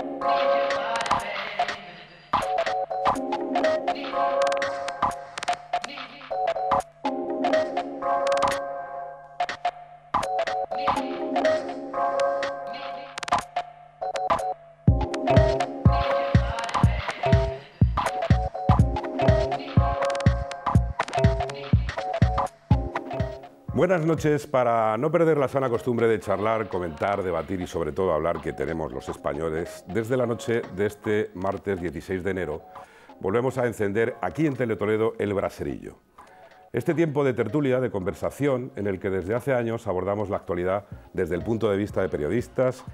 Thank you. Buenas noches. Para no perder la sana costumbre de charlar, comentar, debatir y sobre todo hablar que tenemos los españoles, desde la noche de este martes 16 de enero volvemos a encender aquí en Teletoledo el braserillo. Este tiempo de tertulia, de conversación, en el que desde hace años abordamos la actualidad desde el punto de vista de periodistas,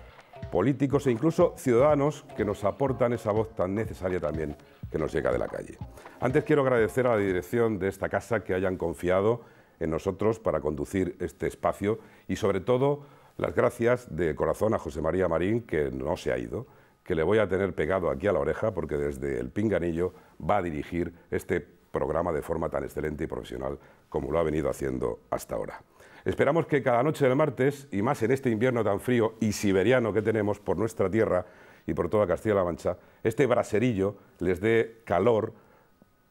políticos e incluso ciudadanos que nos aportan esa voz tan necesaria también que nos llega de la calle. Antes quiero agradecer a la dirección de esta casa que hayan confiado nosotros para conducir este espacio y sobre todo las gracias de corazón a José María Marín, que no se ha ido, que le voy a tener pegado aquí a la oreja porque desde el pinganillo va a dirigir este programa de forma tan excelente y profesional como lo ha venido haciendo hasta ahora. Esperamos que cada noche del martes, y más en este invierno tan frío y siberiano que tenemos por nuestra tierra y por toda Castilla-La Mancha, este braserillo les dé calor,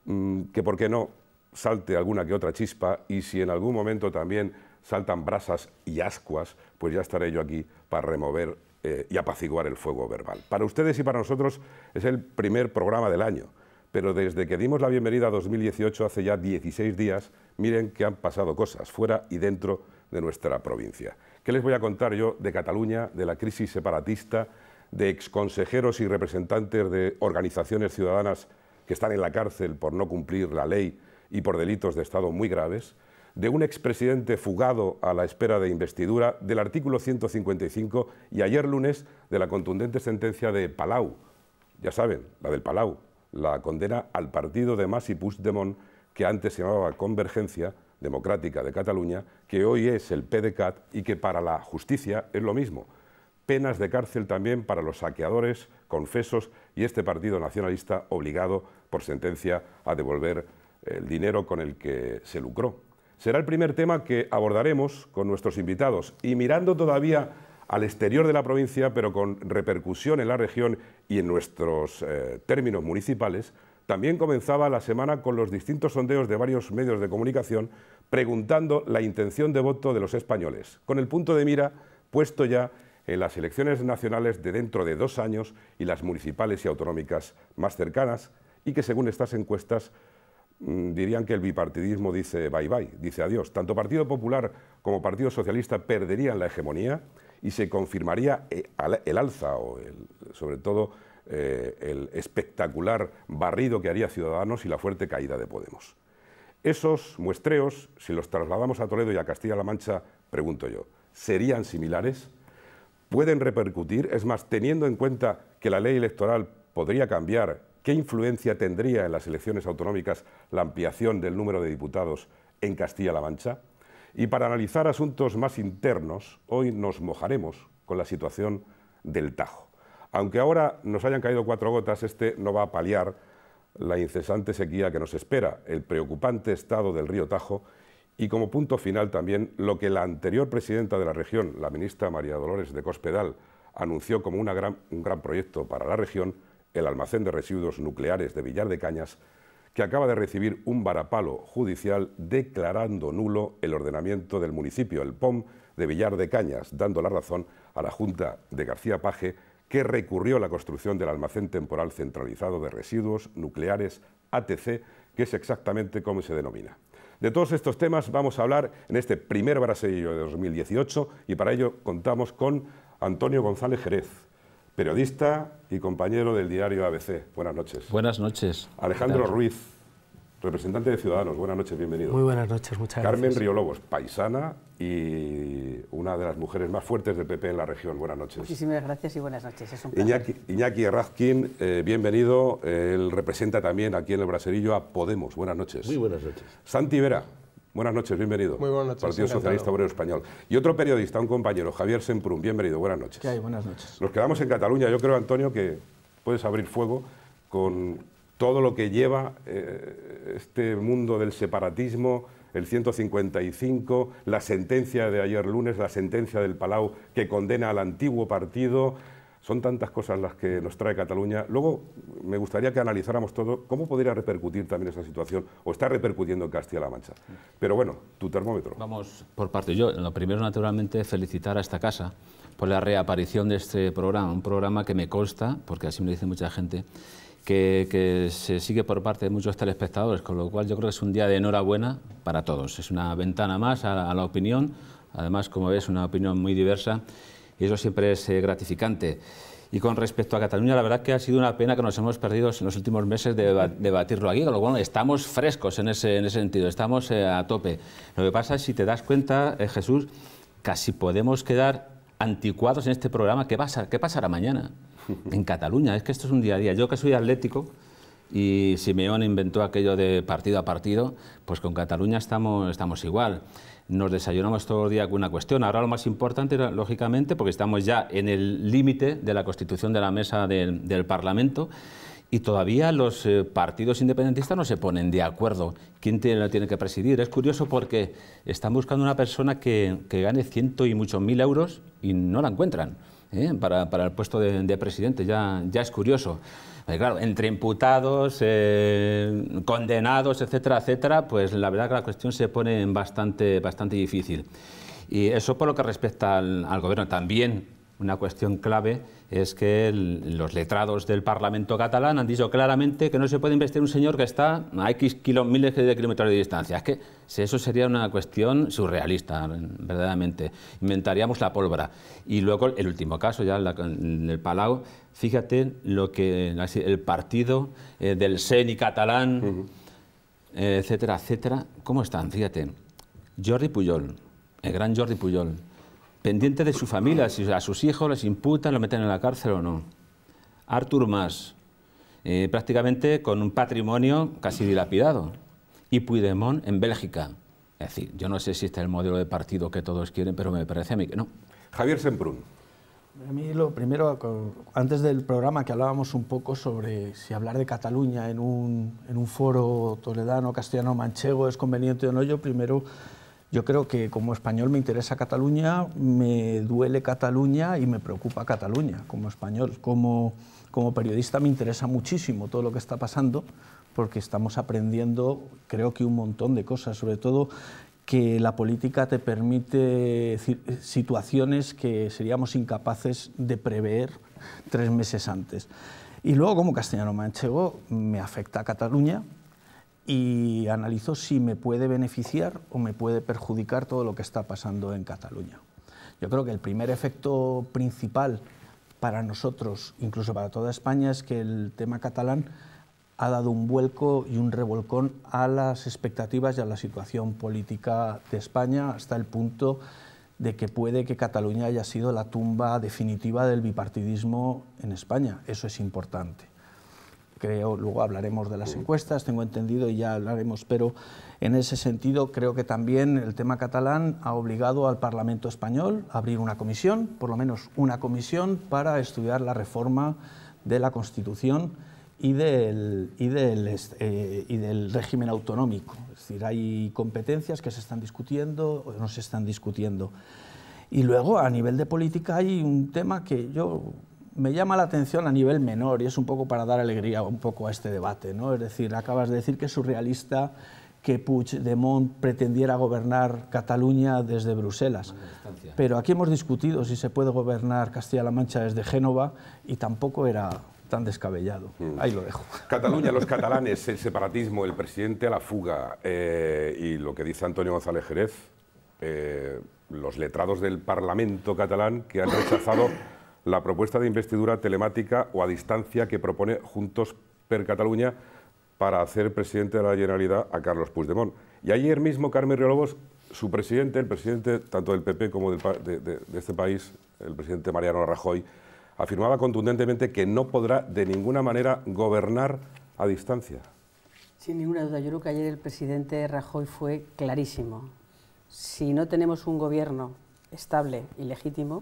mm, que por qué no salte alguna que otra chispa y si en algún momento también saltan brasas y ascuas, pues ya estaré yo aquí para remover eh, y apaciguar el fuego verbal. Para ustedes y para nosotros es el primer programa del año, pero desde que dimos la bienvenida a 2018 hace ya 16 días, miren que han pasado cosas fuera y dentro de nuestra provincia. ¿Qué les voy a contar yo de Cataluña, de la crisis separatista, de exconsejeros y representantes de organizaciones ciudadanas que están en la cárcel por no cumplir la ley y por delitos de Estado muy graves, de un expresidente fugado a la espera de investidura, del artículo 155 y ayer lunes de la contundente sentencia de Palau, ya saben, la del Palau, la condena al partido de masi y Puigdemont, que antes se llamaba Convergencia Democrática de Cataluña, que hoy es el PDCAT y que para la justicia es lo mismo. Penas de cárcel también para los saqueadores, confesos y este partido nacionalista obligado por sentencia a devolver el dinero con el que se lucró. Será el primer tema que abordaremos con nuestros invitados y mirando todavía al exterior de la provincia, pero con repercusión en la región y en nuestros eh, términos municipales, también comenzaba la semana con los distintos sondeos de varios medios de comunicación preguntando la intención de voto de los españoles, con el punto de mira puesto ya en las elecciones nacionales de dentro de dos años y las municipales y autonómicas más cercanas, y que según estas encuestas Mm, dirían que el bipartidismo dice bye bye, dice adiós. Tanto Partido Popular como Partido Socialista perderían la hegemonía y se confirmaría eh, el alza o sobre todo eh, el espectacular barrido que haría Ciudadanos y la fuerte caída de Podemos. Esos muestreos, si los trasladamos a Toledo y a Castilla-La Mancha, pregunto yo, ¿serían similares? ¿Pueden repercutir? Es más, teniendo en cuenta que la ley electoral podría cambiar ¿Qué influencia tendría en las elecciones autonómicas la ampliación del número de diputados en Castilla-La Mancha? Y para analizar asuntos más internos, hoy nos mojaremos con la situación del Tajo. Aunque ahora nos hayan caído cuatro gotas, este no va a paliar la incesante sequía que nos espera, el preocupante estado del río Tajo y como punto final también lo que la anterior presidenta de la región, la ministra María Dolores de Cospedal, anunció como un gran proyecto para la región, el almacén de residuos nucleares de Villar de Cañas, que acaba de recibir un varapalo judicial declarando nulo el ordenamiento del municipio, el POM de Villar de Cañas, dando la razón a la Junta de García Paje, que recurrió la construcción del almacén temporal centralizado de residuos nucleares ATC, que es exactamente como se denomina. De todos estos temas vamos a hablar en este primer brasileño de 2018 y para ello contamos con Antonio González Jerez, periodista y compañero del diario ABC. Buenas noches. Buenas noches. Alejandro Ruiz, representante de Ciudadanos. Buenas noches, bienvenido. Muy buenas noches, muchas gracias. Carmen Riolobos, paisana y una de las mujeres más fuertes de PP en la región. Buenas noches. Muchísimas gracias y buenas noches. Es un Iñaki, Iñaki eh, bienvenido. Eh, él representa también aquí en el Braserillo a Podemos. Buenas noches. Muy buenas noches. Santi Vera, Buenas noches, bienvenido. Muy buenas noches. Partido Socialista Obrero Español. Y otro periodista, un compañero, Javier Semprún. Bienvenido, buenas noches. ¿Qué hay? Buenas noches. Nos quedamos en Cataluña. Yo creo, Antonio, que puedes abrir fuego con todo lo que lleva eh, este mundo del separatismo, el 155, la sentencia de ayer lunes, la sentencia del Palau que condena al antiguo partido, son tantas cosas las que nos trae Cataluña. Luego me gustaría que analizáramos todo cómo podría repercutir también esa situación o está repercutiendo en Castilla-La Mancha. Pero bueno, tu termómetro. Vamos por parte. Yo, lo primero, naturalmente, felicitar a esta casa por la reaparición de este programa, un programa que me consta, porque así me dice mucha gente, que, se sigue por parte de muchos telespectadores, con lo cual yo creo que es un día de enhorabuena para todos. Es una ventana más a, a la opinión, además, como ves, una opinión muy diversa y eso siempre es eh, gratificante. Y con respecto a Cataluña, la verdad que ha sido una pena que nos hemos perdido en los últimos meses de debatirlo aquí, con lo cual estamos frescos en ese, en ese sentido, estamos eh, a tope. Lo que pasa, es si te das cuenta, eh, Jesús, casi podemos quedar anticuados en este programa. ¿Qué, pasa, ¿Qué pasará mañana en Cataluña? Es que esto es un día a día. Yo que soy atlético y Simeón inventó aquello de partido a partido, pues con Cataluña estamos, estamos igual nos desayunamos todos los días con una cuestión. Ahora lo más importante, lógicamente, porque estamos ya en el límite de la constitución de la mesa del, Parlamento, y todavía los eh, partidos independentistas no se ponen de acuerdo quién tiene, tiene que presidir. Es curioso porque están buscando una persona que, gane ciento y muchos mil euros y no la encuentran ¿eh? para, el puesto de, presidente. ya es curioso claro, entre imputados, eh, condenados, etcétera, etcétera, pues la verdad que la cuestión se pone bastante, bastante difícil. Y eso por lo que respecta al gobierno. También una cuestión clave es que los letrados del Parlamento catalán han dicho claramente que no se puede investir un señor que está a X miles de kilómetros de distancia. Es que eso sería una cuestión surrealista, verdaderamente. Inventaríamos la pólvora. Y luego el último caso, ya en el Palau, fíjate lo que el partido eh, del seni catalán, eh, etcétera, etcétera, ¿cómo están? Fíjate, Jordi Puyol, el gran Jordi Puyol pendiente de su familia, si a sus hijos les imputan, lo meten en la cárcel o no. Arthur Mas, eh, prácticamente con un patrimonio casi dilapidado. Y Puigdemont en Bélgica. Es decir, yo no sé si este es el modelo de partido que todos quieren, pero me parece a mí que no. Javier Semprún. A mí lo primero, antes del programa que hablábamos un poco sobre si hablar de Cataluña en un, en un foro toledano, castellano, manchego es conveniente o no, yo primero yo creo que como español me interesa Cataluña, me duele Cataluña y me preocupa Cataluña como español. Como, periodista me interesa muchísimo todo lo que está pasando porque estamos aprendiendo, creo que un montón de cosas, sobre todo que la política te permite situaciones que seríamos incapaces de prever tres meses antes. Y luego, como castellano manchego, me afecta Cataluña, y analizo si me puede beneficiar o me puede perjudicar todo lo que está pasando en Cataluña. Yo creo que el primer efecto principal para nosotros, incluso para toda España, es que el tema catalán ha dado un vuelco y un revolcón a las expectativas y a la situación política de España hasta el punto de que puede que Cataluña haya sido la tumba definitiva del bipartidismo en España. Eso es importante luego hablaremos de las encuestas, tengo entendido y ya hablaremos, pero en ese sentido creo que también el tema catalán ha obligado al Parlamento español a abrir una comisión, por lo menos una comisión, para estudiar la reforma de la Constitución y del, y del, este, eh, y del régimen autonómico. Es decir, hay competencias que se están discutiendo o no se están discutiendo. Y luego, a nivel de política, hay un tema que yo me llama la atención a nivel menor y es un poco para dar alegría un poco a este debate, ¿no? Es decir, acabas de decir que es surrealista que Puigdemont pretendiera gobernar Cataluña desde Bruselas. Pero aquí hemos discutido si se puede gobernar Castilla-La Mancha desde Génova y tampoco era tan descabellado. Mm. Ahí lo dejo. Cataluña, los catalanes, el separatismo, el presidente a la fuga eh, y lo que dice Antonio González Jerez, eh, los letrados del Parlamento catalán que han rechazado la propuesta de investidura telemática o a distancia que propone Juntos per Cataluña para hacer presidente de la Generalidad a Carlos Puigdemont. Y ayer mismo Carmen Riolobos, su presidente, el presidente tanto del PP como de, de este país, el presidente Mariano Rajoy, afirmaba contundentemente que no podrá de ninguna manera gobernar a distancia. Sin ninguna duda, yo creo que ayer el presidente Rajoy fue clarísimo. Si no tenemos un gobierno estable y legítimo,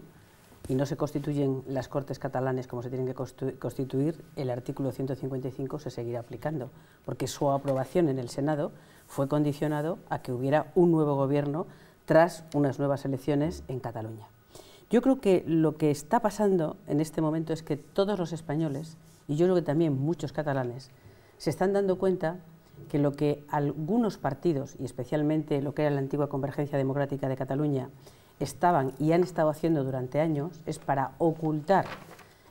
y no se constituyen las Cortes catalanes como se tienen que constituir, el artículo 155 se seguirá aplicando, porque su aprobación en el Senado fue condicionado a que hubiera un nuevo gobierno tras unas nuevas elecciones en Cataluña. Yo creo que lo que está pasando en este momento es que todos los españoles, y yo creo que también muchos catalanes, se están dando cuenta que lo que algunos partidos, y especialmente lo que era la antigua Convergencia Democrática de Cataluña, estaban y han estado haciendo durante años es para ocultar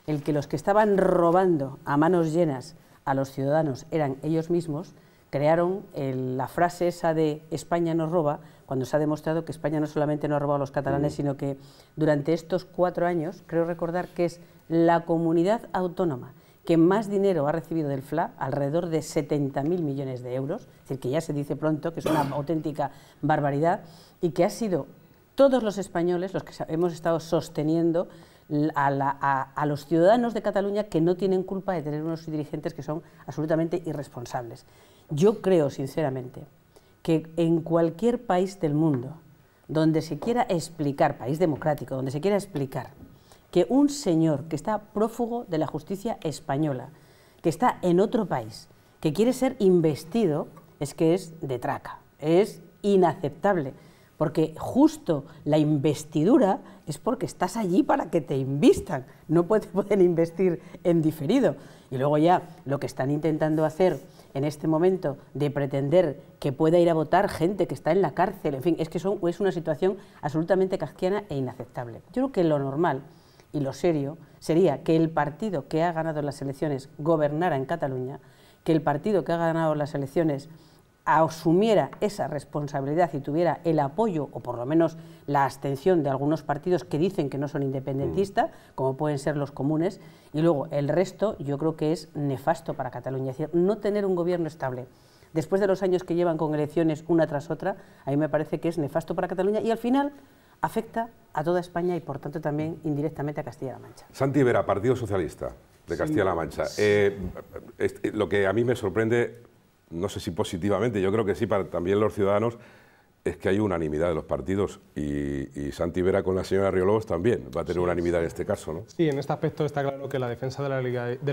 el que los que estaban robando a manos llenas a los ciudadanos eran ellos mismos, crearon la frase esa de España no roba, cuando se ha demostrado que España no solamente no ha robado a los catalanes, sino que durante estos cuatro años, creo recordar que es la comunidad autónoma que más dinero ha recibido del FLA, alrededor de 70.000 millones de euros, es decir, que ya se dice pronto que es una auténtica barbaridad, y que ha sido todos los españoles los que hemos estado sosteniendo a, los ciudadanos de Cataluña que no tienen culpa de tener unos dirigentes que son absolutamente irresponsables. Yo creo, sinceramente, que en cualquier país del mundo donde se quiera explicar, país democrático, donde se quiera explicar que un señor que está prófugo de la justicia española, que está en otro país, que quiere ser investido, es que es de traca, es inaceptable porque justo la investidura es porque estás allí para que te invistan, no pueden investir en diferido. Y luego ya lo que están intentando hacer en este momento de pretender que pueda ir a votar gente que está en la cárcel, en fin, es que es una situación absolutamente casquiana e inaceptable. Yo creo que lo normal y lo serio sería que el partido que ha ganado las elecciones gobernara en Cataluña, que el partido que ha ganado las elecciones asumiera esa responsabilidad y tuviera el apoyo o por lo menos la abstención de algunos partidos que dicen que no son independentistas, mm. como pueden ser los comunes, y luego el resto yo creo que es nefasto para Cataluña. Es decir, no tener un gobierno estable después de los años que llevan con elecciones una tras otra, a mí me parece que es nefasto para Cataluña y al final afecta a toda España y por tanto también indirectamente a Castilla-La Mancha. Santi Vera, Partido Socialista de Castilla-La Mancha. Eh, lo que a mí me sorprende no sé si positivamente, yo creo que sí, para también los ciudadanos, es que hay unanimidad de los partidos y, Santi Vera con la señora Riolobos también va a tener unanimidad en este caso, ¿no? Sí, en este aspecto está claro que la defensa de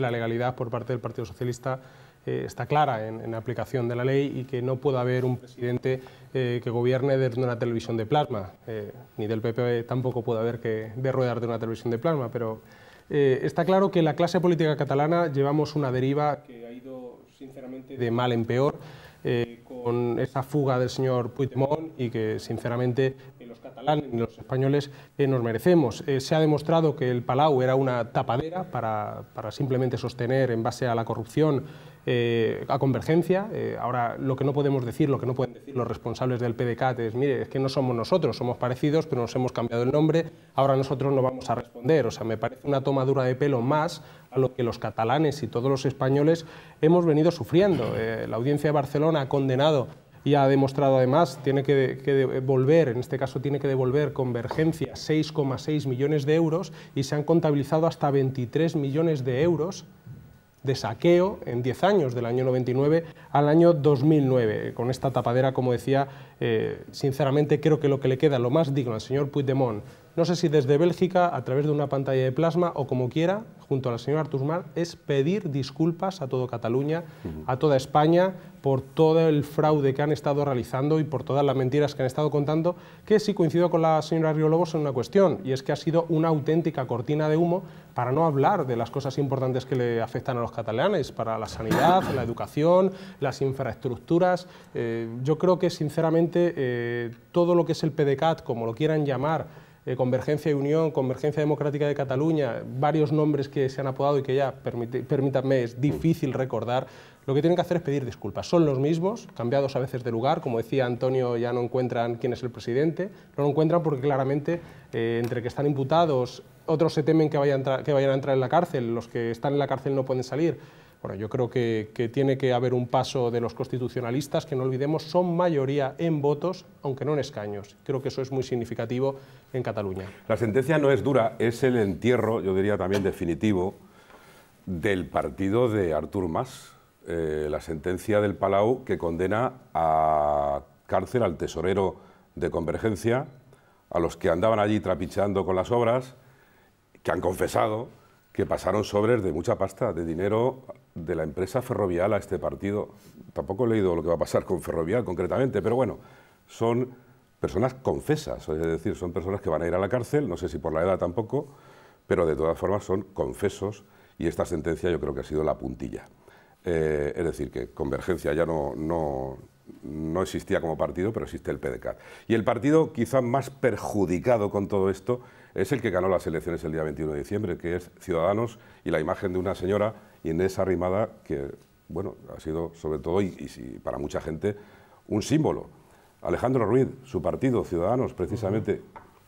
la, legalidad, por parte del Partido Socialista eh, está clara en, la aplicación de la ley y que no puede haber un presidente eh, que gobierne desde una televisión de plasma, eh, ni del PP e tampoco puede haber que de de una televisión de plasma, pero está claro que la clase política catalana llevamos una deriva que ha ido sinceramente, de mal en peor, eh, con esa fuga del señor Puigdemont y que, sinceramente, los catalanes ni los españoles eh, nos merecemos. Eh, se ha demostrado que el Palau era una tapadera para, para simplemente sostener, en base a la corrupción, eh, a convergencia. Eh, ahora, lo que no podemos decir, lo que no pueden decir los responsables del PDCAT es, mire, es que no somos nosotros, somos parecidos, pero nos hemos cambiado el nombre, ahora nosotros no vamos a responder. O sea, me parece una tomadura de pelo más a lo que los catalanes y todos los españoles hemos venido sufriendo. Eh, la audiencia de Barcelona ha condenado y ha demostrado además, tiene que, que, devolver, en este caso tiene que devolver Convergencia 6,6 millones de euros y se han contabilizado hasta 23 millones de euros de saqueo en diez años, del año 99 al año 2009. Con esta tapadera, como decía, eh, sinceramente creo que lo que le queda, lo más digno al señor Puigdemont no sé si desde Bélgica, a través de una pantalla de plasma o como quiera, junto a la señora Mar, es pedir disculpas a todo Cataluña, a toda España, por todo el fraude que han estado realizando y por todas las mentiras que han estado contando, que sí coincido con la señora Riolobos en una cuestión, y es que ha sido una auténtica cortina de humo para no hablar de las cosas importantes que le afectan a los catalanes, para la sanidad, la educación, las infraestructuras. Eh, yo creo que, sinceramente, eh, todo lo que es el PDCAT, como lo quieran llamar, eh, Convergencia y Unión, Convergencia Democrática de Cataluña, varios nombres que se han apodado y que ya, permítanme, es difícil recordar, lo que tienen que hacer es pedir disculpas. Son los mismos, cambiados a veces de lugar, como decía Antonio, ya no encuentran quién es el presidente, no lo encuentran porque claramente eh, entre que están imputados, otros se temen que vayan a entrar en la cárcel, los que están en la cárcel no pueden salir bueno, yo creo que, tiene que haber un paso de los constitucionalistas, que no olvidemos, son mayoría en votos, aunque no en escaños. Creo que eso es muy significativo en Cataluña. La sentencia no es dura, es el entierro, yo diría también definitivo, del partido de Artur Mas. Eh, la sentencia del Palau que condena a cárcel al tesorero de Convergencia, a los que andaban allí trapicheando con las obras, que han confesado que pasaron sobres de mucha pasta, de dinero de la empresa ferrovial a este partido. Tampoco he leído lo que va a pasar con ferrovial concretamente, pero bueno, son personas confesas, es decir, son personas que van a ir a la cárcel, no sé si por la edad tampoco, pero de todas formas son confesos y esta sentencia yo creo que ha sido la puntilla. Eh, es decir, que Convergencia ya no, no, no existía como partido, pero existe el pdk Y el partido quizá más perjudicado con todo esto es el que ganó las elecciones el día 21 de diciembre, que es Ciudadanos y la imagen de una señora ...y en esa rimada que bueno, ha sido sobre todo, y, para mucha gente, un símbolo. Alejandro Ruiz, su partido, Ciudadanos, precisamente,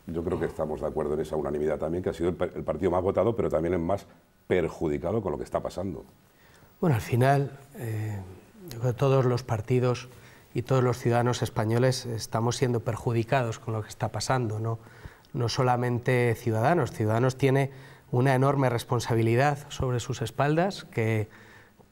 yo creo que estamos de acuerdo en esa unanimidad también, que ha sido el, partido más votado, pero también el más perjudicado con lo que está pasando. Bueno, al final, eh, todos los partidos y todos los ciudadanos españoles estamos siendo perjudicados con lo que está pasando, ¿no? no solamente Ciudadanos, Ciudadanos tiene una enorme responsabilidad sobre sus espaldas, que,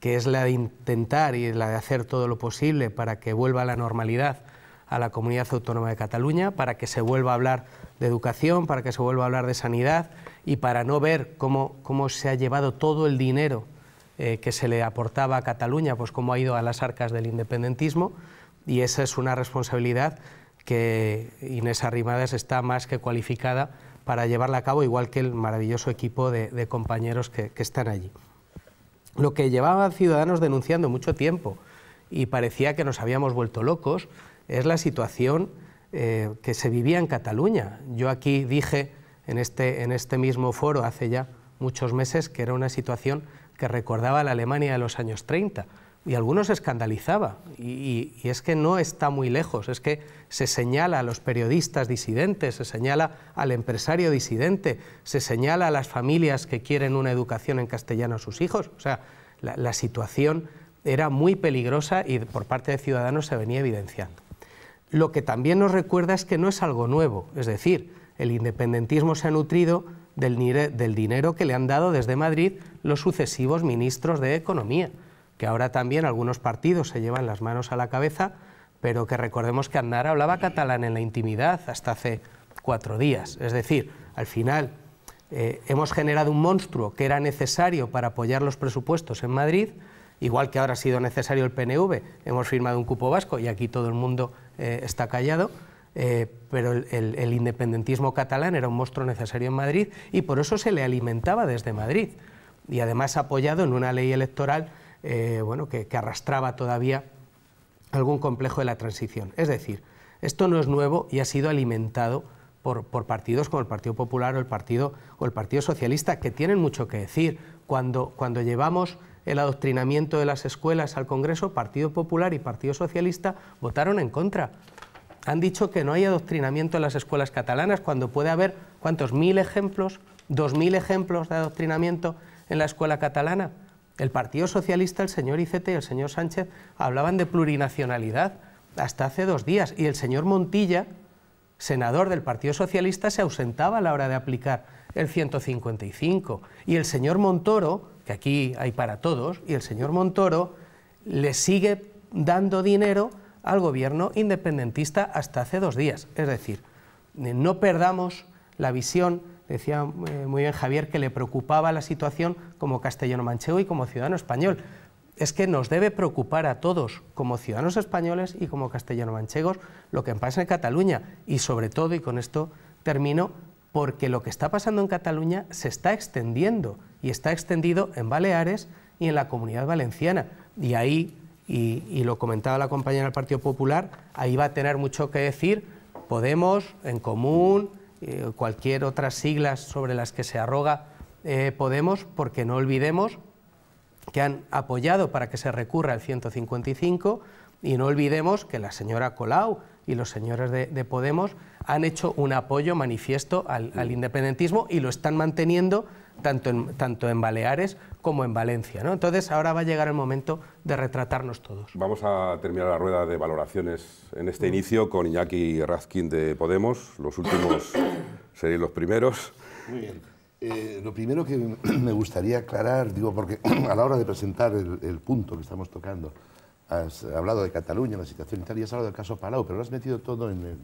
es la de intentar y la de hacer todo lo posible para que vuelva la normalidad a la Comunidad Autónoma de Cataluña, para que se vuelva a hablar de educación, para que se vuelva a hablar de sanidad y para no ver cómo, cómo se ha llevado todo el dinero eh, que se le aportaba a Cataluña, pues cómo ha ido a las arcas del independentismo. Y esa es una responsabilidad que Inés Arrimadas está más que cualificada para llevarla a cabo, igual que el maravilloso equipo de, compañeros que, están allí. Lo que llevaban Ciudadanos denunciando mucho tiempo y parecía que nos habíamos vuelto locos es la situación eh, que se vivía en Cataluña. Yo aquí dije en este, en este mismo foro hace ya muchos meses que era una situación que recordaba a la Alemania de los años 30 y algunos escandalizaba. Y, y, es que no está muy lejos, es que se señala a los periodistas disidentes, se señala al empresario disidente, se señala a las familias que quieren una educación en castellano a sus hijos. O sea, la, situación era muy peligrosa y por parte de Ciudadanos se venía evidenciando. Lo que también nos recuerda es que no es algo nuevo, es decir, el independentismo se ha nutrido del dinero que le han dado desde Madrid los sucesivos ministros de Economía que ahora también algunos partidos se llevan las manos a la cabeza, pero que recordemos que Andara hablaba catalán en la intimidad hasta hace cuatro días. Es decir, al final eh, hemos generado un monstruo que era necesario para apoyar los presupuestos en Madrid, igual que ahora ha sido necesario el PNV, hemos firmado un cupo vasco y aquí todo el mundo eh, está callado, eh, pero el, el, independentismo catalán era un monstruo necesario en Madrid y por eso se le alimentaba desde Madrid y además apoyado en una ley electoral eh, bueno, que, arrastraba todavía algún complejo de la transición. Es decir, esto no es nuevo y ha sido alimentado por, partidos como el Partido Popular o el Partido, o el Partido Socialista, que tienen mucho que decir. Cuando, cuando llevamos el adoctrinamiento de las escuelas al Congreso, Partido Popular y Partido Socialista votaron en contra. Han dicho que no hay adoctrinamiento en las escuelas catalanas cuando puede haber, ¿cuántos? ¿Mil ejemplos? ¿Dos mil ejemplos de adoctrinamiento en la escuela catalana? El Partido Socialista, el señor Icete y el señor Sánchez hablaban de plurinacionalidad hasta hace dos días y el señor Montilla, senador del Partido Socialista, se ausentaba a la hora de aplicar el 155 y el señor Montoro, que aquí hay para todos, y el señor Montoro le sigue dando dinero al gobierno independentista hasta hace dos días. Es decir, eh, no perdamos la visión decía eh, muy bien Javier que le preocupaba la situación como castellano-manchego y como ciudadano español. Es que nos debe preocupar a todos, como ciudadanos españoles y como castellano-manchegos, lo que pasa en Cataluña. Y sobre todo, y con esto termino, porque lo que está pasando en Cataluña se está extendiendo y está extendido en Baleares y en la comunidad valenciana. Y ahí, y, lo comentaba la compañera del Partido Popular, ahí va a tener mucho que decir Podemos, En Común, eh, cualquier otra siglas sobre las que se arroga eh, Podemos, porque no olvidemos que han apoyado para que se recurra al 155 y no olvidemos que la señora Colau y los señores de, Podemos han hecho un apoyo manifiesto al, al independentismo y lo están manteniendo tanto en, tanto en Baleares como en Valencia. ¿no? Entonces ahora va a llegar el momento de retratarnos todos. Vamos a terminar la rueda de valoraciones en este mm. inicio con Iñaki Razkin de Podemos. Los últimos seréis los primeros. Muy bien. Eh, lo primero que me gustaría aclarar, digo, porque a la hora de presentar el, punto que estamos tocando, has hablado de Cataluña, la situación en Italia, has hablado del caso Palau, pero lo has metido todo en el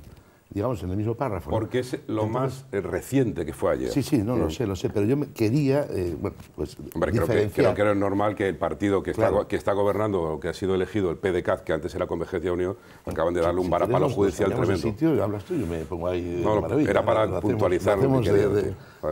digamos, en el mismo párrafo. Porque es lo más eh, reciente que fue ayer. Sí, sí, no, lo mm. sé, lo sé, pero yo me quería, eh, bueno, pues Hombre, Creo, que, era normal que el partido que, está, está gobernando, o que ha sido elegido, el PDCAT, que antes era Convergencia Unión, acaban de darle un si judicial tremendo. Sitio, hablas tú, yo me pongo ahí no, no era para ¿no? puntualizar lo,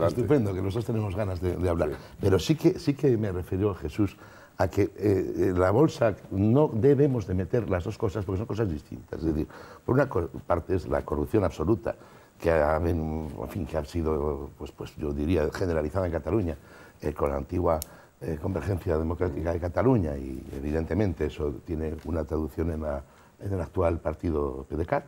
Estupendo, que nosotros tenemos ganas de, hablar. Pero sí que, sí que me refirió Jesús a que eh, la bolsa no debemos de meter las dos cosas porque son cosas distintas. Es decir, por una parte es la corrupción absoluta que ha, en fin, que ha sido, pues, pues yo diría, generalizada en Cataluña eh, con la antigua eh, Convergencia Democrática de Cataluña y evidentemente eso tiene una traducción en, en el actual partido PDCAT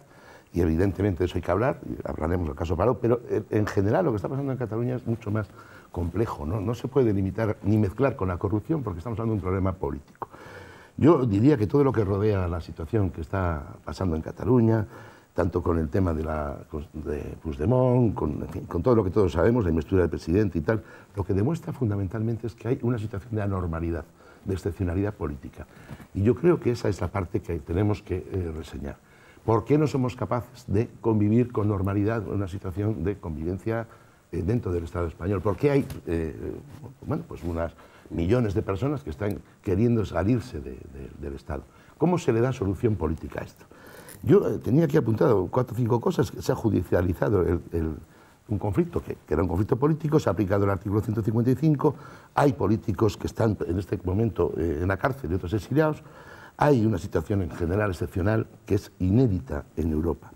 y evidentemente eso hay que hablar, y hablaremos del caso Paró, pero en general lo que está pasando en Cataluña es mucho más complejo, ¿no? se puede limitar ni mezclar con la corrupción porque estamos hablando de un problema político. Yo diría que todo lo que rodea la situación que está pasando en Cataluña, tanto con el tema de, la, de Puigdemont, con, todo lo que todos sabemos, la investidura del presidente y tal, lo que demuestra fundamentalmente es que hay una situación de anormalidad, de excepcionalidad política. Y yo creo que esa es la parte que tenemos que eh, reseñar. ¿Por qué no somos capaces de convivir con normalidad en una situación de convivencia? Eh, dentro del Estado español. Porque hay eh, bueno, pues unas millones de personas que están queriendo salirse del Estado. ¿Cómo se le da solución política a esto? Yo eh, tenía aquí apuntado cuatro o cinco cosas. Se ha judicializado un conflicto, que, era un conflicto político, se ha aplicado el artículo 155, hay políticos que están en este momento en la cárcel y otros exiliados, hay una situación en general excepcional que es inédita en Europa.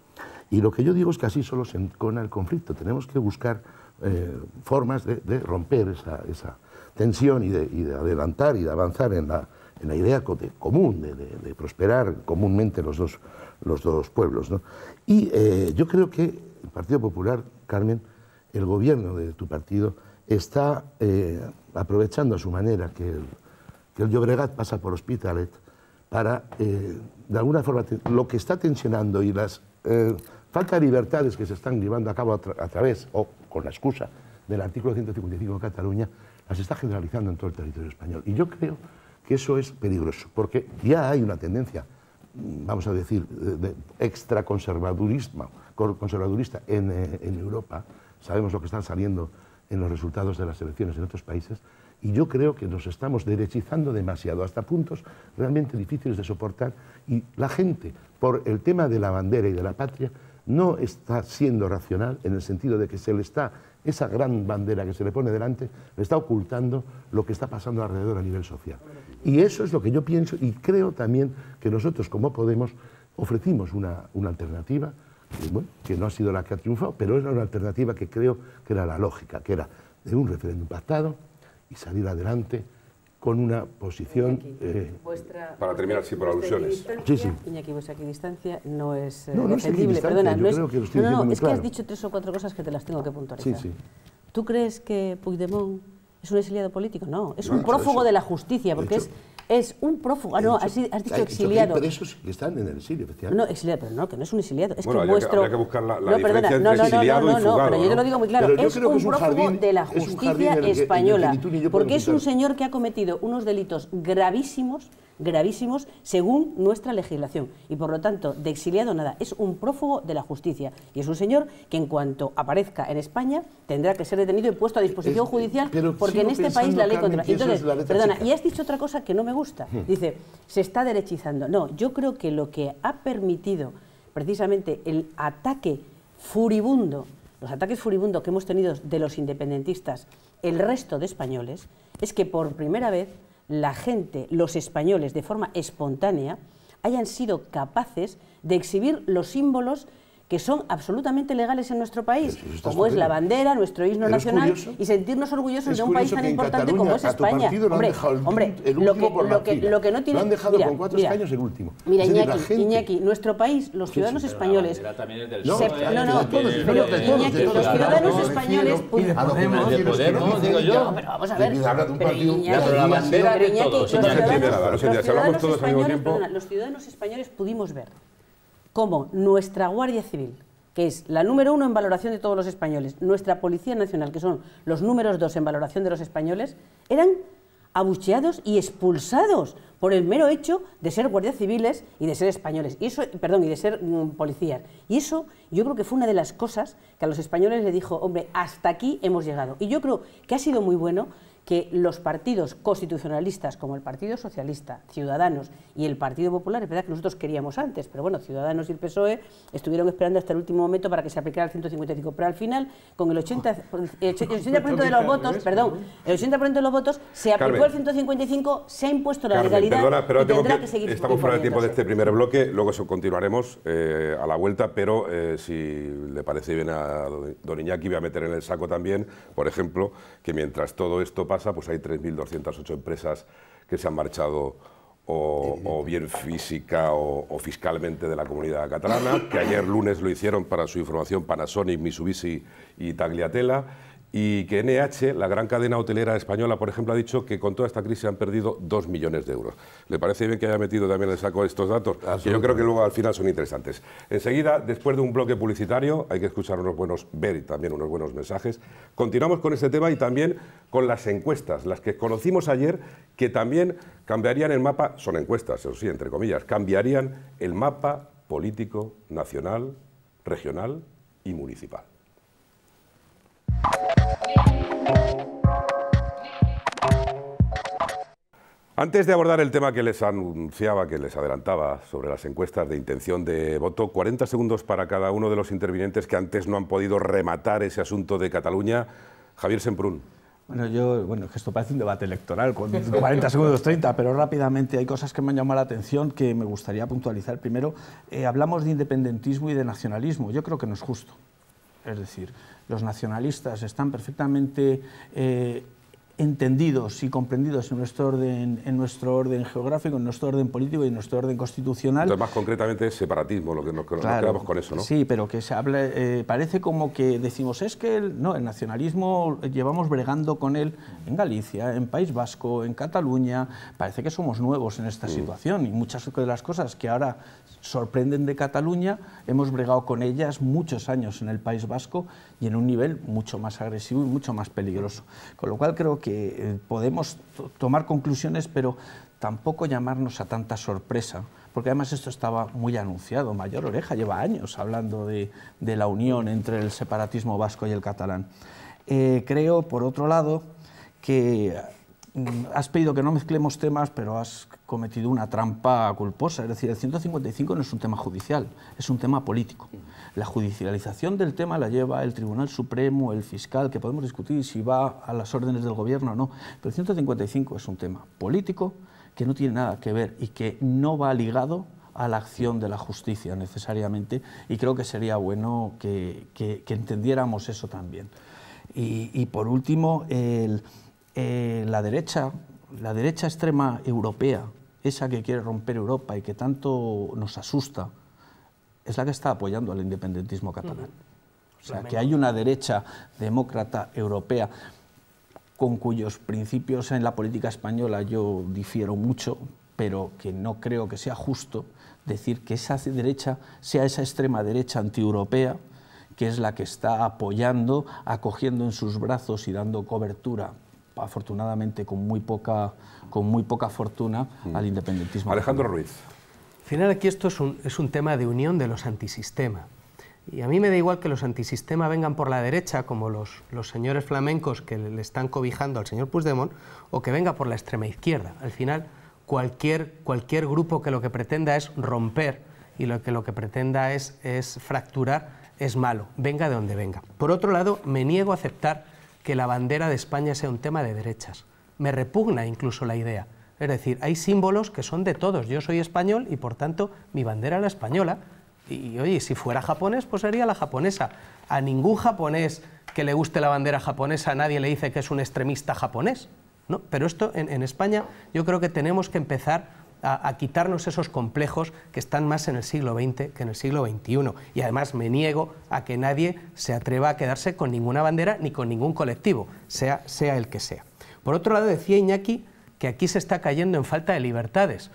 Y lo que yo digo es que así solo se encona el conflicto. Tenemos que buscar eh, formas de, romper esa, tensión y de, adelantar y de avanzar en la, idea común, de, prosperar comúnmente los dos, los dos pueblos. Y eh, yo creo que el Partido Popular, Carmen, el gobierno de tu partido, está eh, aprovechando a su manera que el, que Llobregat pasa por Hospitalet para, de alguna forma, lo que está tensionando y las Falta libertades que se están llevando a cabo a, través, o con la excusa del artículo 155 de Cataluña, las está generalizando en todo el territorio español. Y yo creo que eso es peligroso, porque ya hay una tendencia, mm, vamos a decir, de extraconservadurismo, conservadurista en, eh, en Europa. Sabemos lo que están saliendo en los resultados de las elecciones en otros países. Y yo creo que nos estamos derechizando demasiado, hasta puntos realmente difíciles de soportar. Y la gente, por el tema de la bandera y de la patria, no está siendo racional en el sentido de que se le está, esa gran bandera que se le pone delante, le está ocultando lo que está pasando alrededor a nivel social. Y eso es lo que yo pienso y creo también que nosotros como Podemos ofrecimos una, alternativa, que, no ha sido la que ha triunfado, pero era una alternativa que creo que era la lógica, que era de un referéndum pactado y salir adelante con una posición... Eh, para terminar, sí, por alusiones. Sí, sí. no es eh, no, defendible, perdona. no, es, que no, es que has dicho tres o cuatro cosas que te las tengo que puntualizar. Sí, sí. ¿Tú crees que Puigdemont es un exiliado político? No, es un prófugo de la justicia, porque es es un prófugo. Ah, no, dicho, has, dicho exiliado. Hay presos que están en el exilio, especialmente. No, exiliado, pero no, que no es un exiliado. Es bueno, que vuestro... que buscar la, la no, diferencia perdona, entre no, exiliado no, no, y No, pero yo te lo digo muy claro. Es un, prófugo de la justicia española. porque es un señor que ha cometido unos delitos gravísimos gravísimos según nuestra legislación. Y por lo tanto, de exiliado nada, es un prófugo de la justicia. Y es un señor que en cuanto aparezca en España tendrá que ser detenido y puesto a disposición eh, judicial porque en este país la ley contra... Entonces, perdona, y has dicho otra cosa que no me gusta. Hmm. Dice, se está derechizando. No, yo creo que lo que ha permitido precisamente el ataque furibundo, los ataques furibundos que hemos tenido de los independentistas, el resto de españoles, es que por primera vez la gente, los españoles, de forma espontánea, hayan sido capaces de exhibir los símbolos que son absolutamente legales en nuestro país, como es la bandera, nuestro himno nacional, y sentirnos orgullosos de un país tan importante como es España. hombre, lo, que, no tiene... Lo han dejado mira, con cuatro años el último. Mira, Iñaki, nuestro país, los ciudadanos españoles... no, no, no, Iñaki, los ciudadanos españoles... Los ciudadanos españoles pudimos ver como nuestra Guardia Civil, que es la número uno en valoración de todos los españoles, nuestra Policía Nacional, que son los números dos en valoración de los españoles, eran abucheados y expulsados por el mero hecho de ser guardias civiles y de ser españoles, y perdón, y de ser mm, policías. Y eso yo creo que fue una de las cosas que a los españoles le dijo, hombre, hasta aquí hemos llegado. Y yo creo que ha sido muy bueno que los partidos constitucionalistas como el Partido Socialista, Ciudadanos y el Partido Popular, es verdad que nosotros queríamos antes, pero bueno, Ciudadanos y el PSOE estuvieron esperando hasta el último momento para que se aplicara el 155, pero al final con el 80%, el 80 de los votos, perdón, el 80% de los votos se aplicó el 155, se ha impuesto la legalidad y tendrá que, seguir Estamos fuera de tiempo de este primer bloque, luego eso continuaremos eh, a la vuelta, pero eh, si le parece bien a don Iñaki voy a meter en el saco también, por ejemplo, que mientras todo esto pasa, pues hay 3.208 empresas que se han marchado o, bien física o, o, fiscalmente de la comunidad catalana, que ayer lunes lo hicieron para su información Panasonic, Mitsubishi y Tagliatella y que NH, la gran cadena hotelera española, por ejemplo, ha dicho que con toda esta crisis han perdido 2 millones de euros. ¿Le parece bien que haya metido también en el saco estos datos? Que yo creo que luego al final son interesantes. Enseguida, después de un bloque publicitario, hay que escuchar unos buenos, ver y también unos buenos mensajes. Continuamos con este tema y también con las encuestas, las que conocimos ayer, que también cambiarían el mapa, son encuestas, eso sí, entre comillas, cambiarían el mapa político nacional, regional y municipal. Antes de abordar el tema que les anunciaba, que les adelantaba sobre las encuestas de intención de voto, 40 segundos para cada uno de los intervinientes que antes no han podido rematar ese asunto de Cataluña. Javier Semprún. Bueno, yo, bueno, que esto parece un debate electoral, con 40 segundos, 30, pero rápidamente hay cosas que me han llamado la atención que me gustaría puntualizar. Primero, eh, hablamos de independentismo y de nacionalismo. Yo creo que no es justo. Es decir, los nacionalistas están perfectamente eh, entendidos y comprendidos en nuestro orden, en nuestro orden geográfico, en nuestro orden político y en nuestro orden constitucional. más concretamente es separatismo lo que nos, quedamos con eso, ¿no? Sí, pero que se habla, eh, parece como que decimos es que el, no, el nacionalismo llevamos bregando con él en Galicia, en País Vasco, en Cataluña. Parece que somos nuevos en esta mm. situación y muchas de las cosas que ahora sorprenden de Cataluña, hemos bregado con ellas muchos años en el País Vasco y en un nivel mucho más agresivo y mucho más peligroso. Con lo cual creo que eh, podemos tomar conclusiones, pero tampoco llamarnos a tanta sorpresa, porque además esto estaba muy anunciado. Mayor Oreja lleva años hablando de, la unión entre el separatismo vasco y el catalán. Eh, creo, por otro lado, que Mm, has pedido que no mezclemos temas, pero has cometido una trampa culposa. Es decir, el 155 no es un tema judicial, es un tema político. La judicialización del tema la lleva el Tribunal Supremo, el fiscal, que podemos discutir si va a las órdenes del gobierno o no, pero el 155 es un tema político que no tiene nada que ver y que no va ligado a la acción de la justicia necesariamente y creo que sería bueno que, entendiéramos eso también. y por último, el eh, la derecha, la derecha extrema europea, esa que quiere romper Europa y que tanto nos asusta, es la que está apoyando al independentismo catalán. O sea, que hay una derecha demócrata europea con cuyos principios en la política española yo difiero mucho, pero que no creo que sea justo decir que esa derecha sea esa extrema derecha antieuropea que es la que está apoyando, acogiendo en sus brazos y dando cobertura afortunadamente con muy poca, con muy poca fortuna mm. al independentismo. Alejandro Ruiz. Al final aquí esto es un, es un tema de unión de los antisistema. Y a mí me da igual que los antisistema vengan por la derecha, como los, los señores flamencos que le están cobijando al señor Puigdemont, o que venga por la extrema izquierda. Al final, cualquier, cualquier grupo que lo que pretenda es romper y lo que lo que pretenda es, es fracturar es malo, venga de donde venga. Por otro lado, me niego a aceptar que la bandera de España sea un tema de derechas. Me repugna incluso la idea. Es decir, hay símbolos que son de todos. Yo soy español y por tanto mi bandera era la española. Y oye, si fuera japonés, pues sería la japonesa. A ningún japonés que le guste la bandera japonesa nadie le dice que es un extremista japonés. Pero esto en España yo creo que tenemos que empezar a, quitarnos esos complejos que están más en el siglo XX que en el siglo XXI. Y además me niego a que nadie se atreva a quedarse con ninguna bandera ni con ningún colectivo, sea, el que sea. Por otro lado, decía Iñaki que aquí se está cayendo en falta de libertades.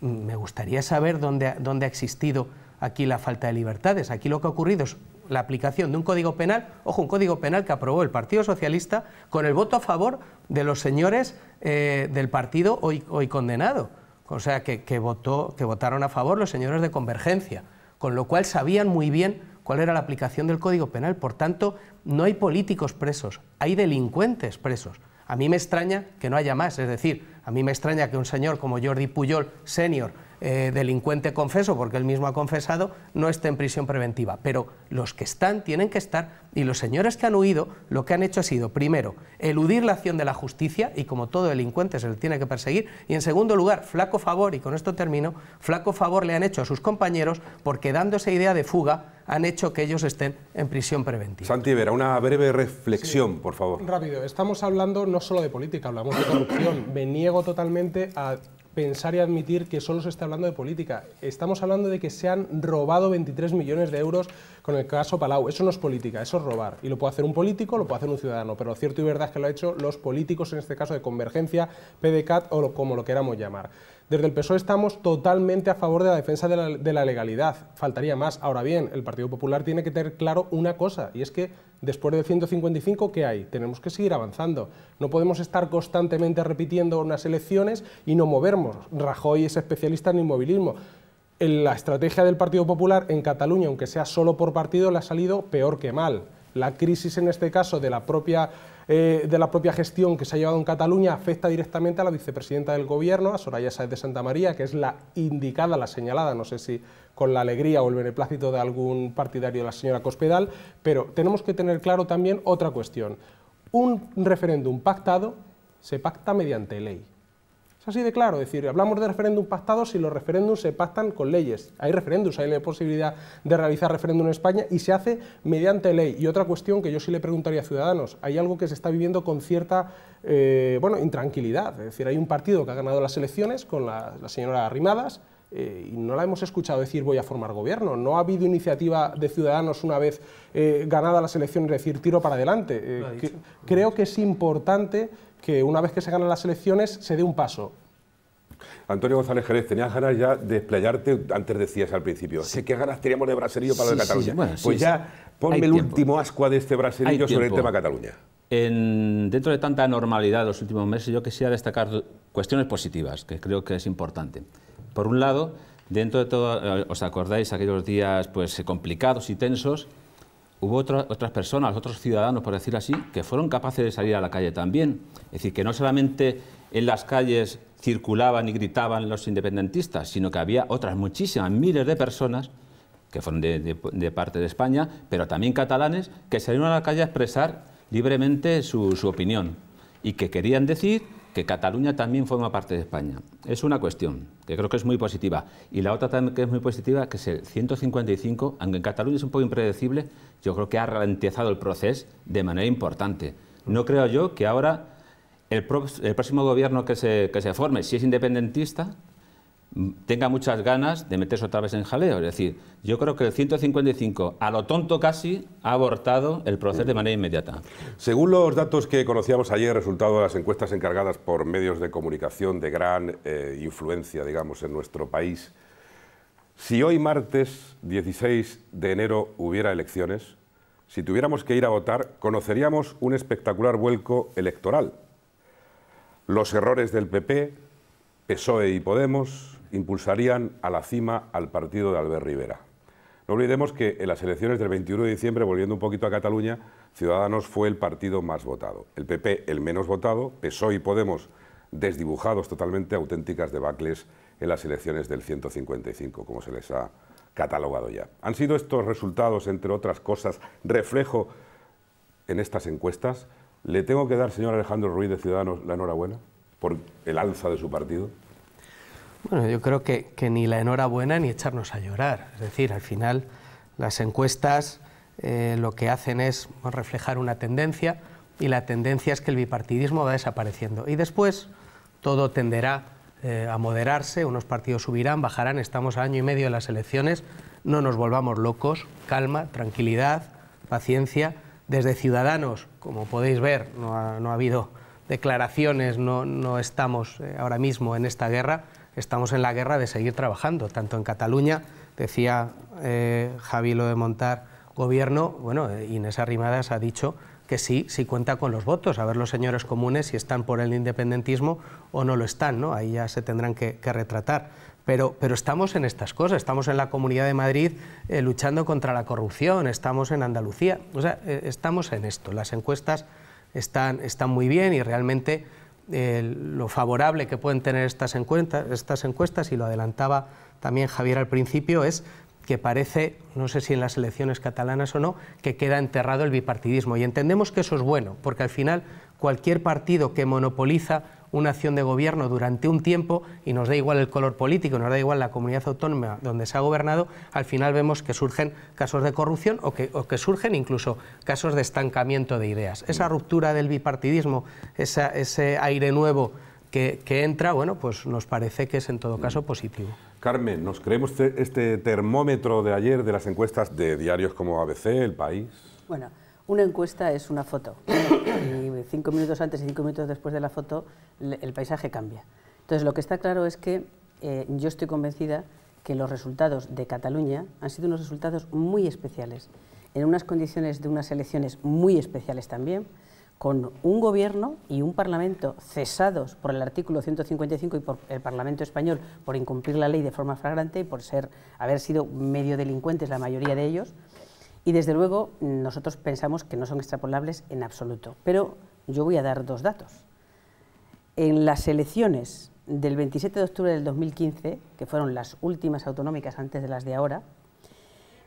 Me gustaría saber dónde, ha existido aquí la falta de libertades. Aquí lo que ha ocurrido es la aplicación de un código penal, ojo, un código penal que aprobó el Partido Socialista con el voto a favor de los señores eh, del partido hoy condenado o sea, que, votaron a favor los señores de Convergencia, con lo cual sabían muy bien cuál era la aplicación del Código Penal. Por tanto, no hay políticos presos, hay delincuentes presos. A mí me extraña que no haya más, es decir, a mí me extraña que un señor como Jordi Puyol, senior, eh, delincuente confeso, porque él mismo ha confesado, no esté en prisión preventiva. Pero los que están tienen que estar y los señores que han huido lo que han hecho ha sido, primero, eludir la acción de la justicia y como todo delincuente se le tiene que perseguir. Y en segundo lugar, flaco favor, y con esto termino, flaco favor le han hecho a sus compañeros porque dando esa idea de fuga han hecho que ellos estén en prisión preventiva. Santi Vera, una breve reflexión, por favor. Rápido, estamos hablando no solo de política, hablamos de corrupción. Me niego totalmente a pensar y admitir que solo se está hablando de política. Estamos hablando de que se han robado 23 millones de euros con el caso Palau. Eso no es política, eso es robar. Y lo puede hacer un político, lo puede hacer un ciudadano. Pero lo cierto y verdad es que lo han hecho los políticos, en este caso de Convergencia, PDCAT o como lo queramos llamar. Desde el PSOE estamos totalmente a favor de la defensa de la, legalidad. Faltaría más. Ahora bien, el Partido Popular tiene que tener claro una cosa, y es que después del 155, ¿qué hay? Tenemos que seguir avanzando. No podemos estar constantemente repitiendo unas elecciones y no movernos. Rajoy es especialista en inmovilismo la estrategia del Partido Popular en Cataluña, aunque sea solo por partido, le ha salido peor que mal. La crisis en este caso de la propia eh, de la propia gestión que se ha llevado en Cataluña afecta directamente a la vicepresidenta del Gobierno, a Soraya Sáez de Santa María, que es la indicada, la señalada, no sé si con la alegría o el beneplácito de algún partidario de la señora Cospedal, pero tenemos que tener claro también otra cuestión. Un referéndum pactado se pacta mediante ley así de claro, es decir, hablamos de referéndum pactado si los referéndums se pactan con leyes. Hay referéndums, hay la posibilidad de realizar referéndum en España y se hace mediante ley. Y otra cuestión que yo sí le preguntaría a Ciudadanos, hay algo que se está viviendo con cierta eh, bueno, intranquilidad. Es decir, hay un partido que ha ganado las elecciones con la, señora Arrimadas, eh, y no la hemos escuchado decir voy a formar gobierno. No ha habido iniciativa de Ciudadanos una vez eh, ganada las elecciones, decir tiro para adelante. Eh, creo que es importante que una vez que se ganan las elecciones se dé un paso. Antonio González Jerez, tenías ganas ya de explayarte, antes decías al principio, sí. qué ganas teníamos de braserillo para la Cataluña. pues ya ponme el último asco de este braserillo sobre el tema Cataluña. En, dentro de tanta normalidad de los últimos meses, yo quisiera destacar cuestiones positivas, que creo que es importante. Por un lado, dentro de todo, eh, os acordáis aquellos días pues, eh, complicados y tensos, hubo otras personas, otros ciudadanos, por decir así, que fueron capaces de salir a la calle también. Es decir, que no solamente en las calles circulaban y gritaban los independentistas, sino que había otras muchísimas, miles de personas que fueron de, parte de España, pero también catalanes, que salieron a la calle a expresar libremente su opinión y que querían decir que Cataluña también forma parte de España. Es una cuestión que creo que es muy positiva. Y la otra también que es muy positiva, que es el 155, aunque en Cataluña es un poco impredecible, yo creo que ha ralentizado el proceso de manera importante. No creo yo que ahora el, el próximo gobierno que se, que se forme, si es independentista, tenga muchas ganas de meterse otra vez en jaleo. Es decir, yo creo que el 155, a lo tonto casi, ha abortado el proceso de manera inmediata. Según los datos que conocíamos ayer, resultado de las encuestas encargadas por medios de comunicación de gran eh, influencia, digamos, en nuestro país, si hoy martes 16 de enero hubiera elecciones, si tuviéramos que ir a votar, conoceríamos un espectacular vuelco electoral. Los errores del PP, PSOE y Podemos, impulsarían a la cima al partido de Albert Rivera. No olvidemos que en las elecciones del 21 de diciembre, volviendo un poquito a Cataluña, Ciudadanos fue el partido más votado, el PP el menos votado, PSOE y Podemos desdibujados totalmente, auténticas debacles en las elecciones del 155, como se les ha catalogado ya. Han sido estos resultados, entre otras cosas, reflejo en estas encuestas. ¿Le tengo que dar, señor Alejandro Ruiz de Ciudadanos, la enhorabuena por el alza de su partido? Bueno, yo creo que, ni la enhorabuena ni echarnos a llorar. Es decir, al final las encuestas eh, lo que hacen es reflejar una tendencia y la tendencia es que el bipartidismo va desapareciendo. Y después todo tenderá eh, a moderarse, unos partidos subirán, bajarán, estamos a año y medio de las elecciones, no nos volvamos locos, calma, tranquilidad, paciencia. Desde Ciudadanos, como podéis ver, no ha, habido declaraciones, no, estamos eh, ahora mismo en esta guerra estamos en la guerra de seguir trabajando, tanto en Cataluña, decía eh, Javi lo de montar gobierno, bueno, eh, Inés Arrimadas ha dicho que sí, sí cuenta con los votos, a ver los señores comunes si están por el independentismo o no lo están, ¿no? ahí ya se tendrán que, retratar. Pero, pero, estamos en estas cosas, estamos en la Comunidad de Madrid eh, luchando contra la corrupción, estamos en Andalucía, o sea, estamos en esto. Las encuestas están, están muy bien y realmente lo favorable que pueden tener estas, estas encuestas, y lo adelantaba también Javier al principio, es que parece, no sé si en las elecciones catalanas o no, que queda enterrado el bipartidismo. Y entendemos que eso es bueno, porque al final cualquier partido que monopoliza una acción de gobierno durante un tiempo y nos da igual el color político, nos da igual la comunidad autónoma donde se ha gobernado, al final vemos que surgen casos de corrupción o que, surgen incluso casos de estancamiento de ideas. Esa mm. ruptura del bipartidismo, esa, ese aire nuevo que, entra, bueno, pues nos parece que es en todo mm. caso positivo. Carmen, ¿nos creemos este termómetro de ayer de las encuestas de diarios como ABC, El País? Bueno, una encuesta es una foto y cinco minutos antes y cinco minutos después de la foto el paisaje cambia. Entonces lo que está claro es que eh, yo estoy convencida que los resultados de Cataluña han sido unos resultados muy especiales, en unas condiciones de unas elecciones muy especiales también, con un gobierno y un parlamento cesados por el artículo 155 y por el parlamento español por incumplir la ley de forma flagrante y por ser haber sido medio delincuentes la mayoría de ellos, y desde luego nosotros pensamos que no son extrapolables en absoluto. Pero yo voy a dar dos datos. En las elecciones del 27 de octubre del 2015, que fueron las últimas autonómicas antes de las de ahora,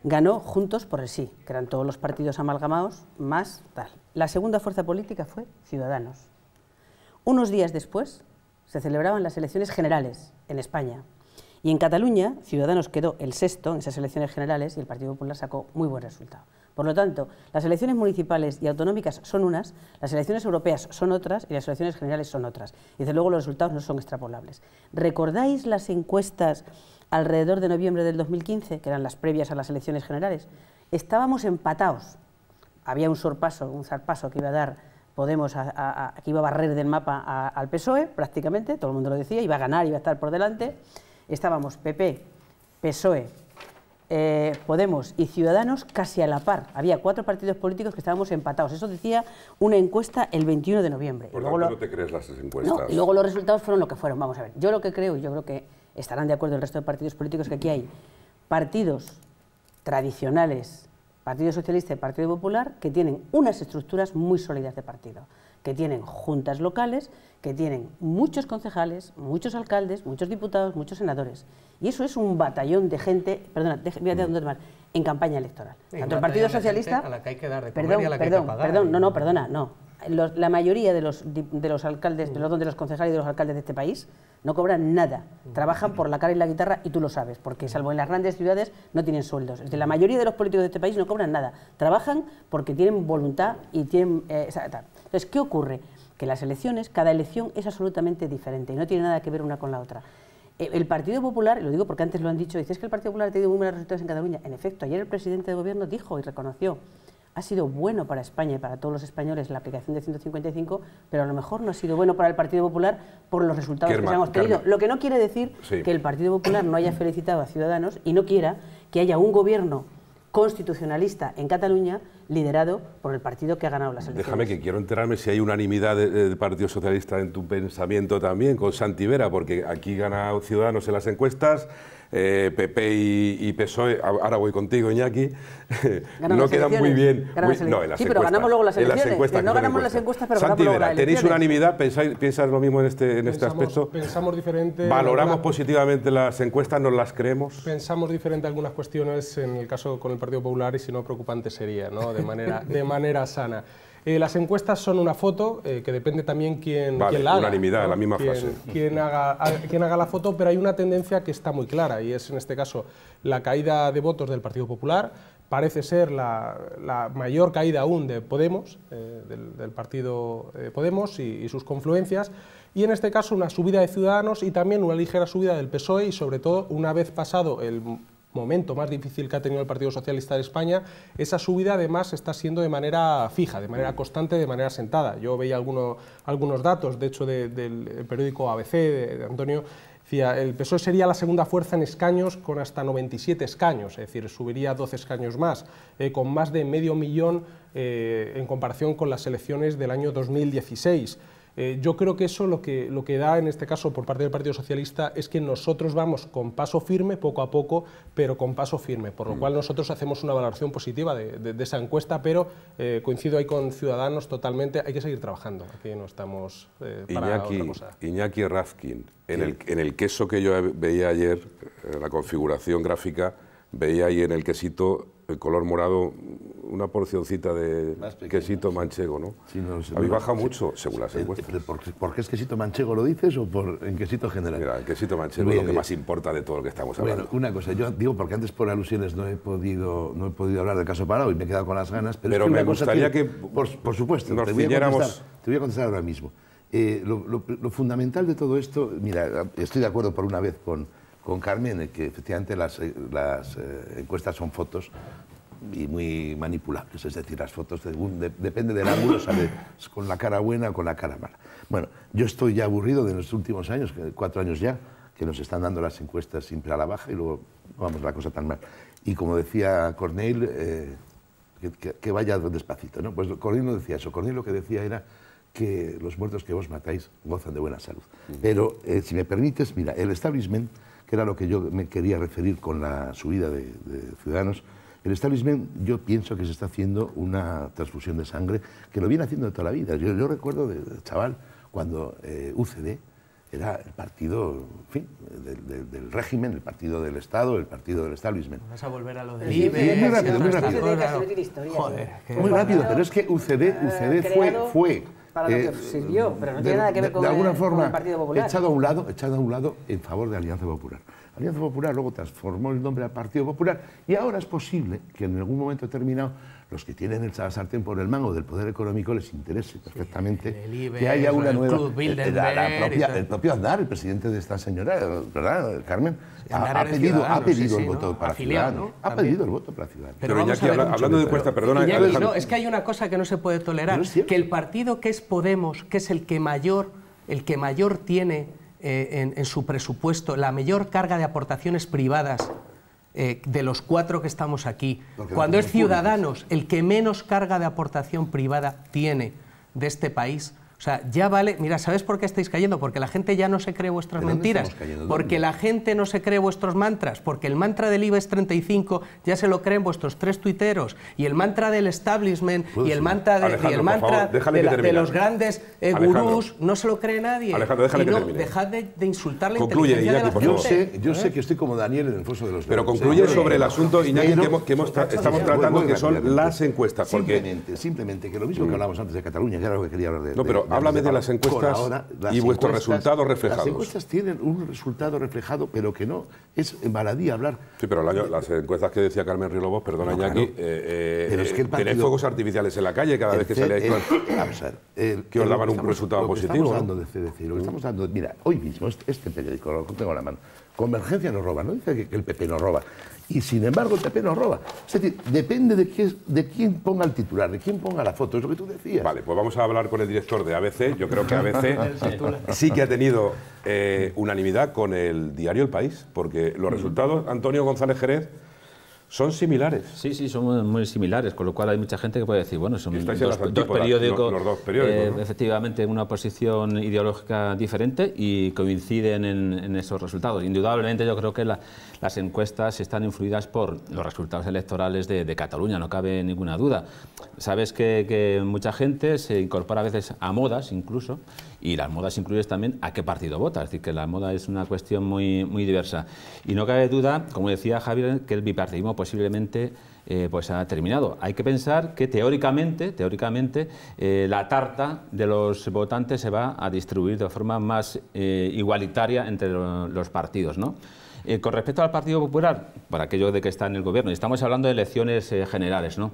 ganó Juntos por el Sí, que eran todos los partidos amalgamados, más tal. La segunda fuerza política fue Ciudadanos. Unos días después se celebraban las elecciones generales en España, y en Cataluña, Ciudadanos quedó el sexto en esas elecciones generales y el Partido Popular sacó muy buen resultado. Por lo tanto, las elecciones municipales y autonómicas son unas, las elecciones europeas son otras y las elecciones generales son otras. Y desde luego los resultados no son extrapolables. ¿Recordáis las encuestas alrededor de noviembre del 2015, que eran las previas a las elecciones generales? Estábamos empatados. Había un sorpaso, un zarpaso que iba a dar Podemos, que iba a barrer del mapa al PSOE prácticamente, todo el mundo lo decía, iba a ganar, iba a estar por delante estábamos PP, PSOE, eh, Podemos y Ciudadanos casi a la par. Había cuatro partidos políticos que estábamos empatados. Eso decía una encuesta el 21 de noviembre. Por qué no te crees las encuestas. No, y luego los resultados fueron lo que fueron. Vamos a ver, yo lo que creo, y yo creo que estarán de acuerdo el resto de partidos políticos, que aquí hay partidos tradicionales, Partido Socialista y Partido Popular, que tienen unas estructuras muy sólidas de partido que tienen juntas locales, que tienen muchos concejales, muchos alcaldes, muchos diputados, muchos senadores. Y eso es un batallón de gente, perdona, dónde mm. más? en campaña electoral. Tanto el Partido Socialista... hay que dar perdón, no, no, eh. perdona, no. la mayoría de los, de los alcaldes, mm. de los concejales y de los alcaldes de este país no cobran nada. Mm. Trabajan por la cara y la guitarra y tú lo sabes, porque salvo en las grandes ciudades no tienen sueldos. la mayoría de los políticos de este país no cobran nada. Trabajan porque tienen voluntad y tienen... Eh, entonces, ¿qué ocurre? Que las elecciones, cada elección es absolutamente diferente y no tiene nada que ver una con la otra. Eh, el Partido Popular, y lo digo porque antes lo han dicho, dices que el Partido Popular ha tenido muy buenos resultados en Cataluña. En efecto, ayer el presidente de gobierno dijo y reconoció, ha sido bueno para España y para todos los españoles la aplicación de 155, pero a lo mejor no ha sido bueno para el Partido Popular por los resultados que se han obtenido. Lo que no quiere decir que el Partido Popular no haya felicitado a Ciudadanos y no quiera que haya un gobierno constitucionalista en Cataluña liderado por el partido que ha ganado las elecciones. Déjame que quiero enterarme si hay unanimidad del Partido Socialista en tu pensamiento también con Vera porque aquí gana Ciudadanos en las encuestas. Eh, PP y, PSOE, ahora voy contigo, Iñaki, no quedan muy bien. no, en las sí, pero ganamos luego las elecciones. encuestas, no ganamos las encuestas, pero Santi Vera, ¿tenéis unanimidad? ¿Piensas lo mismo en este, en este aspecto? Pensamos diferente. ¿Valoramos positivamente las encuestas? no las creemos? Pensamos diferente algunas cuestiones, en el caso con el Partido Popular, y si no, preocupante sería, ¿no? de manera, de manera sana. Eh, las encuestas son una foto, eh, que depende también quién, la haga. unanimidad, la misma Quién haga, haga la foto, pero hay una tendencia que está muy clara, y es en este caso la caída de votos del Partido Popular, parece ser la, mayor caída aún de Podemos, eh, del, partido Podemos y, sus confluencias, y en este caso una subida de Ciudadanos y también una ligera subida del PSOE y sobre todo una vez pasado el momento más difícil que ha tenido el Partido Socialista de España, esa subida además está siendo de manera fija, de manera constante, de manera sentada. Yo veía algunos datos, de hecho, del periódico ABC de, Antonio, decía, el PSOE sería la segunda fuerza en escaños con hasta 97 escaños, es decir, subiría 12 escaños más, eh, con más de medio millón eh, en comparación con las elecciones del año 2016. Eh, yo creo que eso lo que, lo que da en este caso por parte del Partido Socialista es que nosotros vamos con paso firme, poco a poco, pero con paso firme, por lo mm. cual nosotros hacemos una valoración positiva de, esa encuesta, pero eh, coincido ahí con Ciudadanos totalmente, hay que seguir trabajando, aquí no estamos eh, para Iñaki, otra cosa. Iñaki Rafkin, en, el, en el queso que yo veía ayer, la configuración gráfica, veía ahí en el quesito el color morado, una porcioncita de quesito manchego, ¿no? Sí, a mí baja mucho, según las encuestas. ¿Por, qué es quesito manchego lo dices o por, en quesito general? Mira, el quesito manchego es lo que más importa de todo lo que estamos hablando. Bueno, una cosa, yo digo, porque antes por alusiones no he podido, no he podido hablar del caso Parado y me he quedado con las ganas, pero, me gustaría que, por, supuesto, te voy, a contestar ahora mismo. Eh, lo, fundamental de todo esto, mira, estoy de acuerdo por una vez con, con Carmen, eh, que efectivamente las, eh, eh, encuestas son fotos y muy manipulables, es decir, las fotos dependen depende del ángulo, sale con la cara buena o con la cara mala. Bueno, yo estoy ya aburrido de los últimos años, cuatro años ya, que nos están dando las encuestas siempre a la baja y luego, vamos, la cosa tan mal. Y como decía Cornell, que, vaya despacito, ¿no? Pues Cornell no decía eso, Cornell lo que decía era que los muertos que vos matáis gozan de buena salud. Pero, si me permites, mira, el establishment que era lo que yo me quería referir con la subida de, Ciudadanos, el establishment yo pienso que se está haciendo una transfusión de sangre que lo viene haciendo toda la vida. Yo, recuerdo de, chaval cuando eh, UCD era el partido, del, régimen, el partido del Estado, el partido del establishment. Vamos a volver a lo del sí, muy rápido, muy rápido. Joder, muy rápido, pero es que UCD, UCD fue, fue para lo eh, que sirvió, pero no tiene nada que ver con, el, Partido Popular. Echado a, un lado, echado a un lado en favor de Alianza Popular. Alianza Popular luego transformó el nombre al Partido Popular y ahora es posible que en algún momento terminado los que tienen el sartén por el mango del poder económico les interese perfectamente que haya una el nueva... Club eh, el propio Aznar, el presidente de esta señora, ¿verdad, Carmen? ha, pedido, ha pedido el voto para Ciudadanos. Ha pedido el voto para Ciudadanos. Pero, ya que hablando de puesta, perdona... es que hay una cosa que no se puede tolerar, que el partido que es Podemos, que es el que mayor, el que mayor tiene eh, en su presupuesto, la mayor carga de aportaciones privadas eh, de los cuatro que estamos aquí, cuando es Ciudadanos el que menos carga de aportación privada tiene de este país, o sea, ya vale, mira, ¿sabes por qué estáis cayendo? Porque la gente ya no se cree vuestras mentiras, porque la gente no se cree vuestros mantras, porque el mantra del IBEX 35 ya se lo creen vuestros tres tuiteros, y el mantra del establishment, y el mantra de, el mantra los grandes eh, gurús, no se lo cree nadie. Alejandro, déjale y no, Dejad de, insultarle. insultar concluye, yo Sé, yo ¿Eh? sé que estoy como Daniel en el foso de los... Pero concluye sobre el asunto, y nadie que, estamos tratando, que son las encuestas. Porque... Simplemente, que lo mismo que mm. hablábamos antes de Cataluña, que era lo que quería hablar de... No, pero Háblame de las encuestas y vuestros resultados reflejados. Las encuestas tienen un resultado reflejado, pero que no es baladí hablar. Sí, pero las encuestas que decía Carmen Río perdona, no, Iñaki, eh, eh, eh, fuegos artificiales en la calle cada vez que salíais que os daban un resultado positivo. Estamos dando de lo mm. estamos mira, hoy mismo este, este, periódico, lo tengo en la mano, Convergencia nos roba, no dice que, que el PP nos roba y sin embargo el TP nos roba. Es decir, depende de, de quién ponga el titular, de quién ponga la foto, es lo que tú decías. Vale, pues vamos a hablar con el director de ABC. Yo creo que ABC sí que ha tenido eh, unanimidad con el diario El País, porque los resultados, Antonio González Jerez son similares. Sí, sí, son muy similares, con lo cual hay mucha gente que puede decir, bueno, son dos, periódicos, los, eh, efectivamente, una posición ideológica diferente y coinciden en, esos resultados. Indudablemente yo creo que las encuestas están influidas por los resultados electorales de, Cataluña, no cabe ninguna duda. Sabes que, que mucha gente se incorpora a veces a modas incluso, y las modas incluyes también a qué partido vota. Es decir, que la moda es una cuestión muy, muy diversa. Y no cabe duda, como decía Javier, que el bipartidismo posiblemente eh, pues ha terminado. Hay que pensar que teóricamente, teóricamente eh, la tarta de los votantes se va a distribuir de forma más eh, igualitaria entre los partidos. ¿no? con respecto al Partido Popular, para aquello de que está en el gobierno, y estamos hablando de elecciones generales. ¿no?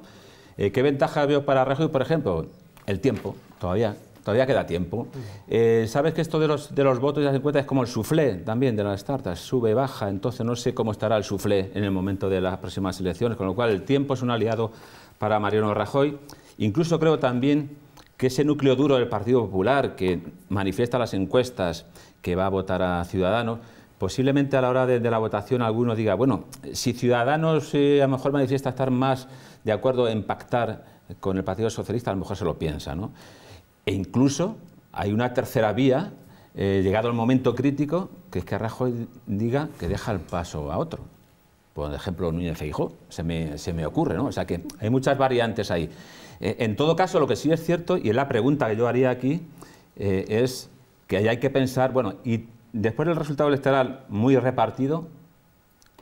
¿Qué ventaja veo para Rajoy, por ejemplo? El tiempo, todavía todavía queda tiempo. Eh, Sabes que esto de los, de los votos, y las encuestas... es como el suflé también de las tartas, sube, baja, entonces no sé cómo estará el suflé en el momento de las próximas elecciones, con lo cual el tiempo es un aliado para Mariano Rajoy. Incluso creo también que ese núcleo duro del Partido Popular, que manifiesta las encuestas, que va a votar a Ciudadanos, posiblemente a la hora de, la votación alguno diga, bueno, si Ciudadanos eh, a lo mejor manifiesta estar más de acuerdo en pactar con el Partido Socialista, a lo mejor se lo piensa, ¿no? E incluso hay una tercera vía, eh, llegado el momento crítico, que es que Rajoy diga que deja el paso a otro. Por ejemplo, Núñez Feijó, se me, se me ocurre, ¿no? O sea que hay muchas variantes ahí. Eh, en todo caso, lo que sí es cierto, y es la pregunta que yo haría aquí, eh, es que hay que pensar, bueno, y después del resultado electoral muy repartido,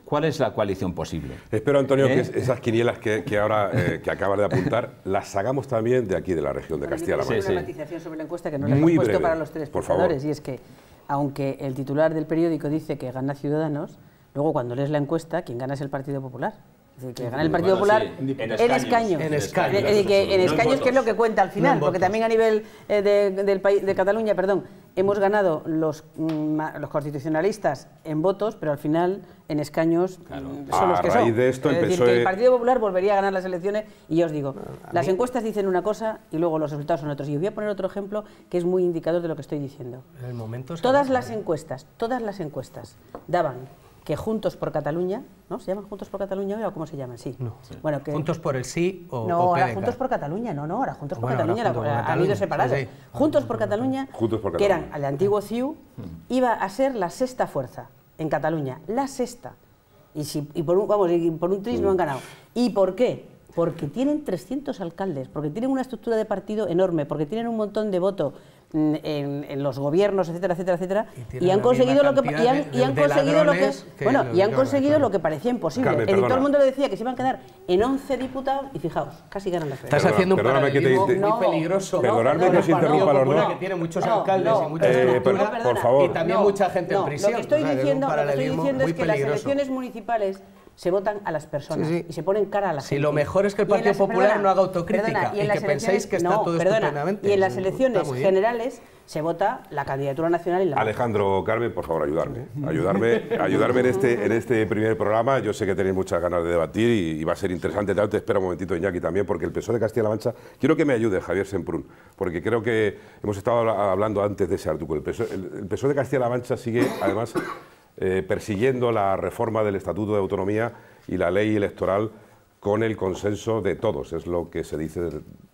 ¿Cuál es la coalición posible? Espero, Antonio, que ¿Eh? esas quinielas que, ahora eh, que acabas de apuntar las hagamos también de aquí, de la región de Castilla-La Mancha. Una matización sobre la encuesta que no le hemos puesto para los tres por favor. y es que, aunque el titular del periódico dice que gana Ciudadanos, luego cuando lees la encuesta, quien gana es el Partido Popular el Partido Popular en, escaños, En escaños. En, escaños, que es lo que cuenta al final, porque también a nivel eh, de, del país, de Cataluña, perdón, hemos ganado los, mm, los constitucionalistas en votos, pero al final en escaños mm, son los que son. De esto el Partido Popular volvería a ganar las elecciones y yo os digo, ah, las encuestas dicen una cosa y luego los resultados son otros. Y os voy a poner otro ejemplo que es muy indicador de lo que estoy diciendo. El momento todas las encuestas, todas las encuestas daban que Juntos por Cataluña, ¿no? ¿Se llaman Juntos por Cataluña o cómo se llaman? Sí. Bueno, Juntos por el sí o No, ahora Juntos por Cataluña, no, no, ahora Juntos por Cataluña, han ido separados. Juntos por Cataluña, que eran el antiguo CIU, mm. iba a ser la sexta fuerza en Cataluña, la sexta. Y, si, y por un, vamos, y por un tris no mm. han ganado. ¿Y por qué? Porque tienen 300 alcaldes, porque tienen una estructura de partido enorme, porque tienen un montón de votos en, los gobiernos, etcétera, etcétera, etcétera, y, han conseguido lo que han, conseguido lo que, parecía imposible. todo el mundo le decía que se iban a quedar en 11 diputados y fijaos, casi ganan las Estás haciendo un paralelismo muy no, peligroso. Perdonadme el que os interrumpa los que tiene muchos alcaldes y muchas por, favor. y también mucha gente en prisión. estoy diciendo, lo que estoy diciendo es que las elecciones municipales se votan a las personas y se ponen cara a la gente. Si lo mejor es que el Partido Popular no haga autocrítica y, que penséis que está Y en las elecciones generales se vota la candidatura nacional y la Alejandro Carmen, por favor, ayudarme. Ayudarme, ayudarme en, este, en este primer programa. Yo sé que tenéis muchas ganas de debatir y, va a ser interesante. te espero un momentito, Iñaki, también, porque el PSOE de Castilla-La Mancha... Quiero que me ayude Javier Semprún, porque creo que hemos estado hablando antes de ese artículo. El PSOE, el e de Castilla-La Mancha sigue, además... Eh, persiguiendo la reforma del Estatuto de Autonomía y la ley electoral con el consenso de todos, es lo que se dice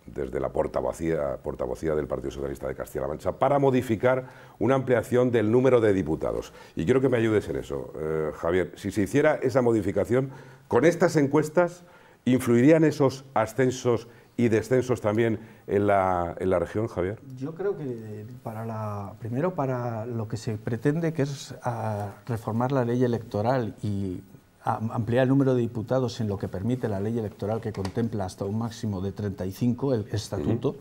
desde la portavocía, portavocía del Partido Socialista de Castilla-La Mancha, para modificar una ampliación del número de diputados. Y quiero que me ayudes en eso, eh, Javier. Si se hiciera esa modificación, con estas encuestas, ¿influirían esos ascensos y descensos también en la, en la región, Javier? Yo creo que para la, primero para lo que se pretende, que es a ah, reformar la ley electoral y ampliar el número de diputados en lo que permite la ley electoral que contempla hasta un máximo de 35, el estatuto.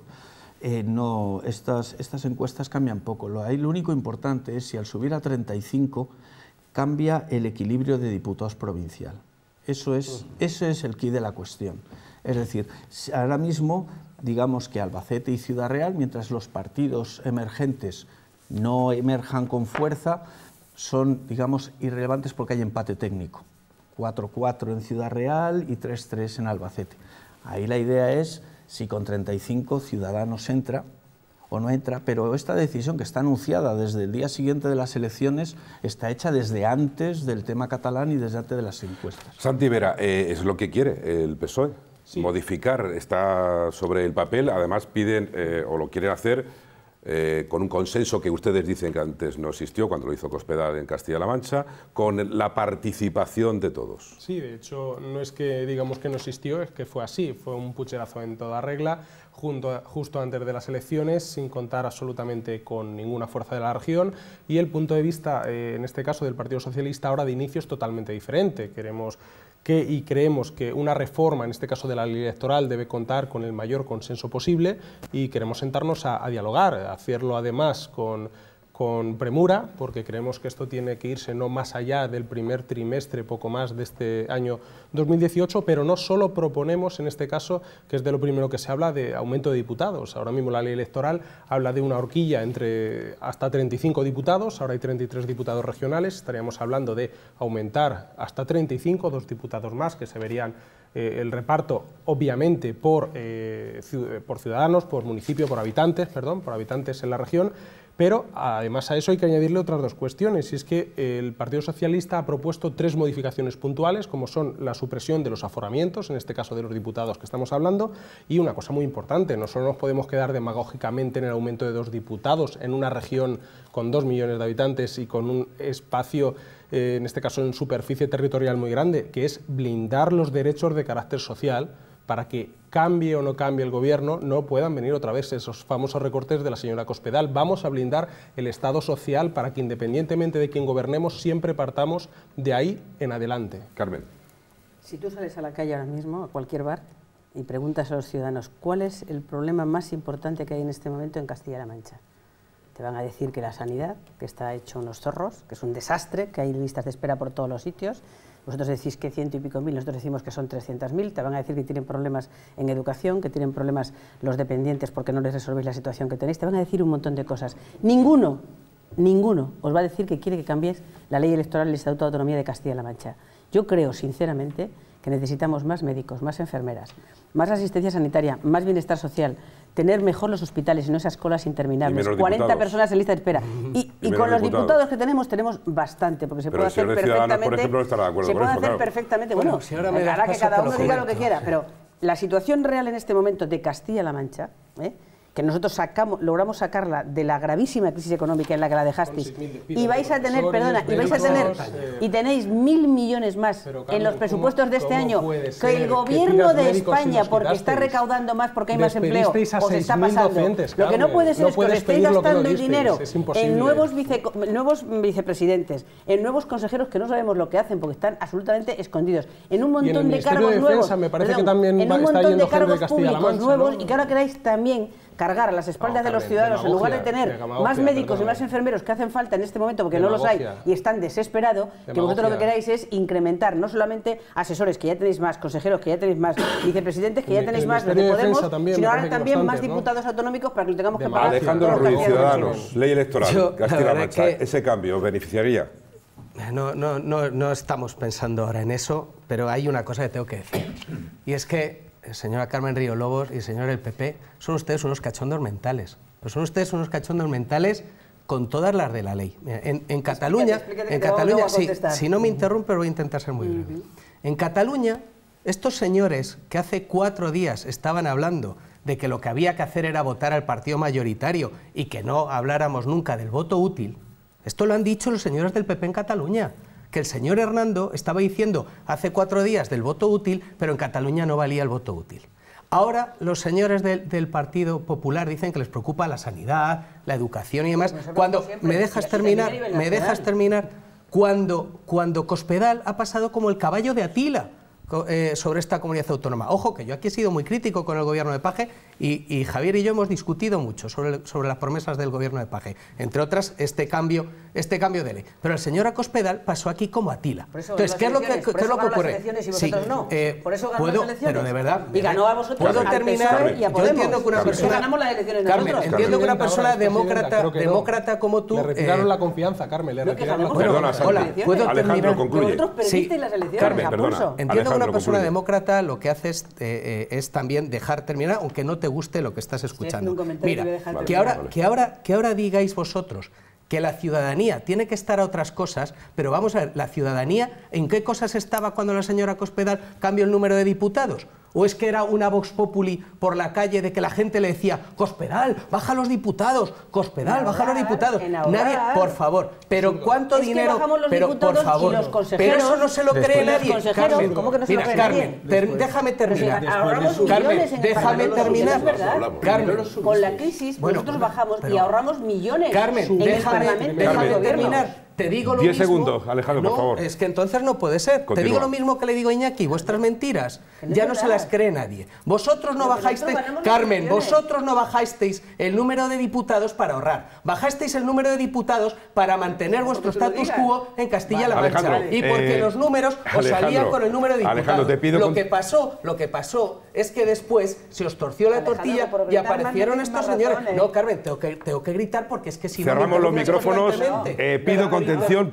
Eh, no, estas, estas encuestas cambian poco. Lo, hay lo único importante es si al subir a 35 cambia el equilibrio de diputados provincial. Eso es, eso es el quid de la cuestión. Es decir, ahora mismo, digamos que Albacete y Ciudad Real, mientras los partidos emergentes no emerjan con fuerza, son, digamos, irrelevantes porque hay empate técnico. 4-4 en Ciudad Real y 3-3 en Albacete. Ahí la idea es si con 35 Ciudadanos entra o no entra, pero esta decisión que está anunciada desde el día siguiente de las elecciones está hecha desde antes del tema catalán y desde antes de las encuestas. Santi Vera, eh, ¿es lo que quiere el PSOE? modificar, está sobre el papel, además piden eh, o lo quieren hacer eh, con un consenso que ustedes dicen que antes no existió cuando lo hizo Cospedal en Castilla-La Mancha, con la participación de todos. Sí, de hecho, no es que digamos que no existió, es que fue así, fue un pucherazo en toda regla, junto, justo antes de las elecciones, sin contar absolutamente con ninguna fuerza de la región, y el punto de vista, eh, en este caso, del Partido Socialista ahora de inicio es totalmente diferente. Queremos y creemos que una reforma, en este caso de la ley electoral, debe contar con el mayor consenso posible y queremos sentarnos a, a dialogar, a hacerlo además con con premura, porque creemos que esto tiene que irse no más allá del primer trimestre, poco más de este año 2018, pero no solo proponemos en este caso, que es de lo primero que se habla, de aumento de diputados. Ahora mismo la ley electoral habla de una horquilla entre hasta 35 diputados, ahora hay 33 diputados regionales, estaríamos hablando de aumentar hasta 35, dos diputados más que se verían eh, el reparto, obviamente, por, eh, por ciudadanos, por municipio, por habitantes, perdón, por habitantes en la región. Pero además a eso hay que añadirle otras dos cuestiones, y es que el Partido Socialista ha propuesto tres modificaciones puntuales, como son la supresión de los aforamientos, en este caso de los diputados que estamos hablando, y una cosa muy importante, no solo nos podemos quedar demagógicamente en el aumento de dos diputados en una región con dos millones de habitantes y con un espacio eh, en este caso en superficie territorial muy grande, que es blindar los derechos de carácter social para que cambie o no cambie el gobierno, no puedan venir otra vez esos famosos recortes de la señora Cospedal. Vamos a blindar el Estado social para que independientemente de quién gobernemos, siempre partamos de ahí en adelante. Carmen. Si tú sales a la calle ahora mismo, a cualquier bar, y preguntas a los ciudadanos cuál es el problema más importante que hay en este momento en Castilla-La Mancha, te van a decir que la sanidad, que está hecho unos zorros, que es un desastre, que hay listas de espera por todos los sitios, vosotros decís que ciento y pico mil, nosotros decimos que son mil, te van a decir que tienen problemas en educación, que tienen problemas los dependientes porque no les resolvéis la situación que tenéis, te van a decir un montón de cosas. Ninguno, ninguno os va a decir que quiere que cambies la ley electoral del Estatuto de Autonomía de Castilla-La Mancha. Yo creo, sinceramente, que necesitamos más médicos, más enfermeras, más asistencia sanitaria, más bienestar social, tener mejor los hospitales y no esas colas interminables. 40 personas en lista de espera. Y, con los diputados. que tenemos, tenemos bastante, porque se pero puede hacer perfectamente. de acuerdo se puede hacer perfectamente. Bueno, hará que cada uno diga lo que quiera, pero la situación real en este momento de Castilla-La Mancha. ¿eh? que nosotros sacamos, logramos sacarla de la gravísima crisis económica en la que la dejasteis y vais a tener, perdona, y vais a tener eh, y tenéis mil millones más en los presupuestos de este año que el gobierno de España, porque está recaudando más porque hay más empleo, os está pasando. lo que no puede ser es que os estéis gastando el dinero en nuevos, nuevos vicepresidentes, en nuevos consejeros que no sabemos lo que hacen porque están absolutamente escondidos, en un montón de cargos nuevos, en un montón de cargos públicos nuevos y que ahora queráis también cargar a las espaldas de los ciudadanos, en lugar de tener más médicos y más enfermeros que hacen falta en este momento porque no los hay y están desesperados, que vosotros lo que queráis es incrementar no solamente asesores, que ya tenéis más, consejeros, que ya tenéis más, vicepresidentes, que ya tenéis más, donde Podemos, sino ahora también más diputados autonómicos para que lo tengamos que pagar. Alejandro Ruiz, Ciudadanos, ley electoral, Castilla-La Mancha, ese cambio beneficiaría. No, no, no, no estamos pensando ahora en eso, pero hay una cosa que tengo que decir. Y es que eh, señora Carmen Río Lobos y el señor el PP, son ustedes unos cachondos mentales. son ustedes unos cachondos mentales con todas las de la ley. En, Cataluña, en Cataluña sí, si no me interrumpe, voy a intentar ser muy breve. En Cataluña, estos señores que hace cuatro días estaban hablando de que lo que había que hacer era votar al partido mayoritario y que no habláramos nunca del voto útil, esto lo han dicho los señores del PP en Cataluña que el señor Hernando estaba diciendo hace cuatro días del voto útil, pero en Cataluña no valía el voto útil. Ahora los señores del, Partido Popular dicen que les preocupa la sanidad, la educación y demás. Pues cuando me dejas terminar, me dejas terminar. Cuando, cuando Cospedal ha pasado como el caballo de Atila eh, sobre esta comunidad autónoma. Ojo, que yo aquí he sido muy crítico con el gobierno de Paje y, Javier y yo hemos discutido mucho sobre, sobre, las promesas del gobierno de Paje, entre otras este cambio, este cambio de ley. Pero el señor Acospedal pasó aquí como a tila Entonces, ¿qué es lo que, por ¿qué lo ocurre? sí, no. Eh, por eso ganó las elecciones. Pero de verdad. Y ganó a vosotros. Puedo terminar. Y a yo entiendo que una persona. Ganamos las elecciones entiendo que una persona demócrata, demócrata como tú. Le retiraron eh, la confianza, Carmen. Le retiraron la confianza. Perdona, puedo terminar. Alejandro, concluye. Carmen, perdona una persona demócrata lo que hace eh, eh, es, también dejar terminar, aunque no te guste lo que estás escuchando. Mira, que, ahora, que, ahora, que ahora digáis vosotros que la ciudadanía tiene que estar a otras cosas, pero vamos a ver, la ciudadanía, ¿en qué cosas estaba cuando la señora Cospedal cambió el número de diputados? ¿O es que era una Vox Populi por la calle de que la gente le decía, Cospedal, baja los diputados, Cospedal, baja los diputados? Nadie, por favor, pero ¿cuánto dinero? pero, por favor, pero eso no se lo cree nadie. Carmen, ¿Cómo que no se lo déjame terminar. Carmen, déjame terminar. Carmen, con la crisis nosotros bajamos y ahorramos millones. Carmen, en el déjame terminar. Diez segundos, Alejandro, por favor. Es que entonces no puede ser. Te digo lo mismo que le digo a Iñaki, vuestras mentiras ya no se las cree nadie. Vosotros no bajasteis, Carmen, vosotros no bajasteis el número de diputados para ahorrar. Bajasteis el número de diputados para mantener vuestro status quo en Castilla-La Mancha. y porque eh, los números os salían con el número de diputados. Alejandro, te pido lo que pasó, lo que pasó es que después se os torció la tortilla y aparecieron estos señores. No, Carmen, tengo que, tengo que gritar porque es que si Cerramos no... los micrófonos, eh, pido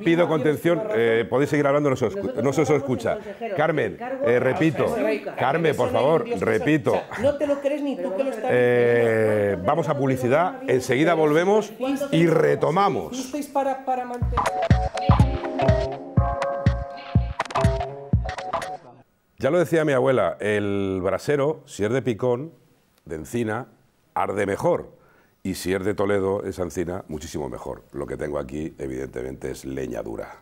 pido contención. Eh, podéis seguir hablando, no se os, escucha. Carmen, eh, repito. Carmen, por favor, repito. No te lo crees ni tú que lo estás eh, Vamos a publicidad, enseguida volvemos y retomamos. Ya lo decía mi abuela, el brasero, si es de picón, de encina, arde mejor. Y si es de Toledo, es Ancina, muchísimo mejor. Lo que tengo aquí, evidentemente, es leñadura.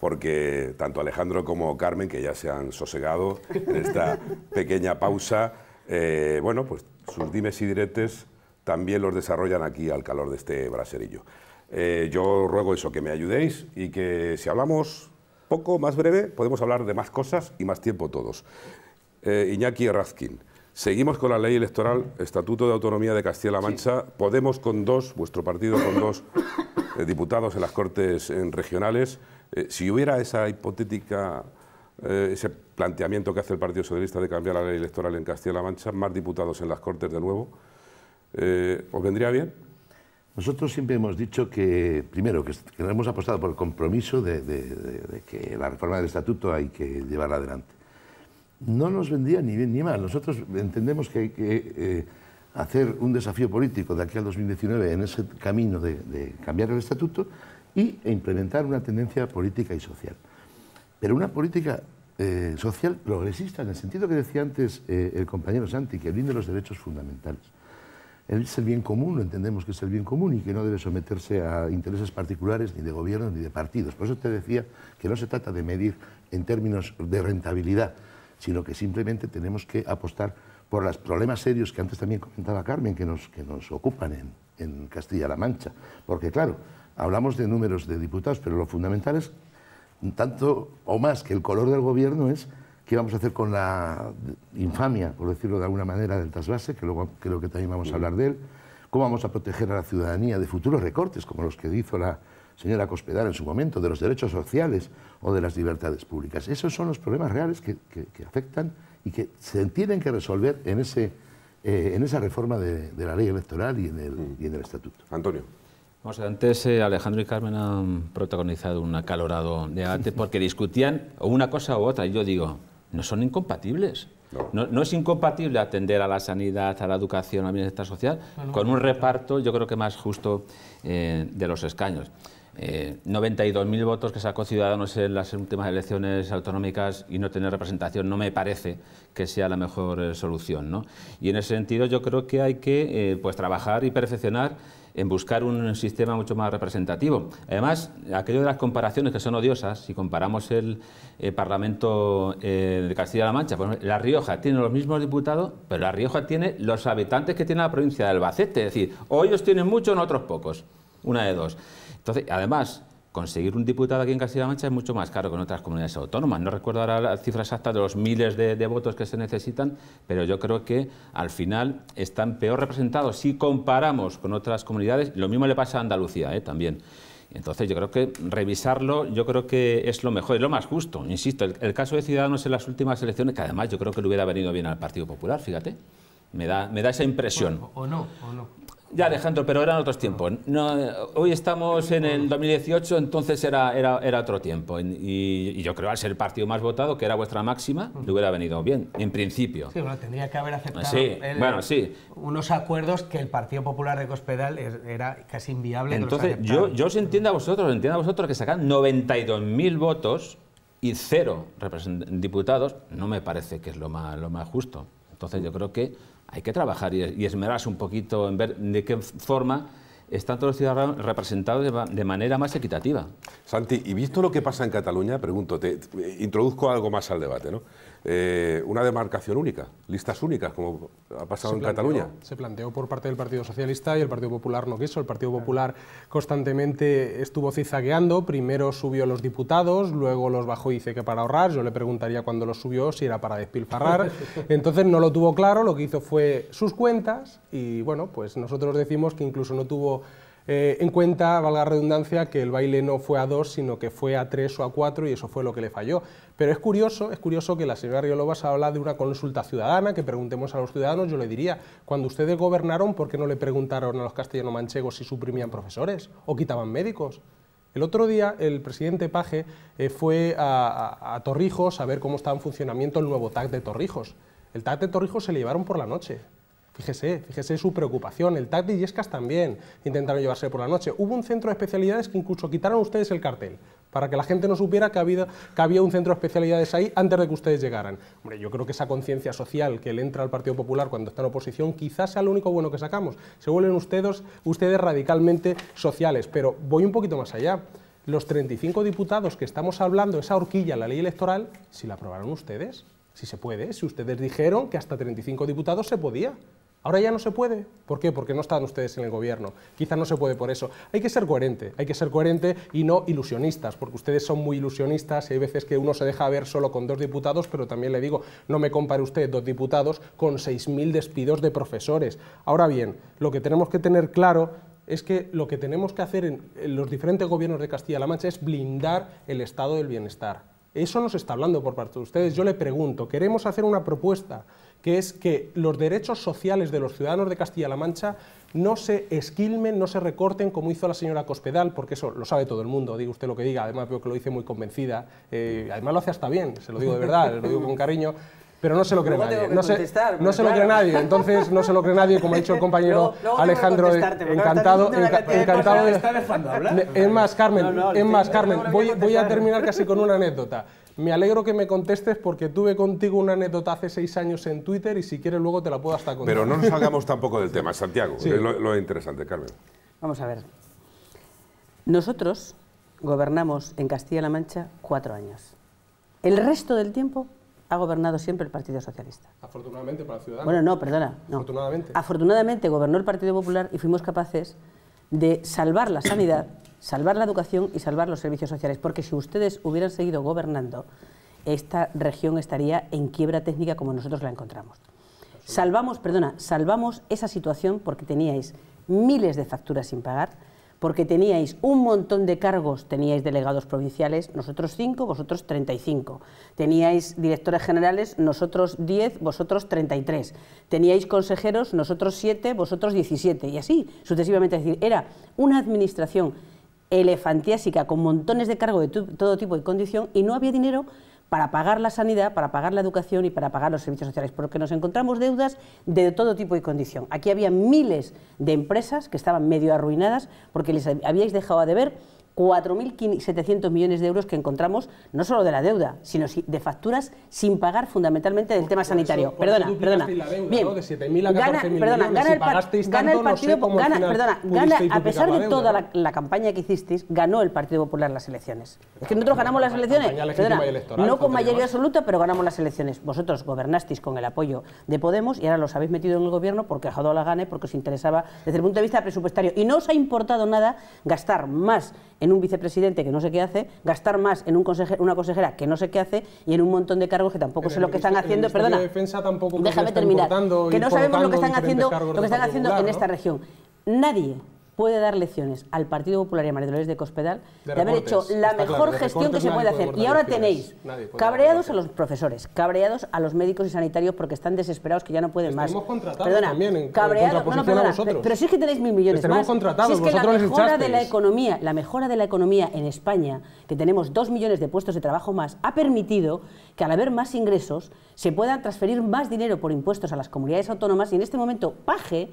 Porque tanto Alejandro como Carmen, que ya se han sosegado en esta pequeña pausa, eh, bueno, pues sus dimes y diretes también los desarrollan aquí al calor de este braserillo. Eh, yo ruego eso, que me ayudéis y que si hablamos poco, más breve, podemos hablar de más cosas y más tiempo todos. Eh, Iñaki Errazkin Seguimos con la ley electoral, Estatuto de Autonomía de Castilla-La Mancha. Podemos con dos, vuestro partido con dos eh, diputados en las Cortes regionales. Eh, si hubiera esa hipotética, eh, ese planteamiento que hace el Partido Socialista de cambiar la ley electoral en Castilla-La Mancha, más diputados en las Cortes de nuevo, ¿os vendría bien? Nosotros siempre hemos dicho que, primero, que, hemos apostado por el compromiso de que la reforma del Estatuto hay que llevarla adelante no nos vendía ni bien ni mal. Nosotros entendemos que hay que eh, hacer un desafío político de aquí al 2019 en ese camino de, cambiar el estatuto y e implementar una tendencia política y social. Pero una política eh, social progresista, en el sentido que decía antes eh, el compañero Santi, que brinde los derechos fundamentales. Es el bien común, lo entendemos que es el bien común y que no debe someterse a intereses particulares ni de gobierno ni de partidos. Por eso te decía que no se trata de medir en términos de rentabilidad, sino que simplemente tenemos que apostar por los problemas serios que antes también comentaba Carmen, que nos, que nos ocupan en, en Castilla-La Mancha. Porque claro, hablamos de números de diputados, pero lo fundamental es, tanto o más que el color del gobierno es qué vamos a hacer con la infamia, por decirlo de alguna manera, del trasvase, que luego creo que también vamos a hablar de él, cómo vamos a proteger a la ciudadanía de futuros recortes, como los que hizo la, señora Cospedal en su momento, de los derechos sociales o de las libertades públicas. Esos son los problemas reales que, afectan y que se tienen que resolver en, ese, eh, en esa reforma de, la ley electoral y en el, mm. en el estatuto. Antonio. antes eh, Alejandro y Carmen han protagonizado un acalorado debate porque discutían una cosa u otra. Y yo digo, no son incompatibles. No. es incompatible atender a la sanidad, a la educación, a la bienestar social, con un reparto, yo creo que más justo, eh, de los escaños eh, 92.000 votos que sacó Ciudadanos en las últimas elecciones autonómicas y no tener representación no me parece que sea la mejor eh, solución. ¿no? Y en ese sentido yo creo que hay que eh, pues, trabajar y perfeccionar en buscar un sistema mucho más representativo. Además, aquello de las comparaciones que son odiosas, si comparamos el eh, Parlamento de Castilla-La Mancha, pues La Rioja tiene los mismos diputados, pero La Rioja tiene los habitantes que tiene la provincia de Albacete, es decir, o ellos tienen muchos, otros pocos, una de dos. Entonces, además, conseguir un diputado aquí en Castilla-La Mancha es mucho más caro que en otras comunidades autónomas. No recuerdo ahora la cifra exacta de los miles de, votos que se necesitan, pero yo creo que al final están peor representados si comparamos con otras comunidades. Lo mismo le pasa a Andalucía ¿eh? también. Entonces yo creo que revisarlo, yo creo que es lo mejor, es lo más justo. Insisto, el, caso de Ciudadanos en las últimas elecciones, que además yo creo que le hubiera venido bien al Partido Popular, fíjate. Me da, me da esa impresión. o no, o no. Ya, Alejandro, pero eran otros tiempos. hoy estamos en el 2018, entonces era, otro tiempo. Y, yo creo, al ser el partido más votado, que era vuestra máxima, le hubiera venido bien, en principio. Sí, bueno, tendría que haber aceptado sí, unos acuerdos que el Partido Popular de Cospedal er, era casi inviable. Entonces, yo, yo os entiendo a vosotros, entiendo a vosotros que sacan 92.000 votos y cero diputados, no me parece que es lo más, lo más justo. Entonces, yo creo que hay que trabajar y, esmerarse un poquito en ver de qué forma están todos los ciudadanos representados de, manera más equitativa. Santi, y visto lo que pasa en Cataluña, pregunto, te, introduzco algo más al debate, ¿no? Eh, una demarcación única, listas únicas, como ha pasado en Cataluña. Se planteó por parte del Partido Socialista y el Partido Popular no quiso. El Partido Popular constantemente estuvo cizagueando, primero subió los diputados, luego los bajó y dice que para ahorrar. Yo le preguntaría cuando los subió si era para despilfarrar. Entonces no lo tuvo claro, lo que hizo fue sus cuentas y bueno, pues nosotros decimos que incluso no tuvo eh, en cuenta, valga la redundancia, que el baile no fue a dos, sino que fue a tres o a cuatro y eso fue lo que le falló. Pero es curioso, es curioso que la señora Riolobas habla de una consulta ciudadana, que preguntemos a los ciudadanos, yo le diría, cuando ustedes gobernaron, ¿por qué no le preguntaron a los castellano-manchegos si suprimían profesores o quitaban médicos? El otro día el presidente Paje eh, fue a, a Torrijos a ver cómo estaba en funcionamiento el nuevo TAC de Torrijos. El TAC de Torrijos se le llevaron por la noche. Fíjese, fíjese su preocupación. El TAC de Illescas también intentaron llevarse por la noche. Hubo un centro de especialidades que incluso quitaron ustedes el cartel para que la gente no supiera que, que había, un centro de especialidades ahí antes de que ustedes llegaran. Hombre, yo creo que esa conciencia social que le entra al Partido Popular cuando está en oposición quizás sea lo único bueno que sacamos. Se vuelven ustedes, ustedes radicalmente sociales, pero voy un poquito más allá. Los 35 diputados que estamos hablando, esa horquilla, en la ley electoral, si la aprobaron ustedes, si se puede, si ustedes dijeron que hasta 35 diputados se podía. Ahora ya no se puede. ¿Por qué? Porque no están ustedes en el gobierno. Quizá no se puede por eso. Hay que ser coherente, hay que ser coherente y no ilusionistas, porque ustedes son muy ilusionistas y hay veces que uno se deja ver solo con dos diputados, pero también le digo, no me compare usted dos diputados con 6.000 despidos de profesores. Ahora bien, lo que tenemos que tener claro es que lo que tenemos que hacer en los diferentes gobiernos de Castilla-La Mancha es blindar el estado del bienestar. Eso nos está hablando por parte de ustedes. Yo le pregunto, queremos hacer una propuesta que es que los derechos sociales de los ciudadanos de Castilla-La Mancha no se esquilmen, no se recorten como hizo la señora Cospedal, porque eso lo sabe todo el mundo, diga usted lo que diga, además veo que lo dice muy convencida, eh, además lo hace hasta bien, se lo digo de verdad, lo digo con cariño, pero no se lo cree nadie. No, se, lo cree nadie, entonces no se lo cree nadie, como ha dicho el compañero Alejandro, eh, encantado, encantado. Es más, Carmen, más, Carmen, voy, voy a terminar casi con una anécdota. Me alegro que me contestes porque tuve contigo una anécdota hace seis años en Twitter y si quieres luego te la puedo hasta contar. Pero no nos salgamos tampoco del tema, Santiago. lo, interesante, Carmen. Vamos a ver. Nosotros gobernamos en Castilla-La Mancha cuatro años. El resto del tiempo ha gobernado siempre el Partido Socialista. Afortunadamente para Ciudadanos. Bueno, no, perdona. Afortunadamente. Afortunadamente gobernó el Partido Popular y fuimos capaces de salvar la sanidad salvar la educación y salvar los servicios sociales, porque si ustedes hubieran seguido gobernando, esta región estaría en quiebra técnica como nosotros la encontramos. Salvamos, perdona, salvamos esa situación porque teníais miles de facturas sin pagar, porque teníais un montón de cargos, teníais delegados provinciales, nosotros cinco vosotros 35, teníais directores generales, nosotros 10, vosotros 33, teníais consejeros, nosotros siete, vosotros 17, y así sucesivamente. Es decir, era una administración elefantiásica, con montones de cargo de todo tipo y condición, y no había dinero para pagar la sanidad, para pagar la educación y para pagar los servicios sociales, porque nos encontramos deudas de todo tipo y condición. Aquí había miles de empresas que estaban medio arruinadas porque les habíais dejado a ver 4.700 millones de euros que encontramos, no solo de la deuda, sino de facturas sin pagar fundamentalmente del tema sanitario. perdona, perdona. Bien, a perdona, el, partido, perdona, a pesar de toda la, campaña que hicisteis, ganó el Partido Popular las elecciones. Es que nosotros ganamos las elecciones, no con mayoría absoluta, pero ganamos las elecciones. Vosotros gobernasteis con el apoyo de Podemos y ahora los habéis metido en el gobierno porque ha a la gane, porque os interesaba desde el punto de vista presupuestario. Y no os ha importado nada gastar más en un vicepresidente que no sé qué hace, gastar más en un una consejera que no sé qué hace y en un montón de cargos que tampoco sé lo que están haciendo. Perdona, defensa tampoco déjame terminar. Que no sabemos lo que están haciendo, lo que están haciendo en esta región. Nadie puede dar lecciones al Partido Popular y a María Dolores de Cospedal de, haber hecho la mejor gestión que se puede hacer. y ahora tenéis cabreados a los profesores, cabreados a los médicos y sanitarios porque están desesperados que ya no pueden más. perdona, también en, cabreados, pero, si es que tenéis mil millones más. la mejora de la economía, la mejora de la economía en España, que tenemos dos millones de puestos de trabajo más, ha permitido que al haber más ingresos se pueda transferir más dinero por impuestos a las comunidades autónomas y en este momento Paje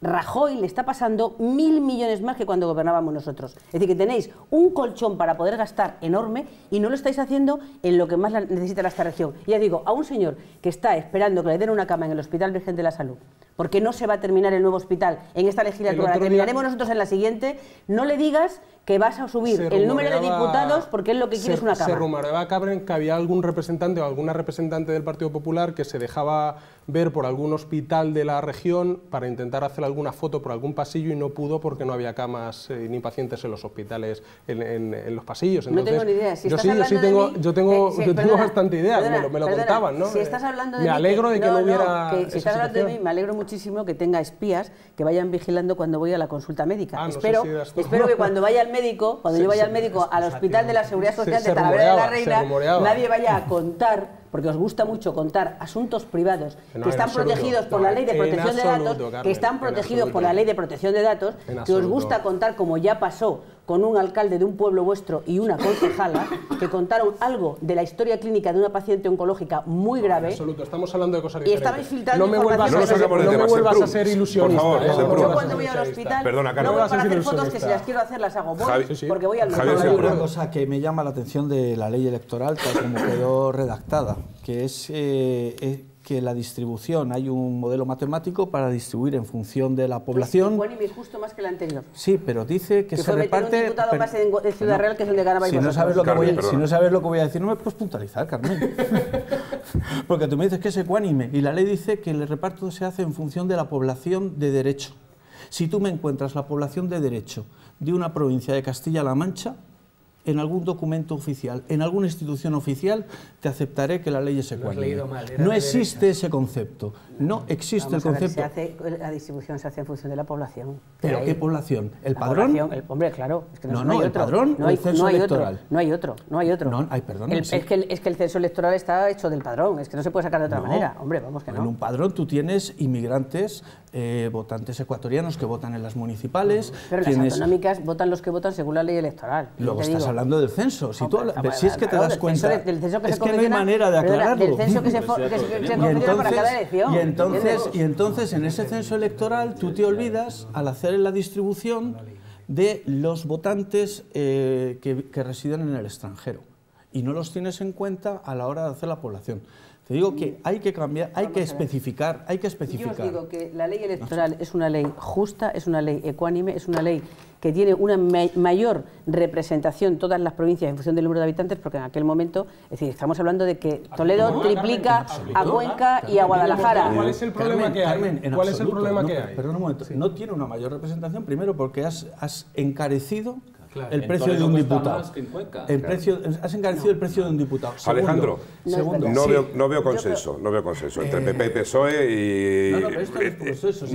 Rajoy le está pasando mil millones más que cuando gobernábamos nosotros. Es decir, que tenéis un colchón para poder gastar enorme y no lo estáis haciendo en lo que más necesita esta región. Y ya digo, a un señor que está esperando que le den una cama en el Hospital Virgen de la Salud, porque no se va a terminar el nuevo hospital en esta legislatura, terminaremos nosotros en la siguiente, no le digas que vas a subir el número de diputados porque es lo que quiere una Cámara. Se rumoreaba que había algún representante o alguna representante del Partido Popular que se dejaba ver por algún hospital de la región para intentar hacer alguna foto por algún pasillo y no pudo porque no había camas eh, ni pacientes en los hospitales, en, los pasillos. no tengo ni idea. Si yo, sí, yo sí tengo, yo tengo, bastante idea, me lo, contaban. ¿no? Si estás hablando de me alegro de que no, hubiera... si estás hablando de mí, me alegro mucho muchísimo que tenga espías que vayan vigilando cuando voy a la consulta médica. Ah, espero, espero que cuando vaya al médico, cuando yo vaya al médico, al hospital de la Seguridad Social de Talavera de la Reina, nadie vaya a contar porque os gusta mucho contar asuntos privados que están protegidos por la ley de protección de datos, que están protegidos por la ley de protección de datos, que os gusta contar como ya pasó con un alcalde de un pueblo vuestro y una concejala que contaron algo de la historia clínica de una paciente oncológica muy grave. absoluto, estamos hablando de cosas diferentes. Y estabais filtrando no me vuelvas, no a, me vuelvas a Por favor, yo cuando voy al hospital Perdona, no voy a hacer fotos que si las quiero hacer las hago voy, porque voy al hospital Hay una cosa que me llama la atención de la ley electoral tal como quedó redactada que eh, es, que la distribución, hay un modelo matemático para distribuir en función de la población. justo más que la anterior. Sí, pero dice que, que se reparte... Un diputado más Ciudad Real que es donde ganaba si no, sabes lo que voy, si no sabes lo que voy a decir, no me puedes puntualizar, Carmen. Porque tú me dices que es ecuánime y la ley dice que el reparto se hace en función de la población de derecho. Si tú me encuentras la población de derecho de una provincia de Castilla-La Mancha, en algún documento oficial, en alguna institución oficial, te aceptaré que la ley es ecuánime. no existe ese concepto. No existe el concepto. la distribución se hace en función de la población. ¿Pero qué población? ¿El padrón? el, hombre, claro. no, no, hay el otro. padrón no hay, censo electoral. Otro, no hay otro, no hay otro. es, que el, censo electoral está hecho del padrón, es que no se puede sacar de otra manera. Hombre, vamos que no. En un padrón tú tienes inmigrantes, eh, votantes ecuatorianos que votan en las municipales. Pero las autonómicas votan los que votan según la ley electoral. Luego estás hablando del censo. Si, es que te das cuenta, es que no hay manera de aclararlo. Del censo que se, que para cada elección. Y entonces, y entonces en ese censo electoral tú te olvidas, al hacer la distribución, de los votantes eh, que residen en el extranjero. Y no los tienes en cuenta a la hora de hacer la población. Te digo que hay que cambiar, hay que especificar, hay que especificar. Yo os digo que la ley electoral es una ley justa, es una ley ecuánime, es una ley que tiene una mayor representación todas las provincias en función del número de habitantes, porque en aquel momento, es decir, estamos hablando de que ah, Toledo triplica a Cuenca y a Guadalajara. ¿Cuál es el problema que hay? no tiene una mayor representación, primero porque has, has encarecido el precio de un diputado. El precio, has encarecido el precio de un diputado. Alejandro, No, veo, consenso, no veo consenso entre PP eh, y PSOE y... No, no,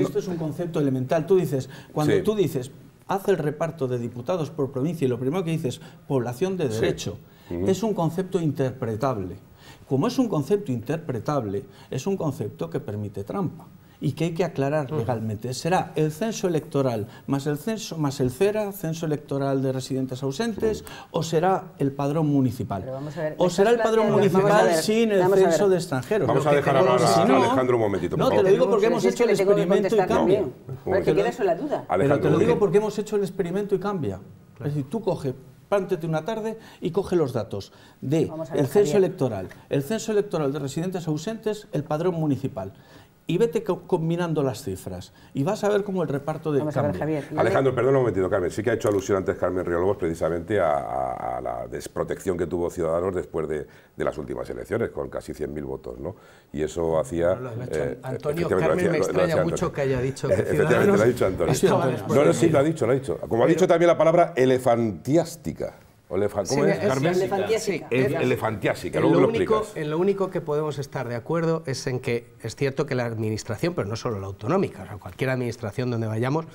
esto es un concepto elemental. Tú dices, cuando tú dices, haz el reparto de diputados por provincia y lo primero que dices, población de derecho, es un concepto interpretable. Como es un concepto interpretable, es un concepto que permite trampa y que hay que aclarar legalmente. Será el censo electoral más el censo más el CERA, censo electoral de residentes ausentes, o será el padrón municipal. o será el padrón municipal sin el censo de extranjeros. Vamos a dejar a, Alejandro un momentito. No, te lo digo porque hemos hecho el experimento y cambia. pero te lo digo porque hemos hecho el experimento y cambia. Es decir, tú coge pántete una tarde y coge los datos de el censo electoral, el censo electoral de residentes ausentes, el padrón municipal y vete combinando las cifras y vas a ver cómo el reparto de Alejandro, perdón, un momentito, Carmen. Sí que ha hecho alusión antes Carmen Riolobos precisamente a, la desprotección que tuvo Ciudadanos después de, las últimas elecciones, con casi 100.000 votos, ¿no? Y eso hacía... Eh, Antonio, Carmen, me extraña mucho que haya dicho que Efectivamente, lo ha dicho Antonio. No, sí, lo ha dicho, lo ha dicho. Como ha dicho también la palabra elefantiástica. ¿Cómo es? elefantiásica. lo, en lo único que podemos estar de acuerdo es en que es cierto que la administración, pero no solo la autonómica, o cualquier administración donde vayamos,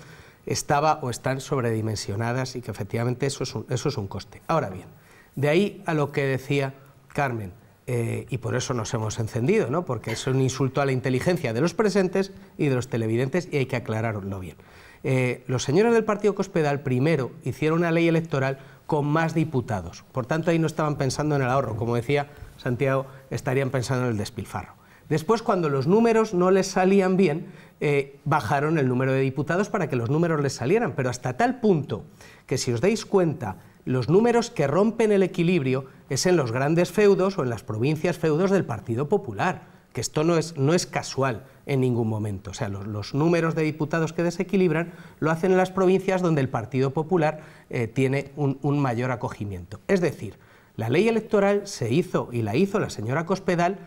estaba o están sobredimensionadas y que efectivamente eso es un, eso es un coste. Ahora bien, de ahí a lo que decía Carmen, eh, y por eso nos hemos encendido, ¿no? porque es un insulto a la inteligencia de los presentes y de los televidentes y hay que aclararlo bien. Eh, los señores del Partido Cospedal primero hicieron una ley electoral con más diputados. Por tanto, ahí no estaban pensando en el ahorro. Como decía Santiago, estarían pensando en el despilfarro. Después, cuando los números no les salían bien, eh, bajaron el número de diputados para que los números les salieran. Pero hasta tal punto que, si os dais cuenta, los números que rompen el equilibrio es en los grandes feudos o en las provincias feudos del Partido Popular que esto no es, no es casual en ningún momento. O sea, los, números de diputados que desequilibran lo hacen en las provincias donde el Partido Popular eh, tiene un, mayor acogimiento. Es decir, la ley electoral se hizo y la hizo la señora Cospedal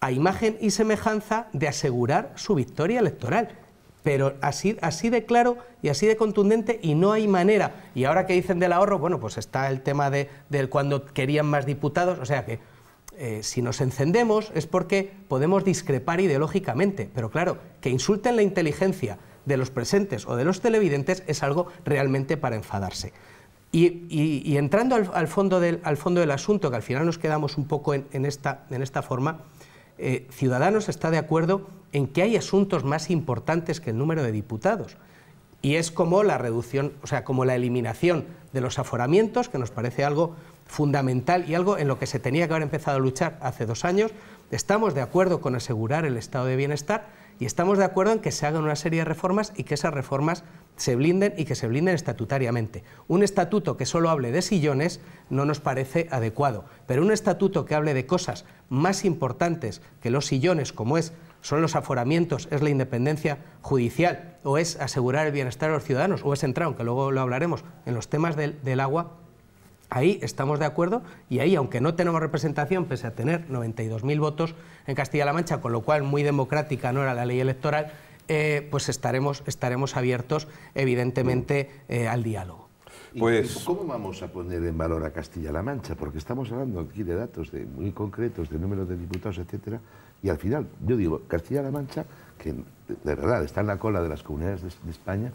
a imagen y semejanza de asegurar su victoria electoral. Pero así, así de claro y así de contundente y no hay manera. Y ahora que dicen del ahorro, bueno, pues está el tema de, de cuando querían más diputados, o sea que eh, si nos encendemos es porque podemos discrepar ideológicamente, pero claro, que insulten la inteligencia de los presentes o de los televidentes es algo realmente para enfadarse. Y, entrando al, fondo del, asunto, que al final nos quedamos un poco en, esta, forma, eh, Ciudadanos está de acuerdo en que hay asuntos más importantes que el número de diputados. Y es como la reducción, o sea, como la eliminación de los aforamientos, que nos parece algo fundamental y algo en lo que se tenía que haber empezado a luchar hace dos años. Estamos de acuerdo con asegurar el estado de bienestar y estamos de acuerdo en que se hagan una serie de reformas y que esas reformas se blinden y que se blinden estatutariamente. Un estatuto que solo hable de sillones no nos parece adecuado, pero un estatuto que hable de cosas más importantes que los sillones, como es son los aforamientos, es la independencia judicial, o es asegurar el bienestar de los ciudadanos, o es entrar, aunque luego lo hablaremos, en los temas del, del agua, Ahí estamos de acuerdo y ahí, aunque no tenemos representación, pese a tener 92.000 votos en Castilla-La Mancha, con lo cual muy democrática no era la ley electoral, eh, pues estaremos, estaremos abiertos, evidentemente, eh, al diálogo. Pues... ¿Cómo vamos a poner en valor a Castilla-La Mancha? Porque estamos hablando aquí de datos muy concretos, de números de diputados, etcétera, y al final, yo digo, Castilla-La Mancha, que de verdad está en la cola de las comunidades de España,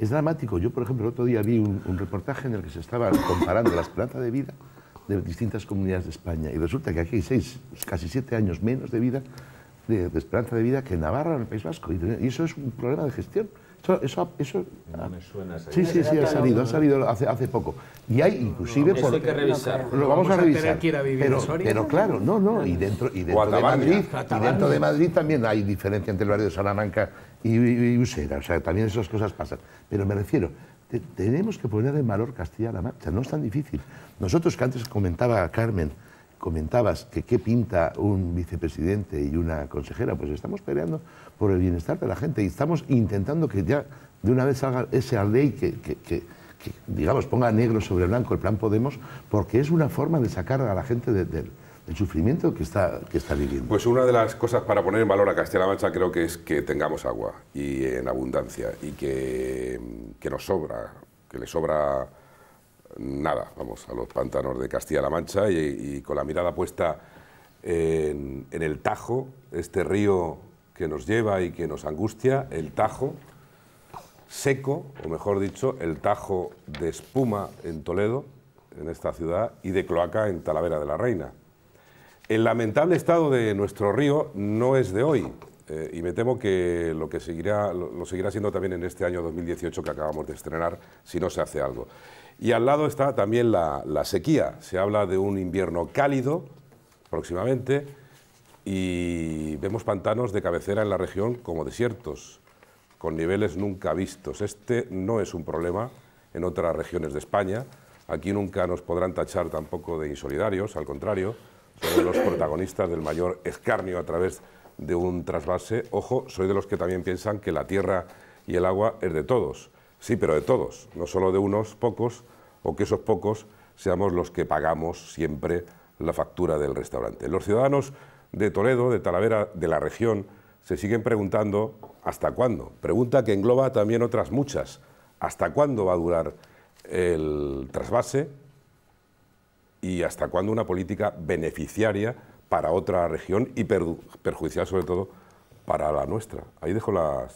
es dramático. Yo, por ejemplo, el otro día vi un, reportaje en el que se estaba comparando la esperanza de vida de distintas comunidades de España y resulta que aquí hay seis, casi siete años menos de vida, de, esperanza de vida que en Navarra en el País Vasco. Y, eso es un problema de gestión. Eso, eso, no me suena Sí, sí, sí, ha salido, ha salido hace, hace poco. Y hay inclusive... porque hay que revisar. Lo vamos, a revisar. pero, claro, no, no, y dentro, de y dentro de Madrid también hay diferencia entre el barrio de Salamanca y, Usera. O sea, también esas cosas pasan. Pero me refiero, tenemos que poner en valor Castilla-La Mancha, no es tan difícil. Nosotros, que antes comentaba Carmen, comentabas que qué pinta un vicepresidente y una consejera, pues estamos peleando por el bienestar de la gente y estamos intentando que ya de una vez salga esa ley que, digamos, ponga negro sobre blanco el plan Podemos, porque es una forma de sacar a la gente del el sufrimiento que está, que está viviendo. Pues una de las cosas para poner en valor a Castilla-La Mancha creo que es que tengamos agua y en abundancia y que, nos sobra, que le sobra nada, vamos, a los pantanos de Castilla-La Mancha y, con la mirada puesta en, el Tajo, este río que nos lleva y que nos angustia, el Tajo seco, o mejor dicho, el Tajo de espuma en Toledo, en esta ciudad, y de cloaca en Talavera de la Reina. El lamentable estado de nuestro río no es de hoy. Eh, y me temo que lo que seguirá, seguirá siendo también en este año 2018 que acabamos de estrenar, si no se hace algo. Y al lado está también la, la sequía. Se habla de un invierno cálido próximamente y vemos pantanos de cabecera en la región como desiertos, con niveles nunca vistos. Este no es un problema en otras regiones de España. Aquí nunca nos podrán tachar tampoco de insolidarios, al contrario. Soy los protagonistas del mayor escarnio a través de un trasvase. Ojo, soy de los que también piensan que la tierra y el agua es de todos. Sí, pero de todos, no solo de unos pocos o que esos pocos seamos los que pagamos siempre la factura del restaurante. Los ciudadanos de Toledo, de Talavera, de la región, se siguen preguntando hasta cuándo. Pregunta que engloba también otras muchas. ¿Hasta cuándo va a durar el trasvase? y hasta cuándo una política beneficiaria para otra región y perjudicial sobre todo para la nuestra. Ahí dejo las,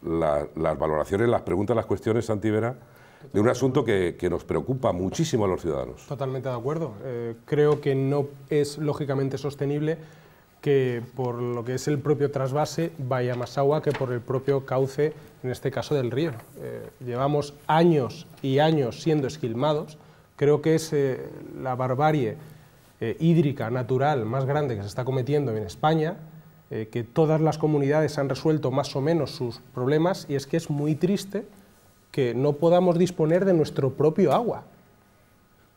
valoraciones, las preguntas, las cuestiones, Santi de un asunto que, nos preocupa muchísimo a los ciudadanos. Totalmente de acuerdo. Eh, creo que no es lógicamente sostenible que por lo que es el propio trasvase vaya más agua que por el propio cauce, en este caso del río. Eh, llevamos años y años siendo esquilmados Creo que es eh, la barbarie eh, hídrica, natural, más grande que se está cometiendo en España, eh, que todas las comunidades han resuelto más o menos sus problemas y es que es muy triste que no podamos disponer de nuestro propio agua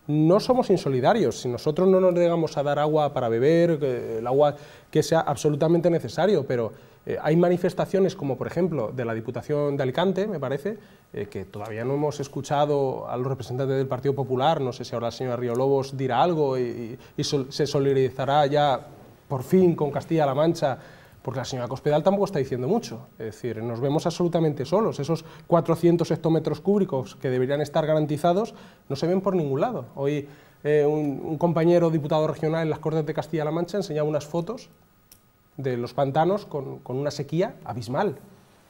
no somos insolidarios. Si nosotros no nos negamos a dar agua para beber, el agua que sea absolutamente necesario, pero eh, hay manifestaciones como, por ejemplo, de la Diputación de Alicante, me parece, eh, que todavía no hemos escuchado a los representantes del Partido Popular, no sé si ahora el señor Río Lobos dirá algo y, se solidarizará ya por fin con Castilla-La Mancha porque la señora Cospedal tampoco está diciendo mucho. Es decir, nos vemos absolutamente solos. Esos 400 hectómetros cúbicos que deberían estar garantizados no se ven por ningún lado. Hoy eh, un, compañero diputado regional en las Cortes de Castilla-La Mancha enseñaba unas fotos de los pantanos con una sequía abismal.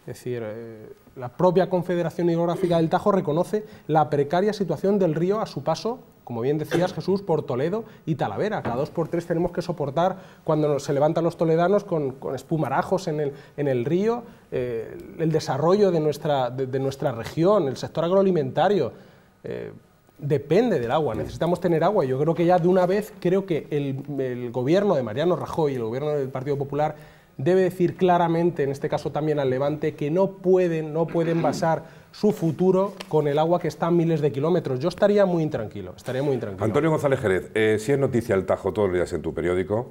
Es decir, eh, la propia Confederación Hidrográfica del Tajo reconoce la precaria situación del río a su paso, como bien decías Jesús, por Toledo y Talavera. Cada dos por tres tenemos que soportar cuando se levantan los toledanos con, espumarajos en el, río, eh, el desarrollo de nuestra, de, nuestra, región, el sector agroalimentario. Eh, depende del agua, necesitamos tener agua. Yo creo que ya de una vez, creo que el, el gobierno de Mariano Rajoy y el gobierno del Partido Popular debe decir claramente, en este caso también al Levante, que no pueden, no pueden basar su futuro con el agua que está a miles de kilómetros. Yo estaría muy intranquilo, estaría muy intranquilo. Antonio González Jerez, eh, si es noticia el Tajo todos los días en tu periódico,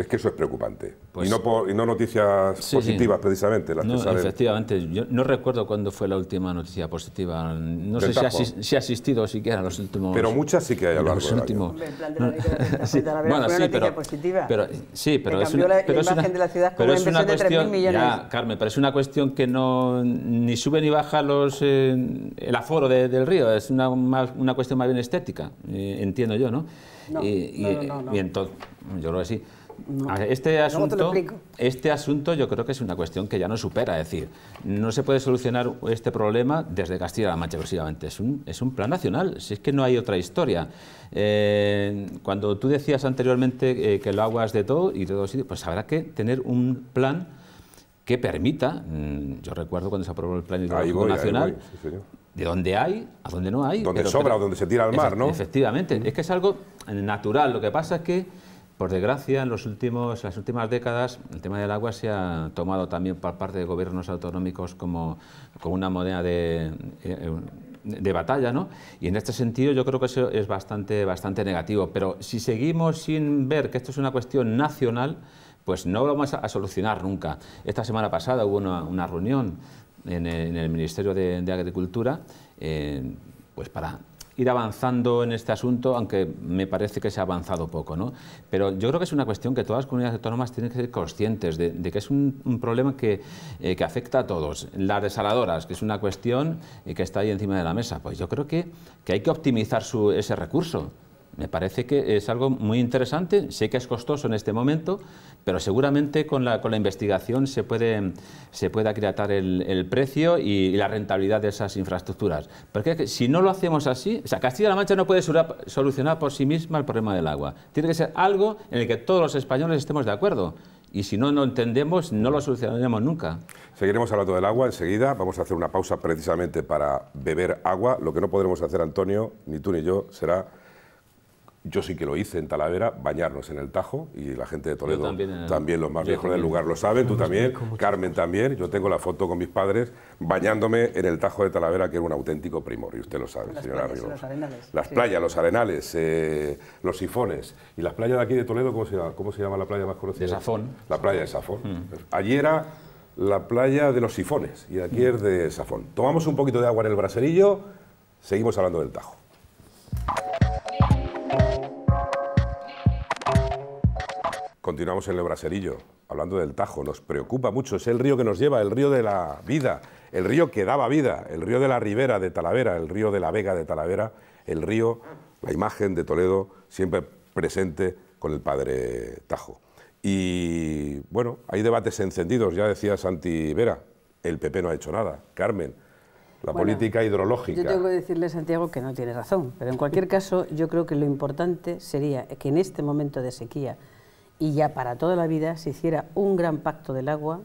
es que eso es preocupante. y, pues no noticias positivas, precisamente. Las no, Efectivamente, yo no recuerdo cuándo fue la última noticia positiva. No sé si ha, si ha, asistido siquiera los últimos. Pero muchas sí que hay a lo largo los últimos. sí. Bueno, sí, pero, sí, pero es una, pero es una, pero es una cuestión, ya, Carmen, pero es una cuestión que no ni sube ni baja los eh, el aforo del río. Es una, una cuestión más bien estética, eh, entiendo yo, ¿no? y, entonces, yo creo que Ah, este, asunto, este asunto yo creo que es una cuestión que ya no supera. Es decir, no se puede solucionar este problema desde Castilla-La Mancha exclusivamente. Es un, es un plan nacional, si es que no hay otra historia. Eh, cuando tú decías anteriormente eh, que lo agua de todo y de todos sitios, pues habrá que tener un plan que permita, mm, yo recuerdo cuando se aprobó el Plan Hidrológico Nacional, de dónde hay a dónde no hay. Donde sobra o donde se tira al mar, ¿no? Efectivamente, es que es algo natural. Lo que pasa es que por desgracia, en, los últimos, las últimas décadas el tema del agua se ha tomado también por parte de gobiernos autonómicos como, una moneda de, eh, de batalla, ¿no? Y en este sentido yo creo que eso es bastante, bastante negativo. Pero si seguimos sin ver que esto es una cuestión nacional, pues no lo vamos a, solucionar nunca. Esta semana pasada hubo una, reunión en el, Ministerio de, Agricultura eh, pues para ir avanzando en este asunto, aunque me parece que se ha avanzado poco. Pero yo creo que es una cuestión que todas las comunidades autónomas tienen que ser conscientes de, que es un, problema eh, que, afecta a todos. Las desaladoras, que es una cuestión eh, que está ahí encima de la mesa, pues yo creo que, que hay que optimizar su, ese recurso. Me parece que es algo muy interesante, sé que es costoso en este momento, pero seguramente con la, investigación se puede, se el, precio y, la rentabilidad de esas infraestructuras. Porque si no lo hacemos así, Castilla-La Mancha no puede solucionar por sí misma el problema del agua. Tiene que ser algo en el que todos los españoles estemos de acuerdo. Y si no lo entendemos, no lo solucionaremos nunca. Seguiremos hablando del agua enseguida. Vamos a hacer una pausa precisamente para beber agua. Lo que no podremos hacer, Antonio, ni tú ni yo, será yo sí que lo hice en Talavera, bañarnos en el Tajo, y la gente de Toledo, también, los más viejos del lugar lo saben, tú también, Carmen también, yo tengo la foto con mis padres bañándome en el Tajo de Talavera, que era un auténtico primor, y usted lo sabe, las señora playas, Las playas, los arenales, eh, los sifones, y las playas de aquí de Toledo, ¿cómo se llama, ¿Cómo se llama la playa más conocida? De Safón. La playa de Safón. ayer mm. Allí era la playa de los sifones, y aquí es de Safón. Tomamos un poquito de agua en el braserillo, seguimos hablando del Tajo. Continuamos en el braserillo, hablando del Tajo. Nos preocupa mucho, es el río que nos lleva, el río de la vida, el río que daba vida, el río de la Ribera de Talavera, el río de la Vega de Talavera, el río, la imagen de Toledo siempre presente con el padre Tajo. Y bueno, hay debates encendidos, ya decía Santi Vera, el PP no ha hecho nada, Carmen, la política hidrológica. Yo tengo que decirle, Santiago, que no tiene razón, pero en cualquier caso yo creo que lo importante sería que en este momento de sequía y ya para toda la vida se hiciera un gran pacto del agua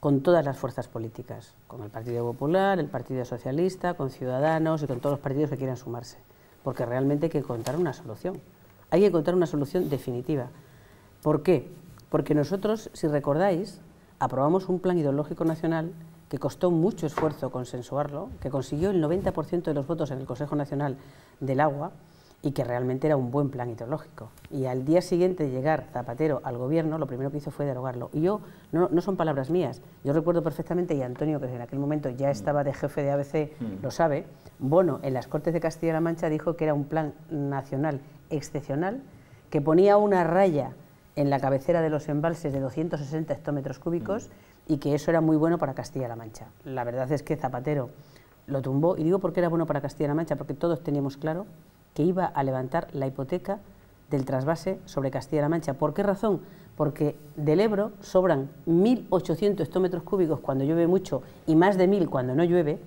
con todas las fuerzas políticas, con el Partido Popular, el Partido Socialista, con Ciudadanos y con todos los partidos que quieran sumarse, porque realmente hay que encontrar una solución. Hay que encontrar una solución definitiva. ¿Por qué? Porque nosotros, si recordáis, aprobamos un plan ideológico nacional que costó mucho esfuerzo consensuarlo, que consiguió el 90% de los votos en el Consejo Nacional del Agua, y que realmente era un buen plan hidrológico. Y al día siguiente de llegar Zapatero al gobierno, lo primero que hizo fue derogarlo. Y yo, no, no son palabras mías, yo recuerdo perfectamente, y Antonio, que en aquel momento ya mm. estaba de jefe de ABC, mm. lo sabe, bueno en las Cortes de Castilla-La Mancha dijo que era un plan nacional excepcional, que ponía una raya en la cabecera de los embalses de 260 hectómetros cúbicos mm. y que eso era muy bueno para Castilla-La Mancha. La verdad es que Zapatero lo tumbó, y digo porque era bueno para Castilla-La Mancha, porque todos teníamos claro que iba a levantar la hipoteca del trasvase sobre Castilla-La Mancha. ¿Por qué razón? Porque del Ebro sobran 1.800 hectómetros cúbicos cuando llueve mucho y más de 1.000 cuando no llueve,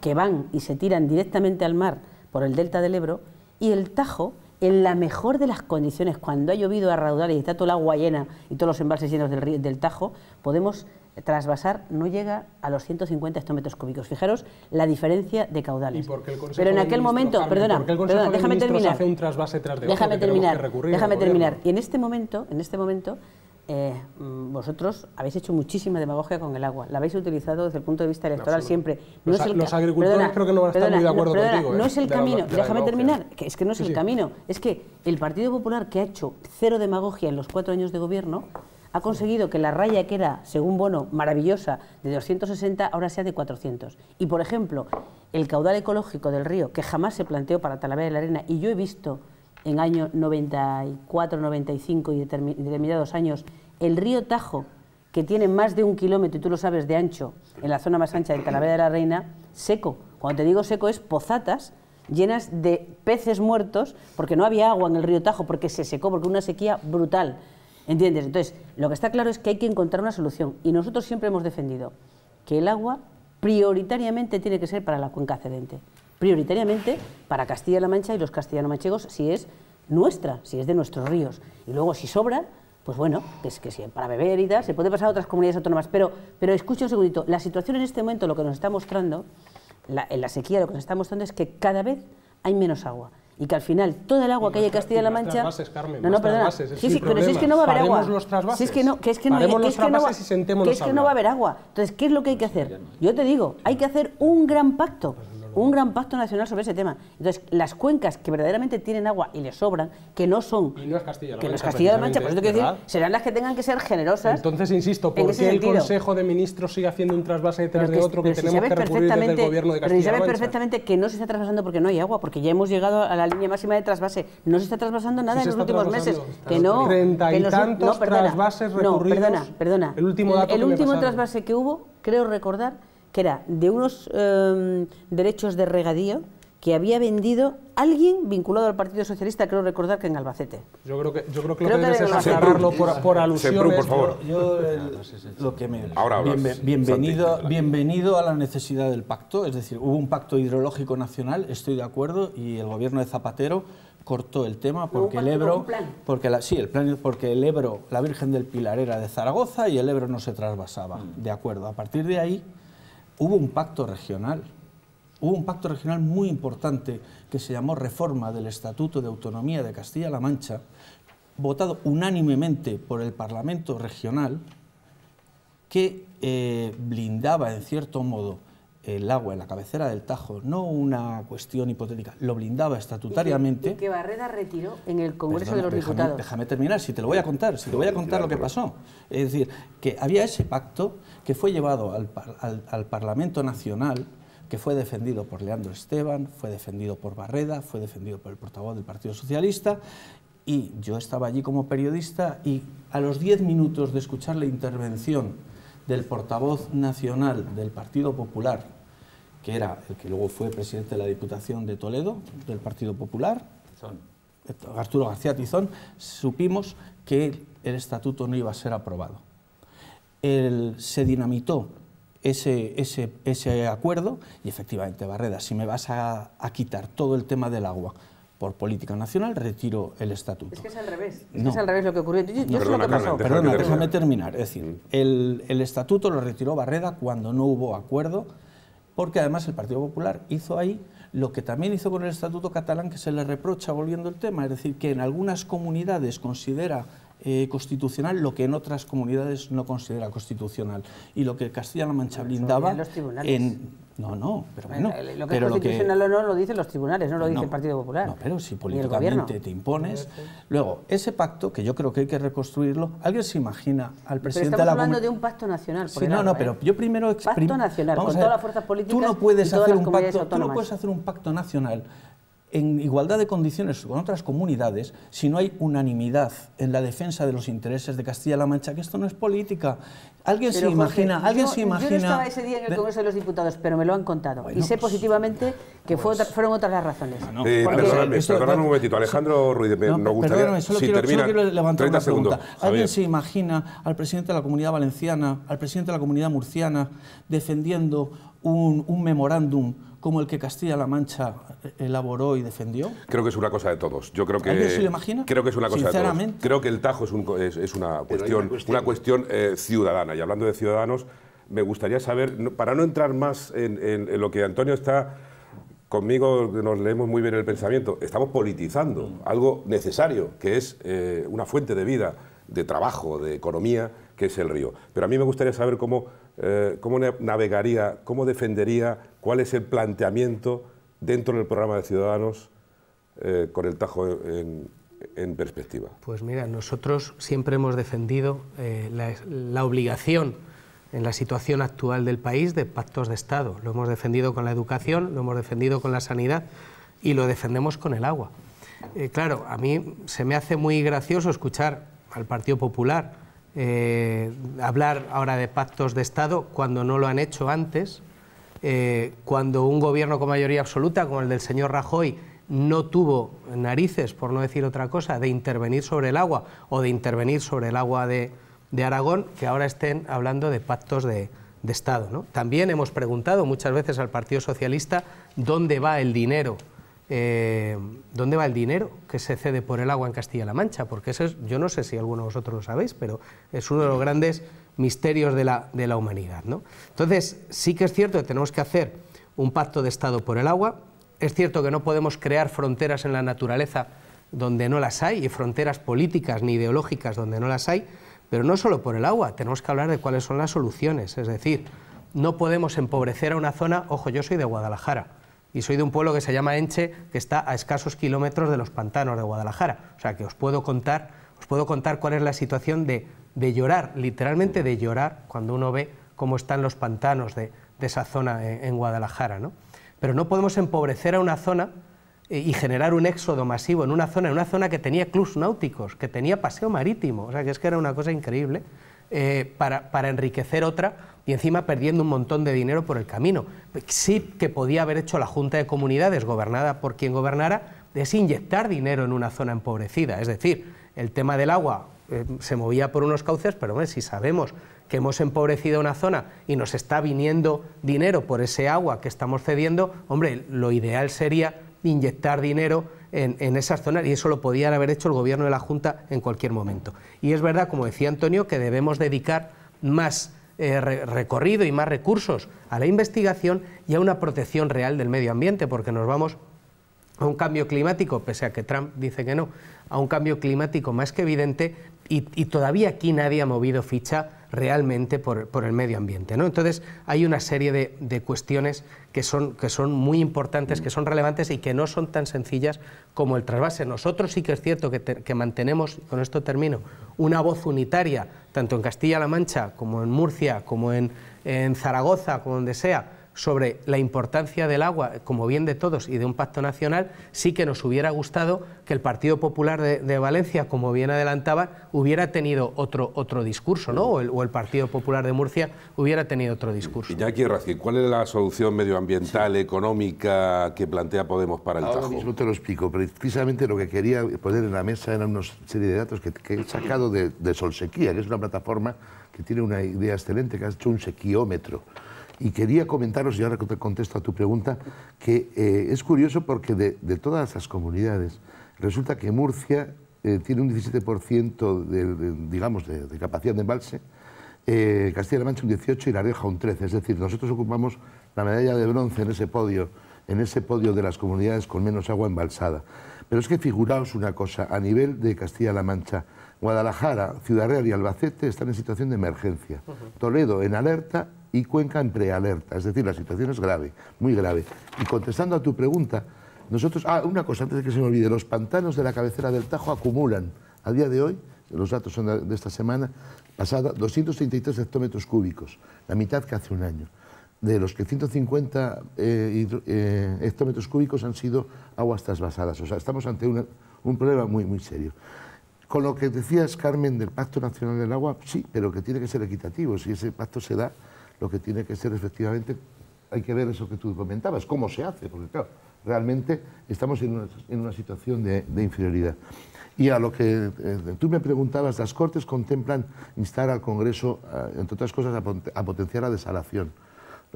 que van y se tiran directamente al mar por el delta del Ebro, y el Tajo, en la mejor de las condiciones, cuando ha llovido a raudales y está toda la agua llena y todos los embalses llenos del, río, del Tajo, podemos trasvasar no llega a los 150 hectómetros cúbicos. Fijaros la diferencia de caudales. Pero en aquel momento, perdona, déjame terminar. Hace un trasvase tras de déjame terminar, déjame terminar. Y en este momento, en este momento, eh, mm, vosotros habéis hecho muchísima demagogia con el agua. La habéis utilizado desde el punto de vista electoral siempre. los, agricultores creo que no van a estar muy de acuerdo contigo. No eh, es el camino. déjame terminar. es que no es el camino. Es que el Partido Popular, que ha hecho cero demagogia en los cuatro años de gobierno, ha conseguido que la raya que era, según Bono, maravillosa, de 260, ahora sea de 400. Y, por ejemplo, el caudal ecológico del río, que jamás se planteó para Talavera de la Arena, y yo he visto en años 94, 95 y determinados años, el río Tajo, que tiene más de un kilómetro, y tú lo sabes, de ancho, en la zona más ancha de Talavera de la Reina, seco. Cuando te digo seco es pozatas llenas de peces muertos, porque no había agua en el río Tajo, porque se secó, porque una sequía brutal. ¿Entiendes? Entonces, lo que está claro es que hay que encontrar una solución. Y nosotros siempre hemos defendido que el agua prioritariamente tiene que ser para la cuenca cedente. Prioritariamente para Castilla-La Mancha y los castellano-manchegos si es nuestra, si es de nuestros ríos. Y luego, si sobra, pues bueno, es que para beber y tal, se puede pasar a otras comunidades autónomas. Pero, pero escucha un segundito, la situación en este momento, lo que nos está mostrando, en la sequía lo que nos está mostrando es que cada vez hay menos agua y que al final toda el agua que hay en Castilla-La Mancha no no perdona sí sí pero si es que no va a haber agua si es que no que es que no, es que no va, que es que no va a haber agua entonces qué es lo que hay que hacer yo te digo hay que hacer un gran pacto un gran pacto nacional sobre ese tema. Entonces, las cuencas que verdaderamente tienen agua y les sobran, que no son... Y no es Castilla-La Mancha. Que no es Castilla-La Mancha, por eso quiero decir, serán las que tengan que ser generosas. Entonces, insisto, ¿por qué el Consejo de Ministros sigue haciendo un trasvase detrás de otro que tenemos que recurrir desde el gobierno de Castilla-La Mancha? Pero perfectamente que no se está trasvasando porque no hay agua, porque ya hemos llegado a la línea máxima de trasvase. No se está trasvasando nada en los últimos meses. Que no... Treinta y tantos trasvases recurridos. No, perdona, perdona. El último el último trasvase que hubo, creo recordar que era de unos em, derechos de regadío que había vendido alguien vinculado al Partido Socialista, creo recordar que en Albacete. Yo creo que, yo lo que, es por, favor. bienvenido, bienvenido a la necesidad del pacto, es decir, hubo un pacto hidrológico nacional, estoy de acuerdo, y el gobierno de Zapatero cortó el tema porque el Ebro, porque la, sí, el plan, porque el Ebro, la Virgen del Pilar era de Zaragoza y el Ebro no se trasvasaba, mm. de acuerdo. A partir de ahí hubo un pacto regional. Hubo un pacto regional muy importante que se llamó Reforma del Estatuto de Autonomía de Castilla-La Mancha, votado unánimemente por el Parlamento Regional, que eh, blindaba en cierto modo el agua en la cabecera del Tajo, no una cuestión hipotética, lo blindaba estatutariamente. Y que, Barreda retiró en el Congreso de los déjame, Diputados. Déjame terminar, si te lo voy a contar, si te voy a contar lo que pasó. Es decir, que había ese pacto que fue llevado al, Parlamento Nacional, que fue defendido por Leandro Esteban, fue defendido por Barreda, fue defendido por el portavoz del Partido Socialista, y yo estaba allí como periodista y a los diez minutos de escuchar la intervención del portavoz nacional del Partido Popular, que era el que luego fue presidente de la Diputación de Toledo, del Partido Popular, Arturo García Tizón, supimos que el estatuto no iba a ser aprobado se dinamitó ese, ese, acuerdo y efectivamente, Barreda, si me vas a, quitar todo el tema del agua por política nacional, retiro el estatuto. Es que es al revés, es, al revés lo que ocurrió. Yo, sé lo que pasó. Perdona, déjame, terminar. Es decir, el, el estatuto lo retiró Barreda cuando no hubo acuerdo, porque además el Partido Popular hizo ahí lo que también hizo con el estatuto catalán, que se le reprocha volviendo el tema, es decir, que en algunas comunidades considera eh, constitucional lo que en otras comunidades no considera constitucional. Y lo que Castilla-La Mancha blindaba... Los tribunales. En, no, no, pero bueno. lo que es constitucional o no lo dicen los tribunales, no lo dice el Partido Popular. No, pero si políticamente te impones. Luego, ese pacto, que yo creo que hay que reconstruirlo, ¿alguien se imagina al presidente de la hablando de un pacto nacional. Por sí, no, no, ¿eh? pero yo primero... Pacto nacional, con todas las fuerzas políticas Tú no puedes, hacer, un pacto, tú no puedes hacer un pacto nacional en igualdad de condiciones con otras comunidades si no hay unanimidad en la defensa de los intereses de Castilla-La Mancha, que esto no es política. Alguien se imagina, alguien yo, se imagina. no estaba ese día en el Congreso de los Diputados, pero me lo han contado y sé pues, positivamente que pues. fueron otras las razones. Ah, perdóname, perdóname, un momentito, Alejandro Ruiz, me, nos gustaría. Solo, si quiero, levantar una pregunta. ¿Alguien se imagina al presidente de la Comunidad Valenciana, al presidente de la Comunidad Murciana defendiendo un memorándum como el que Castilla-La Mancha eh, elaboró y defendió? Creo que es una cosa de todos. Yo creo que, Creo que es una cosa de todos. Creo que el Tajo es, una, cuestión, una, cuestión, eh, ciudadana. Y hablando de ciudadanos, me gustaría saber, para no entrar más en, lo que Antonio está conmigo nos leemos muy bien el pensamiento, estamos politizando algo necesario, que es eh, una fuente de vida, de trabajo, de economía, que es el río. Pero a mí me gustaría saber cómo eh, cómo navegaría, cómo defendería, cuál es el planteamiento dentro del programa de Ciudadanos eh, con el Tajo en, perspectiva? Pues mira, nosotros siempre hemos defendido eh, la, obligación en la situación actual del país de pactos de Estado. Lo hemos defendido con la educación, lo hemos defendido con la sanidad y lo defendemos con el agua. claro, a mí se me hace muy gracioso escuchar al Partido Popular eh, hablar ahora de pactos de Estado cuando no lo han hecho antes, eh, cuando un gobierno con mayoría absoluta, como el del señor Rajoy, no tuvo narices, por no decir otra cosa, de intervenir sobre el agua o de intervenir sobre el agua de, Aragón, que ahora estén hablando de pactos de, Estado. También hemos preguntado muchas veces al Partido Socialista dónde va el dinero eh, dónde va el dinero que se cede por el agua en Castilla-La Mancha, porque eso yo no sé si alguno de vosotros lo sabéis, pero es uno de los grandes misterios de la, de la humanidad. ¿no? Entonces, sí que es cierto que tenemos que hacer un pacto de Estado por el agua, es cierto que no podemos crear fronteras en la naturaleza donde no las hay, y fronteras políticas ni ideológicas donde no las hay, pero no solo por el agua, tenemos que hablar de cuáles son las soluciones, es decir, no podemos empobrecer a una zona, ojo, yo soy de Guadalajara, y soy de un pueblo que se llama Enche, que está a escasos kilómetros de los pantanos de Guadalajara. O sea que os puedo contar, cuál es la situación de, llorar, literalmente de llorar, cuando uno ve cómo están los pantanos de, esa zona en, Guadalajara. ¿no? Pero no podemos empobrecer a una zona eh, y generar un éxodo masivo en una zona, en una zona que tenía clubs náuticos, que tenía paseo marítimo, o sea, que es que era una cosa increíble, eh, para enriquecer otra y encima perdiendo un montón de dinero por el camino. Sí que podía haber hecho la Junta de Comunidades, gobernada por quien gobernara, es inyectar dinero en una zona empobrecida. Es decir, el tema del agua eh, se movía por unos cauces, pero si sabemos que hemos empobrecido una zona y nos está viniendo dinero por ese agua que estamos cediendo, hombre, lo ideal sería inyectar dinero en, en, esas zonas y eso lo podían haber hecho el gobierno de la Junta en cualquier momento. Y es verdad, como decía Antonio, que debemos dedicar más eh, recorrido y más recursos a la investigación y a una protección real del medio ambiente, porque nos vamos a un cambio climático, pese a que Trump dice que no, a un cambio climático más que evidente y todavía aquí nadie ha movido ficha realmente por, el medio ambiente. ¿no? Entonces, hay una serie de, cuestiones que son, que son muy importantes, que son relevantes y que no son tan sencillas como el trasvase. Nosotros sí que es cierto que, mantenemos, con esto termino, una voz unitaria, tanto en Castilla-La Mancha como en Murcia, como en, en Zaragoza, como donde sea, sobre la importancia del agua como bien de todos y de un pacto nacional, sí que nos hubiera gustado que el Partido Popular de, Valencia, como bien adelantaba, hubiera tenido otro, otro discurso, ¿no? O el, Partido Popular de Murcia hubiera tenido otro discurso. quiero decir, ¿cuál es la solución medioambiental, económica que plantea Podemos para el Ahora No, Mismo te lo explico. Precisamente lo que quería poner en la mesa eran una serie de datos que, he sacado de, de Solsequía, que es una plataforma que tiene una idea excelente, que ha hecho un sequiómetro y quería comentaros, y ahora te contesto a tu pregunta, que eh, es curioso porque de, todas las comunidades, resulta que Murcia eh, tiene un 17% de, digamos, de, capacidad de embalse, eh, Castilla-La Mancha un 18% y La Rioja un 13%. Es decir, nosotros ocupamos la medalla de bronce en ese podio, en ese podio de las comunidades con menos agua embalsada. Pero es que figuraos una cosa, a nivel de Castilla-La Mancha, Guadalajara, Ciudad Real y Albacete están en situación de emergencia. Toledo en alerta y Cuenca en prealerta. Es decir, la situación es grave, muy grave. Y contestando a tu pregunta, nosotros. Ah, una cosa antes de que se me olvide: los pantanos de la cabecera del Tajo acumulan a día de hoy, los datos son de esta semana pasada, 233 hectómetros cúbicos, la mitad que hace un año. De los que 150 eh, eh, hectómetros cúbicos han sido aguas trasvasadas. O sea, estamos ante un problema muy, muy serio. Con lo que decías, Carmen, del Pacto Nacional del Agua, sí, pero que tiene que ser equitativo. Si ese pacto se da, lo que tiene que ser efectivamente, hay que ver eso que tú comentabas, cómo se hace, porque claro, realmente estamos en una, situación de, inferioridad. Y a lo que eh, tú me preguntabas, las Cortes contemplan instar al Congreso, entre otras cosas, a, potenciar la desalación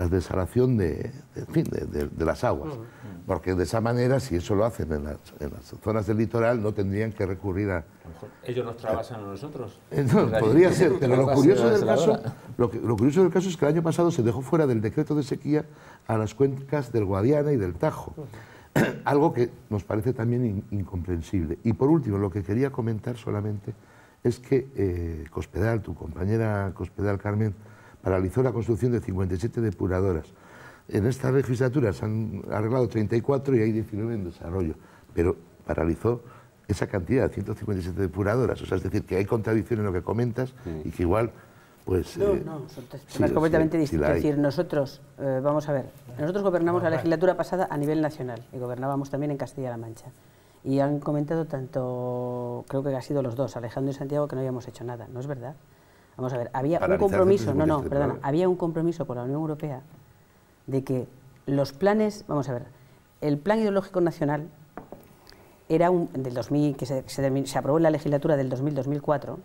la desalación de, fin, de, las aguas. Porque de esa manera, si eso lo hacen en las, zonas del litoral, no tendrían que recurrir a... Ellos nos trabasan a nosotros. Eh, podría ser, pero lo curioso, del caso, es que el año pasado se dejó fuera del decreto de sequía a las cuencas del Guadiana y del Tajo. Algo que nos parece también incomprensible. Y por último, lo que quería comentar solamente es que eh, Cospedal, tu compañera Cospedal Carmen, paralizó la construcción de 57 depuradoras. En esta legislatura se han arreglado 34 y hay 19 en desarrollo, pero paralizó esa cantidad, 157 depuradoras. O sea, es decir, que hay contradicción en lo que comentas y que igual pues, no, eh, no, son completamente distinto, es decir, nosotros, eh, vamos a ver, nosotros gobernamos la legislatura pasada a nivel nacional y gobernábamos también en Castilla-La Mancha. Y han comentado tanto, creo que ha sido los dos, Alejandro y Santiago, que no habíamos hecho nada. No es verdad. Vamos a ver, había un compromiso, no, no, perdona, había un compromiso por la Unión Europea de que los planes, vamos a ver, el Plan Ideológico Nacional era un, del que se, se aprobó en la legislatura del 2000-2004,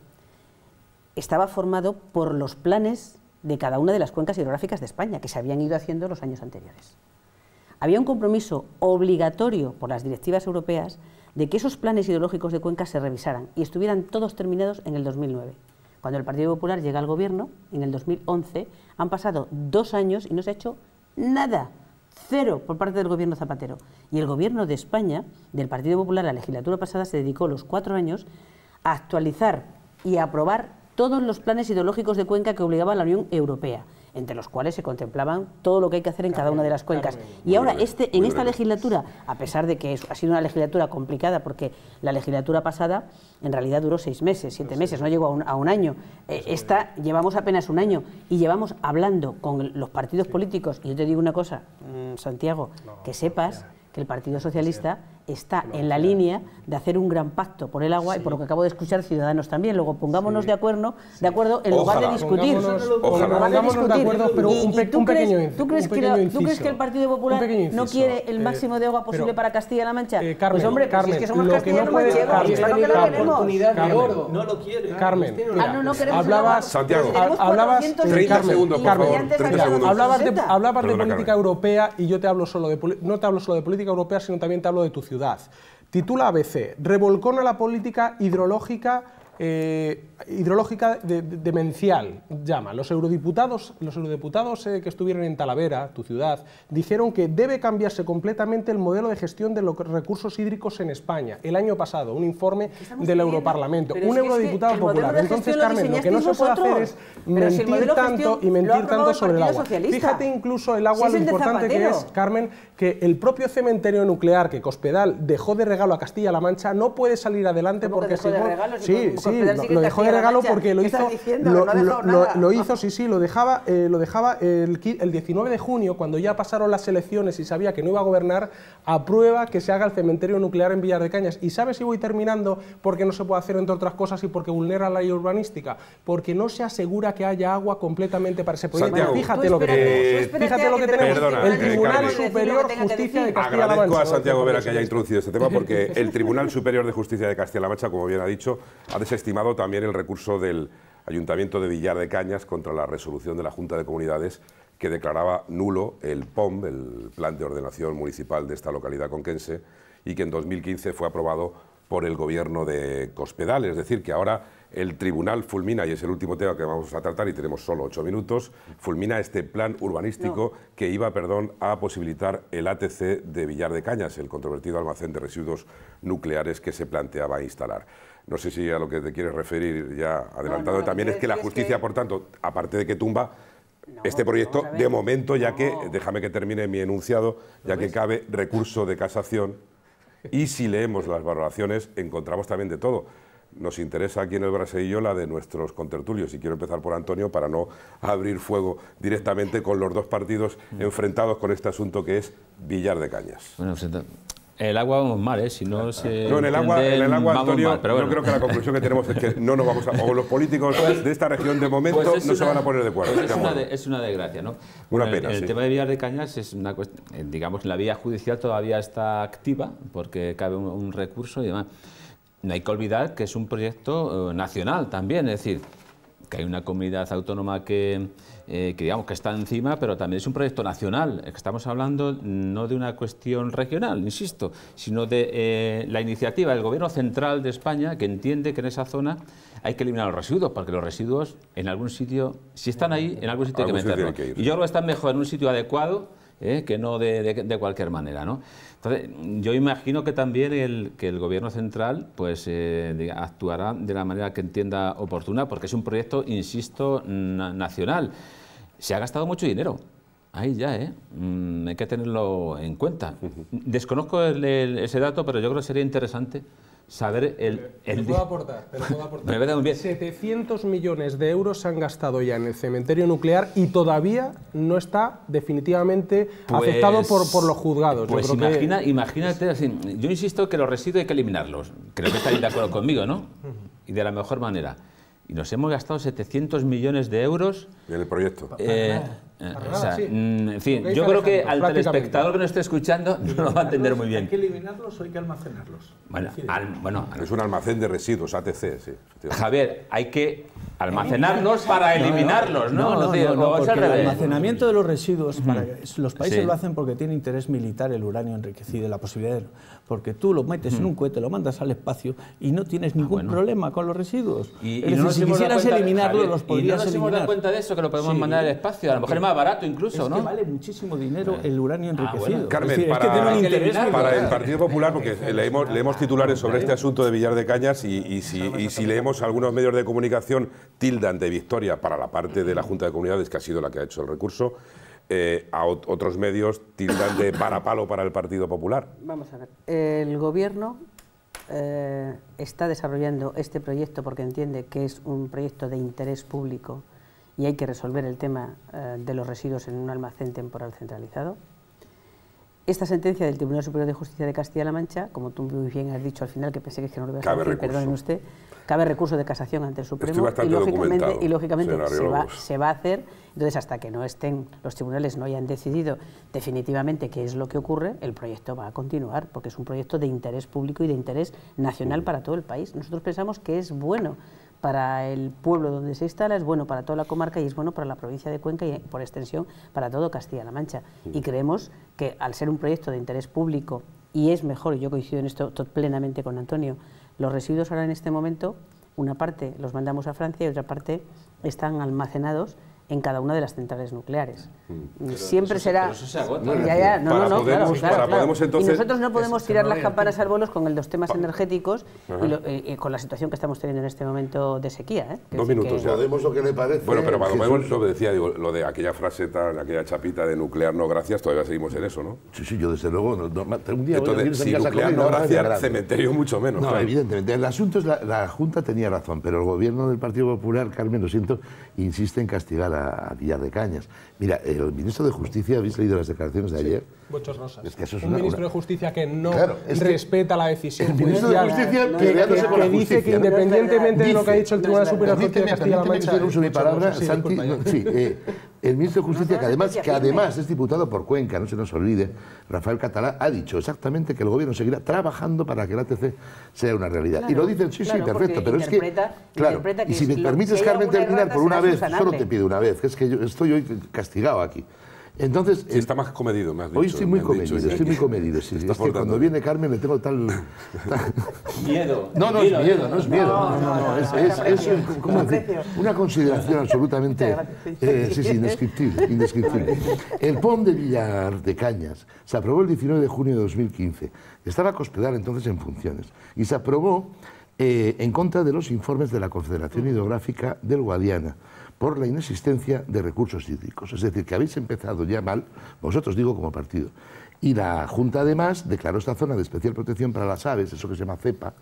estaba formado por los planes de cada una de las cuencas hidrográficas de España, que se habían ido haciendo los años anteriores. Había un compromiso obligatorio por las directivas europeas de que esos planes ideológicos de cuencas se revisaran y estuvieran todos terminados en el 2009. Cuando el Partido Popular llega al gobierno, en el 2011, han pasado dos años y no se ha hecho nada. Cero por parte del gobierno Zapatero. Y el gobierno de España, del Partido Popular, la legislatura pasada se dedicó los cuatro años a actualizar y aprobar todos los planes ideológicos de Cuenca que obligaba a la Unión Europea entre los cuales se contemplaban todo lo que hay que hacer en cada una de las cuencas. Y ahora, este, en esta legislatura, a pesar de que ha sido una legislatura complicada, porque la legislatura pasada en realidad duró seis meses, siete meses, no llegó a un, año. Eh, esta llevamos apenas un año y llevamos hablando con los partidos políticos. Y yo te digo una cosa, mm, Santiago, que sepas que el Partido Socialista está en la línea de hacer un gran pacto por el agua y por lo que acabo de escuchar ciudadanos también. Luego pongámonos de acuerdo, de acuerdo, en lugar de discutir, pero un, pequeño ¿Tú crees que el Partido Popular no quiere el eh, máximo de agua posible para Castilla-La Mancha? Eh, pues, Carmen, pues hombre, Carmen, es que somos castellanos no lo quiere. Carmen, ah, hablabas Santiago, hablabas 30 segundos, hablabas de política europea y yo te hablo solo de no te hablo solo de política europea, sino también te hablo de tu ciudad Titula ABC, Revolcón a la política hidrológica eh, hidrológica de, demencial, llama. Los eurodiputados, los eurodiputados eh, que estuvieron en Talavera, tu ciudad, dijeron que debe cambiarse completamente el modelo de gestión de los recursos hídricos en España. El año pasado, un informe del Europarlamento, un eurodiputado popular. Entonces, Carmen, lo que no se puede hacer es mentir tanto y mentir tanto sobre el, agua. Fíjate incluso el agua, lo importante que es, Carmen, que el propio cementerio nuclear que Cospedal dejó de regalo a Castilla-La Mancha no puede salir adelante porque sí sí, lo, dejó de regalo porque lo hizo, lo, lo, hizo, sí, sí, lo dejaba, eh, lo dejaba el, 19 de junio, cuando ya pasaron las elecciones y sabía que no iba a gobernar, aprueba que se haga el cementerio nuclear en Villar de Cañas. Y sabe si voy terminando, porque no se puede hacer entre otras cosas y porque vulnera la ley urbanística, porque no se asegura que haya agua completamente para ese proyecto. fíjate lo que tenemos. el Tribunal Superior de Justicia de Castilla-La Mancha. a Santiago Vera que haya introducido este tema, porque el Tribunal Superior de Justicia de Castilla-La Mancha, como bien ha dicho, ha estimado también el recurso del Ayuntamiento de Villar de Cañas contra la resolución de la Junta de Comunidades que declaraba nulo el POM, el Plan de Ordenación Municipal de esta localidad conquense, y que en 2015 fue aprobado por el gobierno de Cospedal. Es decir, que ahora el tribunal fulmina, y es el último tema que vamos a tratar y tenemos solo ocho minutos, fulmina este plan urbanístico que iba perdón, a posibilitar el ATC de Villar de Cañas, el controvertido almacén de residuos nucleares que se planteaba instalar. No sé si a lo que te quieres referir ya adelantado. También es que la justicia, por tanto, aparte de que tumba este proyecto, de momento, ya que, déjame que termine mi enunciado, ya que cabe recurso de casación. Y si leemos las valoraciones, encontramos también de todo. Nos interesa aquí en el Braseillo la de nuestros contertulios, y quiero empezar por Antonio para no abrir fuego directamente con los dos partidos mm. enfrentados con este asunto que es Villar de Cañas. Pues, el agua vamos mal, ¿eh? Si no ah, ah. se. No, en el agua, en el agua Antonio, yo creo que la conclusión que tenemos es que no nos vamos a. O los políticos pues de esta región de momento pues no se van a poner de acuerdo. Pues es, una desgracia, ¿no? Una pena. El, tema de Villar de Cañas es una cuestión. Eh, digamos, la vía judicial todavía está activa porque cabe un, recurso y demás. No hay que olvidar que es un proyecto eh, nacional también, es decir, que hay una comunidad autónoma que eh, que digamos que está encima, pero también es un proyecto nacional. Estamos hablando no de una cuestión regional, insisto, sino de eh, la iniciativa del Gobierno Central de España que entiende que en esa zona hay que eliminar los residuos, porque los residuos en algún sitio, si están ahí, en algún sitio hay que meterlos. Y yo creo están mejor en un sitio adecuado eh, que no de, de cualquier manera. ¿no? yo imagino que también el, que el Gobierno central pues, eh, actuará de la manera que entienda oportuna, porque es un proyecto, insisto, nacional. Se ha gastado mucho dinero. Ahí ya, ¿eh? Mm, hay que tenerlo en cuenta. Desconozco ese dato, pero yo creo que sería interesante saber el... el... 700 millones de euros se han gastado ya en el cementerio nuclear y todavía no está definitivamente pues aceptado afectado por, por los juzgados. yo pues imagina, imagínate, yo insisto que los residuos hay que eliminarlos. Creo que estáis de acuerdo conmigo, ¿no? Y de la mejor manera. Y nos hemos gastado 700 millones de euros... En el proyecto. Eh, eh, mm, en fin, yo creo que al telespectador que nos esté escuchando no lo va a entender muy bien. ¿Hay que eliminarlos o hay que almacenarlos? Bueno, es un almacén de residuos, ATC, sí. Javier, hay que almacenarnos para eliminarlos, ¿no? No, no, el eh, almacenamiento de los residuos, para, los países lo hacen porque tiene interés militar el uranio enriquecido, la posibilidad de... Porque tú lo metes en un cohete, lo mandas al espacio y no tienes ah, ningún problema con los residuos. Y, si quisieras eliminarlos, los podrías eliminar. no nos hemos dado cuenta de eso, que lo podemos mandar al espacio. A lo mejor barato incluso, ¿no? Que vale muchísimo dinero eh. el uranio ah, enriquecido. Carmen, para, el Partido Popular, porque leemos, leemos titulares sobre este asunto de Villar de Cañas y, si, leemos algunos medios de comunicación tildan de victoria para la parte de la Junta de Comunidades, que ha sido la que ha hecho el recurso, eh, a otros medios tildan de para-palo para el Partido Popular. Vamos a ver. El Gobierno eh, está desarrollando este proyecto porque entiende que es un proyecto de interés público y hay que resolver el tema eh, de los residuos en un almacén temporal centralizado. Esta sentencia del Tribunal Superior de Justicia de Castilla-La Mancha, como tú muy bien has dicho al final, que pensé que, no lo ibas a decir, usted, cabe recurso de casación ante el Supremo y lógicamente, se, va, a hacer. Entonces, hasta que no estén los tribunales, no hayan decidido definitivamente qué es lo que ocurre, el proyecto va a continuar, porque es un proyecto de interés público y de interés nacional para todo el país. Nosotros pensamos que es bueno para el pueblo donde se instala, es bueno para toda la comarca y es bueno para la provincia de Cuenca y eh, por extensión para todo Castilla-La Mancha. Y creemos que al ser un proyecto de interés público y es mejor, y yo coincido en esto plenamente con Antonio, los residuos ahora en este momento, una parte los mandamos a Francia y otra parte están almacenados en cada una de las centrales nucleares. Siempre será... no, no, no, podemos, entonces, y nosotros no podemos tirar las campanas al árboles con el, los temas energéticos y, eh, eh, con la situación que estamos teniendo en este momento de sequía. ¿eh? Dos minutos. Podemos lo que le parece. Bueno, pero cuando lo decía, digo, lo de aquella frase tal, aquella chapita de nuclear no gracias, todavía seguimos en eso, ¿no? Sí, sí, yo desde luego. un día entonces, nuclear no gracias, cementerio mucho menos. No, evidentemente. El asunto es la, la Junta tenía razón, pero el gobierno del Partido Popular, Carmen, lo siento, insiste en castigar a, Villar de cañas. Mira, el ministro de Justicia, habéis leído las declaraciones de ayer, es que es un ministro de Justicia que no respeta la decisión el ministro de Justicia que, la dice que independientemente de lo que ha dicho el Tribunal Superior de castilla ¿eh? palabra, ¿eh? eh, el ministro de Justicia, que además, que además es diputado por Cuenca, no se nos olvide, Rafael Catalá ha dicho exactamente que el gobierno seguirá trabajando para que la ATC sea una realidad. y lo dicen, sí, sí, perfecto, pero es que... Claro, y si me permites, Carmen, terminar por una vez, solo te pido una vez, que es que yo estoy hoy castigado aquí. Entonces, eh, está más comedido, más Hoy estoy muy comedido, estoy muy comedido. es cuando viene Carmen le tengo tal... Miedo. No, no es miedo, ¿eh? no es miedo. es, una consideración absolutamente... sí, sí, eh, indescriptible, El PON de Villar de Cañas se aprobó el 19 de junio de 2015. Estaba Cospedal entonces en funciones. Y se aprobó en contra de los informes de la Confederación Hidrográfica del Guadiana por la inexistencia de recursos hídricos. Es decir, que habéis empezado ya mal, vosotros digo como partido. Y la Junta además declaró esta zona de especial protección para las aves, eso que se llama cepa,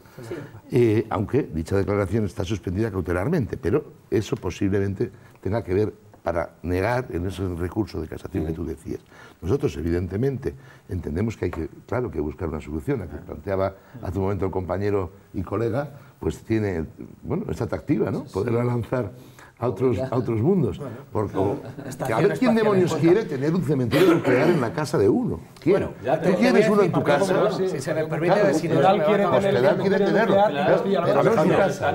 eh, aunque dicha declaración está suspendida cautelarmente, pero eso posiblemente tenga que ver para negar en ese recurso de casación que tú decías. Nosotros, evidentemente, entendemos que hay que, claro, que buscar una solución. La que planteaba hace un momento el compañero y colega, pues tiene, bueno, es atractiva, ¿no? poderla lanzar a otros, otros mundos. Porque a ver quién demonios quiere tener un cementerio nuclear en la casa de uno. te, quieres uno en tu casa? Si se me permite decir... quiere tenerlo. Pero no en su ¿eh? casa.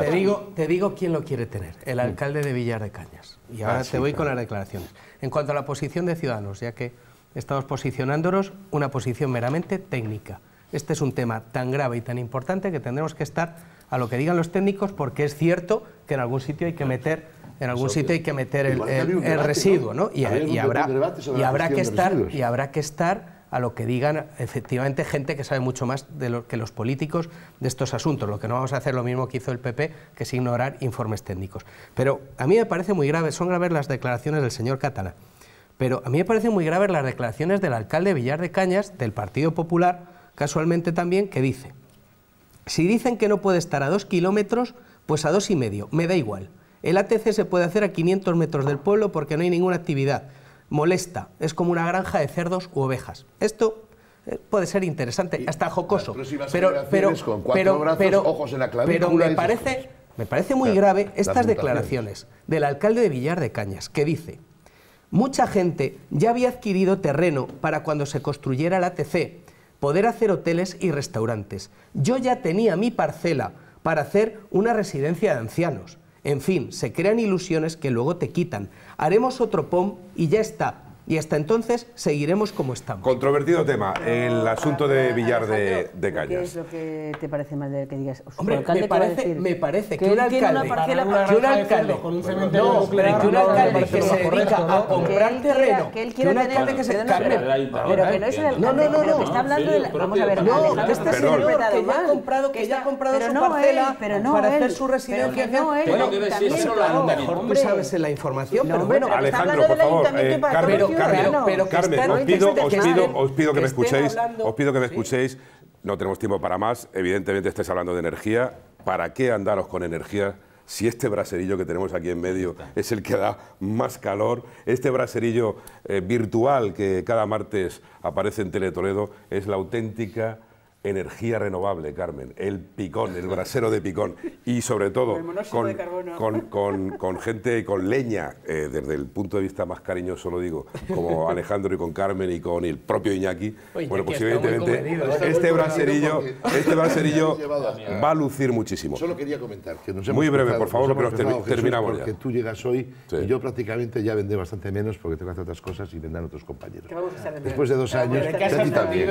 Te digo, te digo quién lo quiere tener. El alcalde de Villar de Cañas. Y ah, ahora te voy con las declaraciones. En cuanto a la posición de Ciudadanos, ya que estamos posicionándonos una posición meramente técnica. Este es un tema tan grave y tan importante que tendremos que estar a lo que digan los técnicos porque es cierto que en algún sitio hay que meter en algún sitio hay que meter el, residuo, ¿no? Y, habrá, y, habrá, que estar y habrá que estar a lo que digan efectivamente gente que sabe mucho más que los políticos de estos asuntos. Lo que no vamos a hacer lo mismo que hizo el PP, que es ignorar informes técnicos. Pero a mí me parece muy grave, son graves las declaraciones del señor Catalá, pero a mí me parecen muy graves las declaraciones del alcalde Villar de Cañas, del Partido Popular, casualmente también, que dice, si dicen que no puede estar a dos kilómetros, pues a dos y medio, me da igual. El ATC se puede hacer a 500 metros del pueblo porque no hay ninguna actividad. Molesta, es como una granja de cerdos u ovejas. Esto eh, puede ser interesante, hasta jocoso. Pero, me parece, me parece muy grave estas declaraciones del alcalde de Villar de Cañas, que dice, mucha gente ya había adquirido terreno para cuando se construyera el ATC poder hacer hoteles y restaurantes. Yo ya tenía mi parcela para hacer una residencia de ancianos. En fin, se crean ilusiones que luego te quitan. Haremos otro POM y ya está y hasta entonces seguiremos como estamos. Controvertido tema, el asunto de Villar de, de Cañas. ¿Qué es lo que te parece mal de que digas? Hombre, alcalde, me parece, me parece que, que un alcalde, una que un alcalde, con un cementerio no, nuclear, que un alcalde que se dedica correcto, a comprar terreno, que, él quiere que un alcalde tener, que se Carmen, pero que no es el alcalde, no, no, no, no, está hablando de la, vamos a ver, no, este señor que ya ha comprado, que ya ha comprado su parcela para hacer su residencia, no bueno, también, a lo mejor tú sabes la información, pero bueno, Alejandro, por favor, Carmen, Carmen, pero os, pido, que, me escuchéis, os pido que me escuchéis, no tenemos tiempo para más, evidentemente estáis hablando de energía, ¿para qué andaros con energía? si este braserillo que tenemos aquí en medio es el que da más calor, este braserillo eh, virtual que cada martes aparece en Teletoledo es la auténtica energía renovable, Carmen, el picón, el brasero de picón, y sobre todo con, con, gente, con leña, eh, desde el punto de vista más cariñoso lo digo, como Alejandro y con Carmen y con el propio Iñaki, bueno, pues ¿eh? este, este braserillo, este braserillo va a lucir muchísimo. Solo quería comentar Muy breve, por favor, pero que terminamos tú llegas hoy y yo prácticamente ya vendé bastante menos porque tengo que hacer otras cosas y vendrán otros compañeros. Después de dos años, también.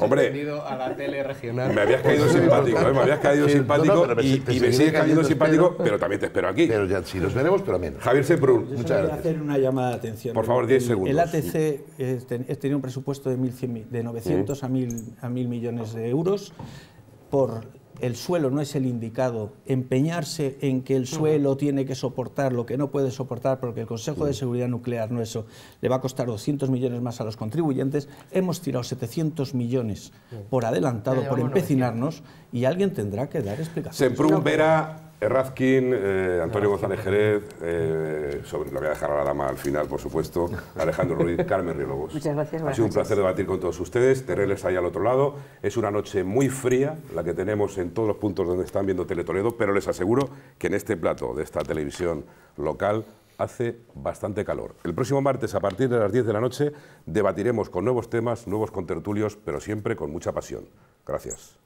Hombre, me habías caído simpático, ¿eh? me habías caído simpático y, me sigue cayendo simpático, pero también te espero aquí. Pero ya si nos veremos, pero menos. Javier Seprún, muchas gracias. hacer una llamada de atención. Por favor, 10 segundos. El ATC tenía un presupuesto de, 900 mm. a 1.000 millones de euros por el suelo no es el indicado, empeñarse en que el suelo tiene que soportar lo que no puede soportar porque el Consejo de Seguridad Nuclear no eso le va a costar 200 millones más a los contribuyentes, hemos tirado 700 millones por adelantado, por empecinarnos y alguien tendrá que dar explicaciones. Errazkin, eh, eh, Antonio González Jerez, eh, sobre, lo voy a dejar a la dama al final, por supuesto, Alejandro Ruiz, Carmen Rielobos. Muchas gracias. Ha sido un placer debatir con todos ustedes, está ahí al otro lado. Es una noche muy fría, la que tenemos en todos los puntos donde están viendo Teletoledo, pero les aseguro que en este plato de esta televisión local hace bastante calor. El próximo martes, a partir de las 10 de la noche, debatiremos con nuevos temas, nuevos contertulios, pero siempre con mucha pasión. Gracias.